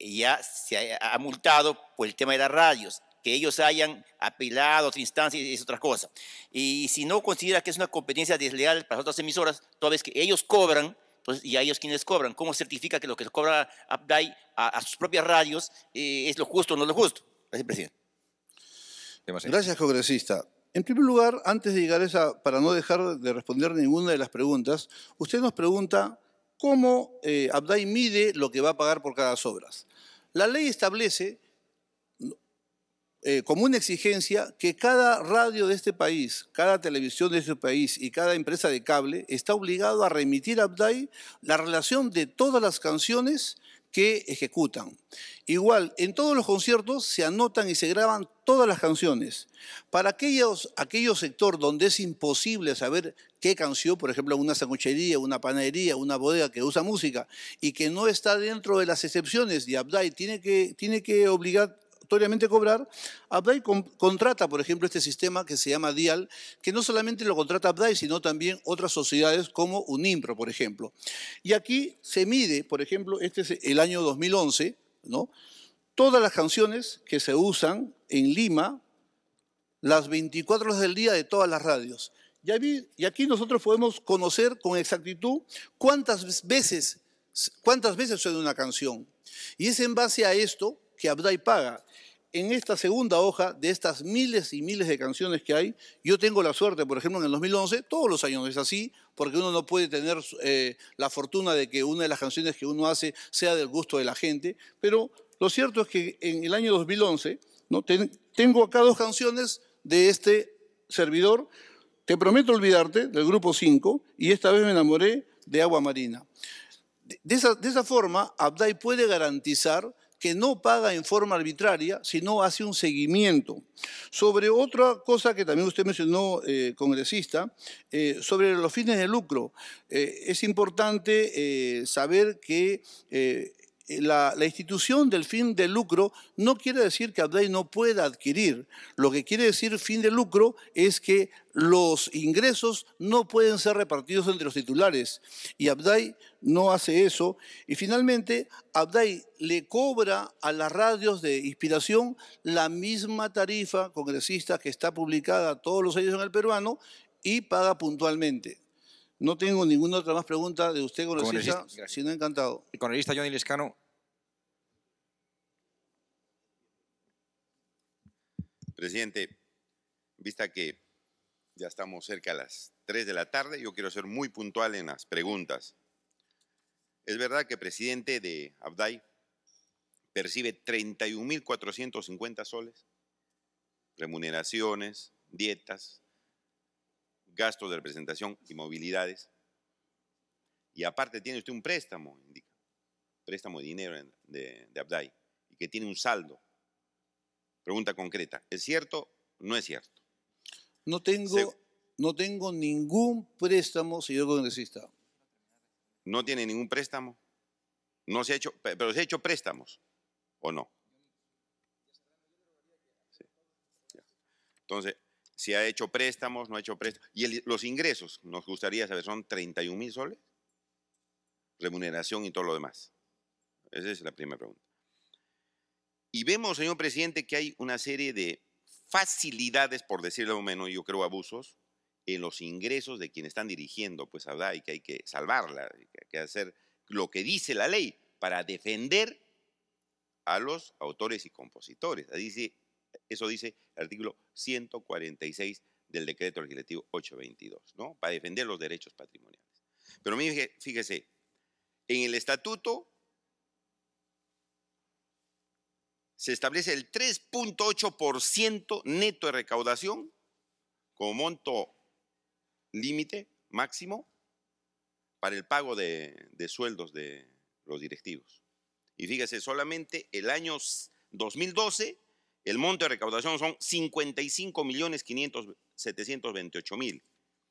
[SPEAKER 9] ya se ha, multado por el tema de las radios, que ellos hayan apelado a otra instancia es otra cosa. Y si no considera que es una competencia desleal para otras emisoras, toda vez que ellos cobran ¿y a ellos quienes cobran? ¿Cómo certifica que lo que cobra Abdai a, sus propias radios eh, es lo justo o no lo justo? Gracias, presidente.
[SPEAKER 10] Gracias, congresista. En primer lugar, antes de llegar a esa, para no dejar de responder ninguna de las preguntas, usted nos pregunta cómo eh, Abdai mide lo que va a pagar por cada obras. La ley establece eh, como una exigencia que cada radio de este país, cada televisión de este país y cada empresa de cable está obligado a remitir a Abdai la relación de todas las canciones que ejecutan. Igual, en todos los conciertos se anotan y se graban todas las canciones. Para aquellos, aquellos donde es imposible saber qué canción, por ejemplo, una sanguchería, una panadería, una bodega que usa música y que no está dentro de las excepciones de Abdai, tiene que, tiene que obligar cobrar, Abdai contrata, por ejemplo, este sistema que se llama DIAL, que no solamente lo contrata Abdai, sino también otras sociedades como UNIMPRO, por ejemplo. Y aquí se mide, por ejemplo, este es el año 2011, ¿no? todas las canciones que se usan en Lima, las 24 horas del día de todas las radios. Y aquí nosotros podemos conocer con exactitud cuántas veces, cuántas veces suena una canción. Y es en base a esto que Abdai paga. En esta segunda hoja, de estas miles y miles de canciones que hay, yo tengo la suerte, por ejemplo, en el 2011, todos los años es así, porque uno no puede tener eh, la fortuna de que una de las canciones que uno hace sea del gusto de la gente, pero lo cierto es que en el año 2011, ¿no? tengo acá dos canciones de este servidor, Te prometo olvidarte, del grupo 5, y esta vez me enamoré de Agua Marina. De esa, de esa, forma, Abdai puede garantizar que no paga en forma arbitraria, sino hace un seguimiento. Sobre otra cosa que también usted mencionó, eh, congresista, eh, sobre los fines de lucro, eh, es importante saber que la, institución del fin de lucro no quiere decir que Abday no pueda adquirir. Lo que quiere decir fin de lucro es que los ingresos no pueden ser repartidos entre los titulares. Y Abday no hace eso. Y finalmente, Abday le cobra a las radios de inspiración la misma tarifa congresista que está publicada todos los años en el peruano y paga puntualmente. No tengo ninguna otra más pregunta de usted, congresista, sido encantado. El congresista Johnny Lescano.
[SPEAKER 12] Presidente, vista que ya estamos cerca a las 3 de la tarde, yo quiero ser muy puntual en las preguntas. Es verdad que el presidente de Abdai percibe 31.450 soles, remuneraciones, dietas, gastos de representación y movilidades. Y aparte tiene usted un préstamo, indica, préstamo de dinero de, Abdai, y que tiene un saldo. Pregunta concreta, ¿es cierto o no es cierto? No tengo, no tengo ningún préstamo, señor congresista. ¿No tiene ningún préstamo? No se ha hecho, pero se ha hecho préstamos, ¿o no? Entonces, si ha hecho préstamos, no ha hecho préstamos. Y los ingresos, nos gustaría saber, son 31 mil soles, remuneración y todo lo demás. Esa es la primera pregunta. Y vemos, señor presidente, que hay una serie de facilidades, por decirlo menos, yo creo abusos, en los ingresos de quienes están dirigiendo, pues a y que hay que salvarla, hay que hacer lo que dice la ley para defender a los autores y compositores. Así dice eso dice el artículo 146 del decreto legislativo 822, ¿no? Para defender los derechos patrimoniales. Pero fíjese, en el estatuto se establece el 3.8% neto de recaudación como monto límite máximo para el pago de, sueldos de los directivos. Y fíjese, solamente el año 2012 el monto de recaudación son 55 millones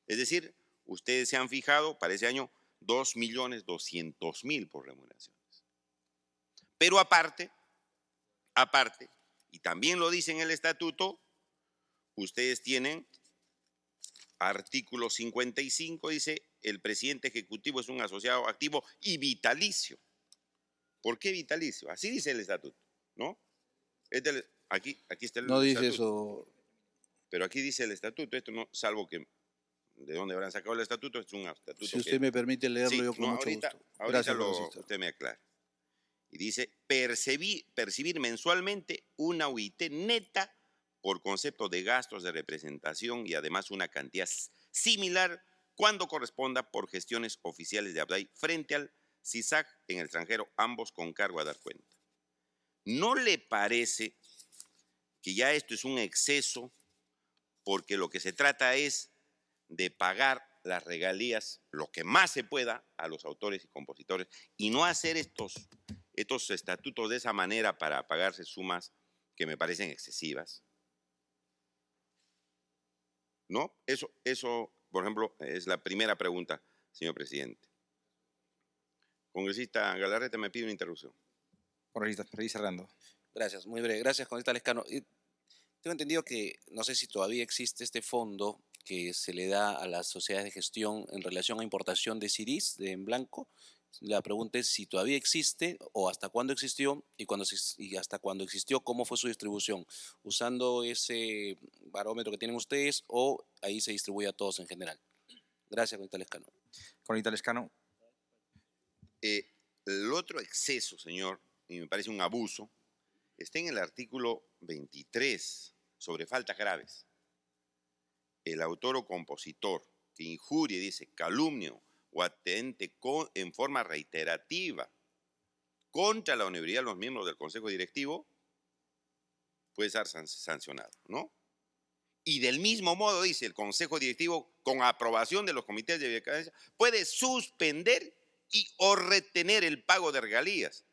[SPEAKER 12] Es decir, ustedes se han fijado para ese año 2.200.000 por remuneraciones. Pero aparte, aparte, y también lo dice en el estatuto, ustedes tienen artículo 55, dice, el presidente ejecutivo es un asociado activo y vitalicio. ¿Por qué vitalicio? Así dice el estatuto, ¿no? Es del, Aquí, aquí está el No dice eso. Pero aquí dice el estatuto, esto no, salvo que de dónde habrán sacado el estatuto, es un estatuto. Si usted me permite leerlo, yo con mucho gusto. Ahorita Gracias, lo, usted me aclara. Y dice, percibir mensualmente una UIT neta por concepto de gastos de representación y además una cantidad similar cuando corresponda por gestiones oficiales de Abdai frente al CISAC en el extranjero, ambos con cargo a dar cuenta. ¿No le parece que ya esto es un exceso porque lo que se trata es de pagar las regalías lo que más se pueda a los autores y compositores y no hacer estos, estos estatutos de esa manera para pagarse sumas que me parecen excesivas. ¿No? Eso, eso, por ejemplo, es la primera pregunta, señor presidente. Congresista Galarreta, me pide una interrupción.
[SPEAKER 4] Por ahí, cerrando.
[SPEAKER 12] Gracias, muy breve. Gracias, Juanita Lescano. tengo entendido
[SPEAKER 4] que, no sé si todavía existe este fondo que se le da a las sociedades de gestión en relación a importación de CIRIS en blanco. La pregunta es si todavía existe o hasta cuándo existió y, cuando hasta cuándo existió, cómo fue su distribución, usando ese barómetro que tienen ustedes o ahí se distribuye a todos en general. Gracias, Conita
[SPEAKER 12] Lescano. Conita Lescano. Eh, el otro exceso, señor, y me parece un abuso, está en el artículo 23 sobre faltas graves. El autor o compositor que injurie, dice, calumnio o atente en forma reiterativa contra la honorabilidad de los miembros del Consejo Directivo, puede ser sancionado, ¿no? Y del mismo modo, dice el Consejo Directivo, con aprobación de los comités de Vigilancia, puede suspender y o retener el pago de regalías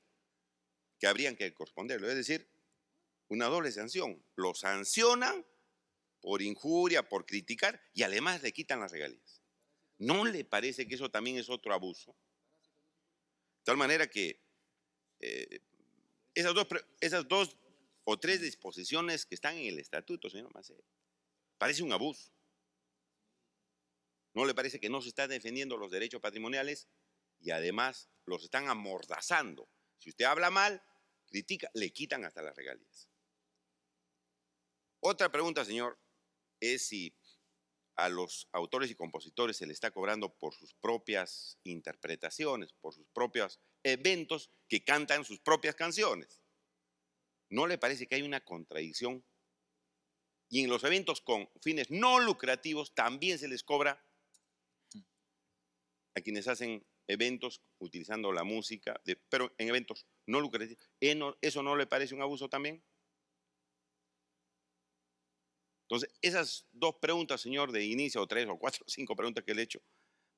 [SPEAKER 12] que habrían que corresponderlo. Es decir, una doble sanción. Lo sancionan por injuria, por criticar y además le quitan las regalías. ¿No le parece que eso también es otro abuso? De tal manera que eh, esas, dos, esas dos o tres disposiciones que están en el estatuto, señor Macé, parece un abuso. ¿No le parece que no se están defendiendo los derechos patrimoniales y además los están amordazando si usted habla mal, critica, le quitan hasta las regalías. Otra pregunta, señor, es si a los autores y compositores se le está cobrando por sus propias interpretaciones, por sus propios eventos que cantan sus propias canciones. ¿No le parece que hay una contradicción? Y en los eventos con fines no lucrativos también se les cobra mm. a quienes hacen eventos utilizando la música, pero en eventos no lucrativos. ¿eh, ¿Eso no le parece un abuso también? Entonces, esas dos preguntas, señor, de inicio, o tres, o cuatro, (laughs) cinco preguntas que le he hecho,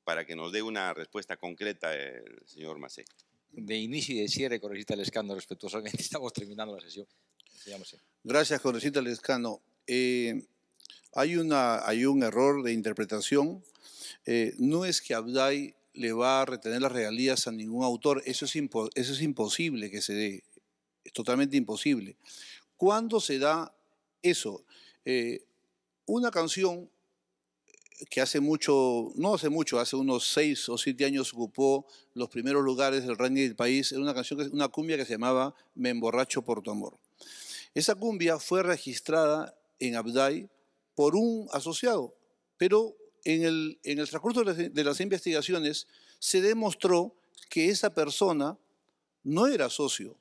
[SPEAKER 12] para que nos dé una respuesta concreta el señor Macé. De inicio y de cierre, Correcita Lescano, respetuosamente, (laughs) estamos terminando la sesión. Gracias, Correcita Lescano.
[SPEAKER 10] Eh, hay, una, hay un error de interpretación. Eh, no es que Abdai le va a retener las regalías a ningún autor. Eso es, eso es imposible que se dé, es totalmente imposible. ¿Cuándo se da eso? Eh, una canción que hace mucho, no hace mucho, hace unos seis o siete años ocupó los primeros lugares del ranking del país, era una canción, una cumbia que se llamaba Me emborracho por tu amor. Esa cumbia fue registrada en Abdai por un asociado, pero en el, transcurso de las, investigaciones se demostró que esa persona no era socio.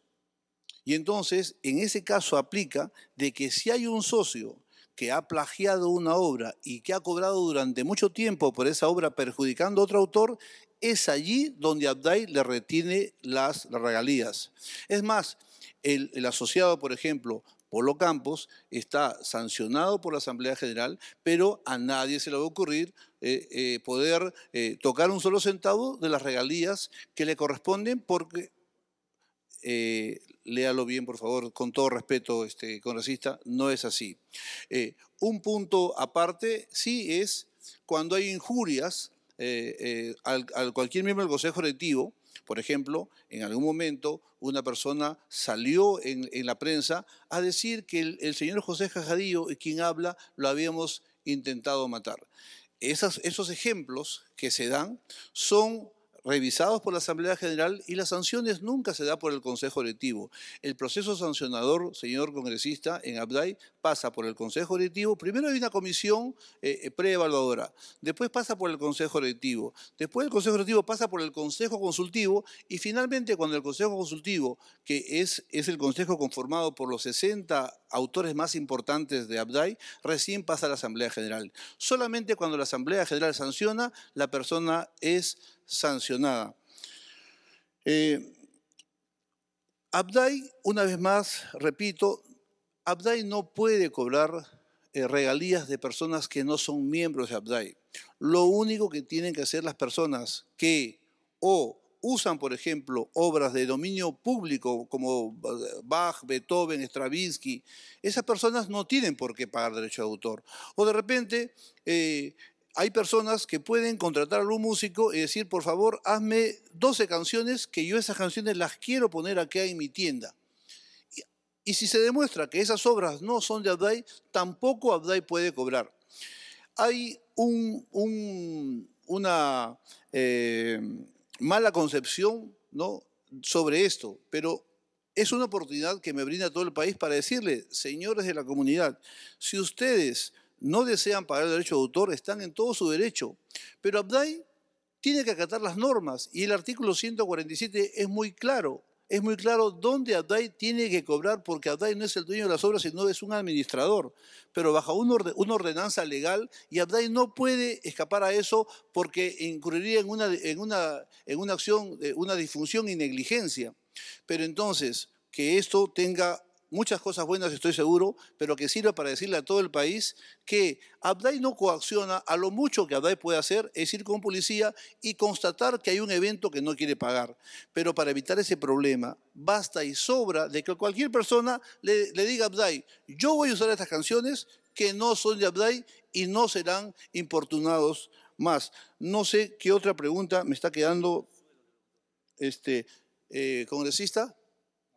[SPEAKER 10] Y entonces, en ese caso aplica de que si hay un socio que ha plagiado una obra y que ha cobrado durante mucho tiempo por esa obra perjudicando a otro autor, es allí donde Abdai le retiene las regalías. Es más, el asociado, por ejemplo, Polo Campos está sancionado por la Asamblea General, pero a nadie se le va a ocurrir eh, eh, poder eh, tocar un solo centavo de las regalías que le corresponden porque, léalo bien por favor, con todo respeto, este, racista, no es así. un punto aparte sí es cuando hay injurias al, cualquier miembro del Consejo Directivo, por ejemplo, en algún momento una persona salió en, la prensa a decir que el, señor José Jajadillo, quien habla, lo habíamos intentado matar. esos ejemplos que se dan son revisados por la Asamblea General y las sanciones nunca se da por el Consejo Directivo. El proceso sancionador, señor congresista, en Abdai, pasa por el Consejo Directivo. Primero hay una comisión eh, eh, preevaluadora, después pasa por el Consejo Directivo, después el Consejo Directivo pasa por el Consejo Consultivo y finalmente cuando el Consejo Consultivo, que es, es el Consejo conformado por los 60 autores más importantes de Abdai, recién pasa a la Asamblea General. Solamente cuando la Asamblea General sanciona, la persona es sancionada. Eh, Abdai, una vez más, repito, Abdai no puede cobrar eh, regalías de personas que no son miembros de Abdai. Lo único que tienen que hacer las personas que o usan, por ejemplo, obras de dominio público como eh, Bach, Beethoven, Stravinsky, esas personas no tienen por qué pagar derecho de autor. O de repente eh, hay personas que pueden contratar a un músico y decir, por favor, hazme 12 canciones que yo esas canciones las quiero poner aquí en mi tienda. Y, si se demuestra que esas obras no son de Abdai, tampoco Abdai puede cobrar. Hay una eh, mala concepción sobre esto, pero es una oportunidad que me brinda todo el país para decirle, señores de la comunidad, si ustedes no desean pagar el derecho de autor están en todo su derecho. Pero Abdai tiene que acatar las normas y el artículo 147 es muy claro. Es muy claro dónde Abdai tiene que cobrar porque Abdai no es el dueño de las obras, sino es un administrador. Pero bajo una ordenanza legal y Abdai no puede escapar a eso porque incurriría en una, en una, en una acción, una disfunción y negligencia. Pero entonces, que esto tenga muchas cosas buenas estoy seguro, pero que sirva para decirle a todo el país que Abdai no coacciona, a lo mucho que Abdai puede hacer es ir con policía y constatar que hay un evento que no quiere pagar. Pero para evitar ese problema, basta y sobra de que cualquier persona le, diga a Abdai, yo voy a usar estas canciones que no son de Abdai y no serán importunados más. No sé qué otra pregunta me está quedando, este, eh, congresista.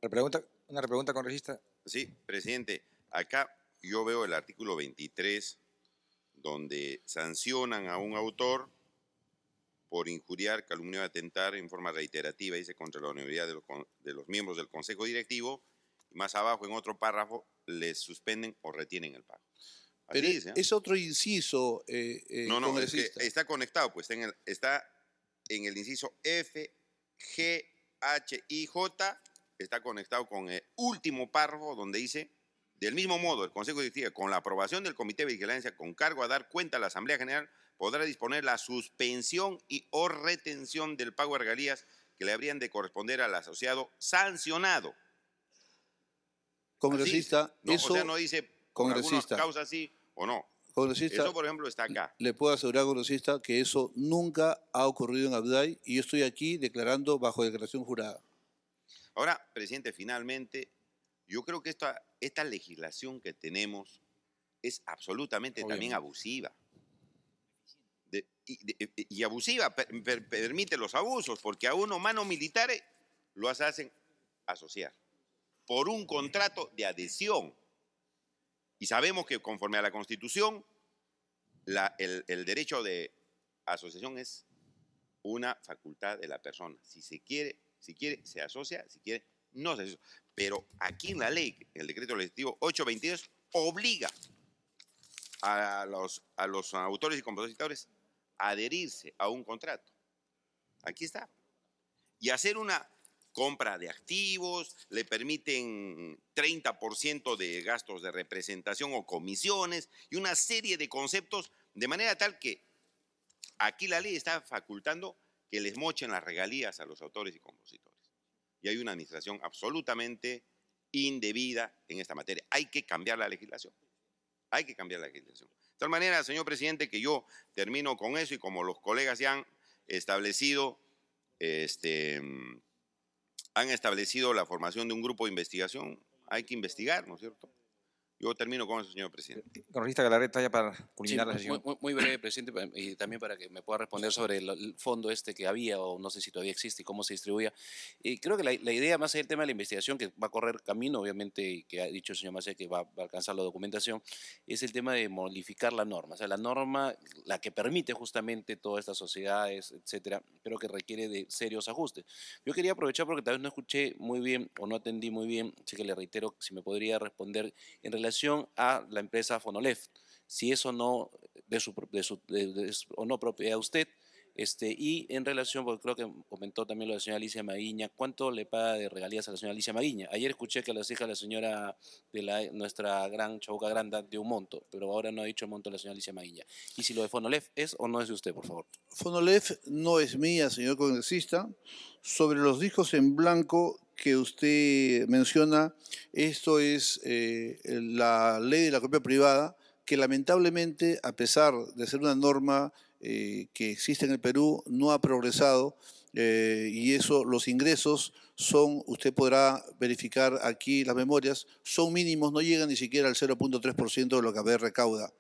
[SPEAKER 12] La pregunta, una pregunta, con congresista. Sí, presidente. Acá yo veo el artículo 23, donde sancionan a un autor por injuriar, calumniar o atentar en forma reiterativa, dice, contra la honorabilidad de los, miembros del Consejo Directivo, y más abajo, en otro párrafo, les suspenden o retienen el pago. Pero ¿eh? es, otro
[SPEAKER 10] inciso. Eh, eh, no, no, es que
[SPEAKER 12] está conectado, pues está en el, está en el inciso F, G, H, y J está conectado con el último párrafo donde dice, del mismo modo, el Consejo Directivo, con la aprobación del Comité de Vigilancia con cargo a dar cuenta a la Asamblea General, podrá disponer la suspensión y o retención del pago de regalías que le habrían de corresponder al asociado sancionado.
[SPEAKER 10] Congresista, eso... O sea, no
[SPEAKER 12] dice congresista, causa así
[SPEAKER 10] o no. Congresista, eso, por ejemplo, está acá. Le puedo asegurar, congresista, que eso nunca ha ocurrido en Abuday y yo estoy aquí declarando bajo declaración jurada.
[SPEAKER 12] Ahora, presidente, finalmente, yo creo que esta, legislación que tenemos es absolutamente también abusiva. E, e, y, abusiva, permite los abusos, porque a uno manos militares lo hacen asociar por un contrato de adhesión. Y sabemos que conforme a la Constitución, el, el derecho de asociación es una facultad de la persona. Si se quiere si quiere, se asocia, si quiere, no se asocia. Pero aquí en la ley, en el decreto legislativo 822, obliga a los, a los autores y compositores a adherirse a un contrato. Aquí está. Y hacer una compra de activos, le permiten 30% de gastos de representación o comisiones y una serie de conceptos, de manera tal que aquí la ley está facultando que les mochen las regalías a los autores y compositores. Y hay una administración absolutamente indebida en esta materia. Hay que cambiar la legislación. Hay que cambiar la legislación. De tal manera, señor presidente, que yo termino con eso y como los colegas ya han establecido, este, mm, han establecido la formación de un grupo de investigación, hay que investigar, ¿no es cierto? Yo termino con eso, señor presidente.
[SPEAKER 1] Eh, la Galarreta, ya para culminar la sesión.
[SPEAKER 12] Muy, breve, presidente, y también para que me pueda responder sobre el,
[SPEAKER 4] fondo este que había, o no sé si todavía existe, y cómo se distribuía. Y eh, creo que la, idea, más allá del tema de la investigación, que va a correr camino, obviamente, y que ha dicho el señor Macea que va, a alcanzar la documentación, es el tema de modificar la norma. O sea, la norma, la que permite justamente todas estas sociedades, etcétera, pero que requiere de serios ajustes. Yo quería aprovechar porque tal vez no escuché muy bien o no atendí muy bien, así que le reitero si me podría responder en relación a la empresa Fonolef, si eso no de su, de su o no propiedad a usted. Este, y en relación, porque creo que comentó también lo de la señora Alicia Maguiña, ¿cuánto le paga de regalías a la señora Alicia Maguiña? Ayer escuché que las hijas de la señora, de la, nuestra gran Chabuca Granda, de un monto, pero ahora no ha dicho el monto de la señora Alicia Maguiña. Y si lo de Fonolef es o no es de usted, por favor.
[SPEAKER 10] Fonolef no es mía, señor congresista. Sobre los discos en blanco que usted menciona, esto es eh, la ley de la copia privada, que lamentablemente, a pesar de ser una norma eh, que existe en el Perú, no ha progresado. Eh, y eso, los ingresos son, usted podrá verificar aquí las memorias, son mínimos, no llegan ni siquiera al 0.3% de lo que haber recauda.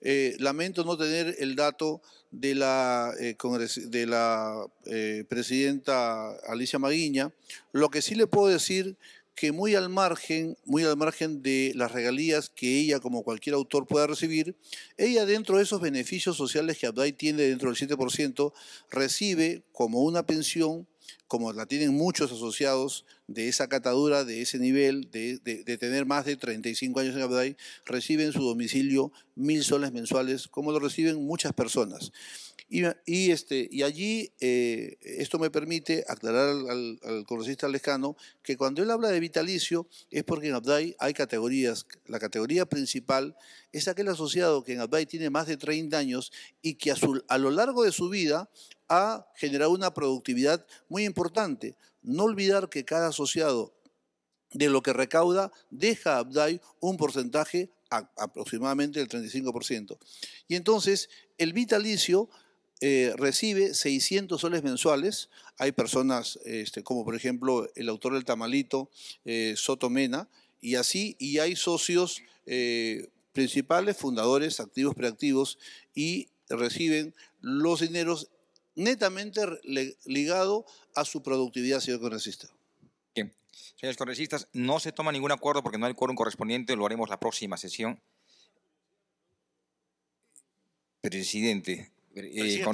[SPEAKER 10] Eh, lamento no tener el dato de la, eh, de la presidenta Alicia Maguiña. Lo que sí le puedo decir que muy al margen, muy al margen de las regalías que ella como cualquier autor pueda recibir, ella dentro de esos beneficios sociales que Abdai tiene dentro del 7% recibe como una pensión como la tienen muchos asociados de esa catadura, de ese nivel, de, tener más de 35 años en Abdai, en su domicilio mil soles mensuales, como lo reciben muchas personas. Y, este, y allí eh, esto me permite aclarar al, al congresista Lescano que cuando él habla de vitalicio es porque en Abdai hay categorías. La categoría principal es aquel asociado que en Abdai tiene más de 30 años y que a, lo largo de su vida ha generado una productividad muy importante. No olvidar que cada asociado de lo que recauda deja a Abdai un porcentaje aproximadamente del 35%. Y entonces el vitalicio eh, recibe 600 soles mensuales. Hay personas este, como por ejemplo el autor del Tamalito, eh, Soto Mena, y así, y hay socios eh, principales, fundadores, activos, preactivos, y reciben los dineros netamente ligado a su productividad, señor congresista. Bien. Señores
[SPEAKER 1] corresistas, no se toma ningún acuerdo porque no hay quórum correspondiente, lo haremos la próxima sesión. Presidente, eh,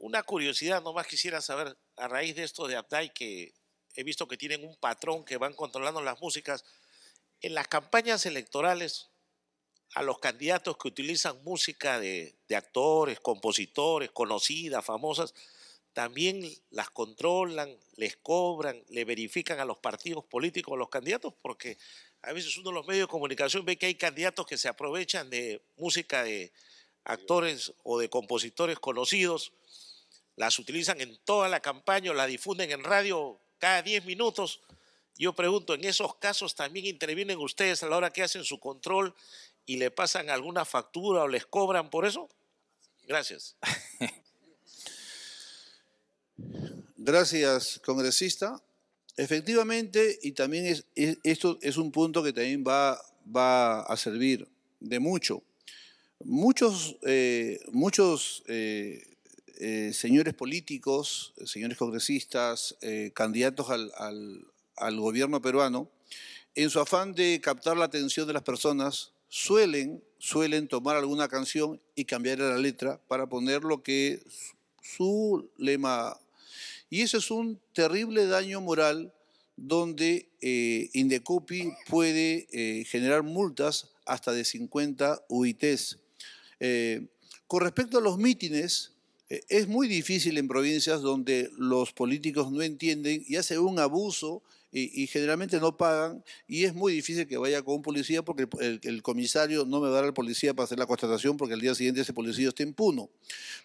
[SPEAKER 4] una curiosidad, nomás quisiera saber, a raíz de esto de y que he visto que tienen un patrón que van controlando las músicas, en las campañas electorales, a los candidatos que utilizan música de, de actores, compositores, conocidas, famosas, también las controlan, les cobran, le verifican a los partidos políticos, a los candidatos, porque a veces uno de los medios de comunicación ve que hay candidatos que se aprovechan de música de, actores o de compositores conocidos, las utilizan en toda la campaña, las difunden en radio cada 10 minutos. Yo pregunto, ¿en esos casos también intervienen ustedes a la hora que hacen su control y le pasan alguna factura o les cobran por eso? Gracias.
[SPEAKER 10] (laughs) Gracias, congresista. Efectivamente, y también esto es un punto que también va, va a servir de mucho Muchos, eh, muchos eh, eh, señores políticos, señores congresistas, candidatos al, gobierno peruano, en su afán de captar la atención de las personas, suelen, suelen tomar alguna canción y cambiar la letra para poner lo que su lema. Y ese es un terrible daño moral donde eh, Indecopi puede generar multas hasta de 50 UITs eh, con respecto a los mítines, eh, es muy difícil en provincias donde los políticos no entienden y hacen un abuso y, generalmente no pagan y es muy difícil que vaya con un policía porque el, comisario no me va a dar al policía para hacer la constatación porque al día siguiente ese policía está impuno.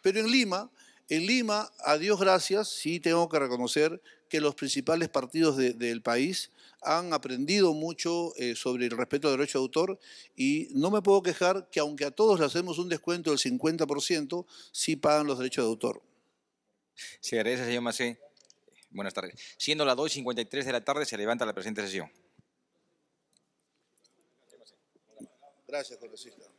[SPEAKER 10] Pero en Lima, en Lima, a Dios gracias, sí tengo que reconocer que los principales partidos del país han aprendido mucho eh, sobre el respeto al derecho de autor y no me puedo quejar que aunque a todos le hacemos un descuento del 50%, sí pagan los derechos de autor.
[SPEAKER 1] Se agradece, señor Macé. Buenas tardes. Siendo las 2.53 de la tarde, se levanta la presente sesión.
[SPEAKER 10] Gracias, congresista.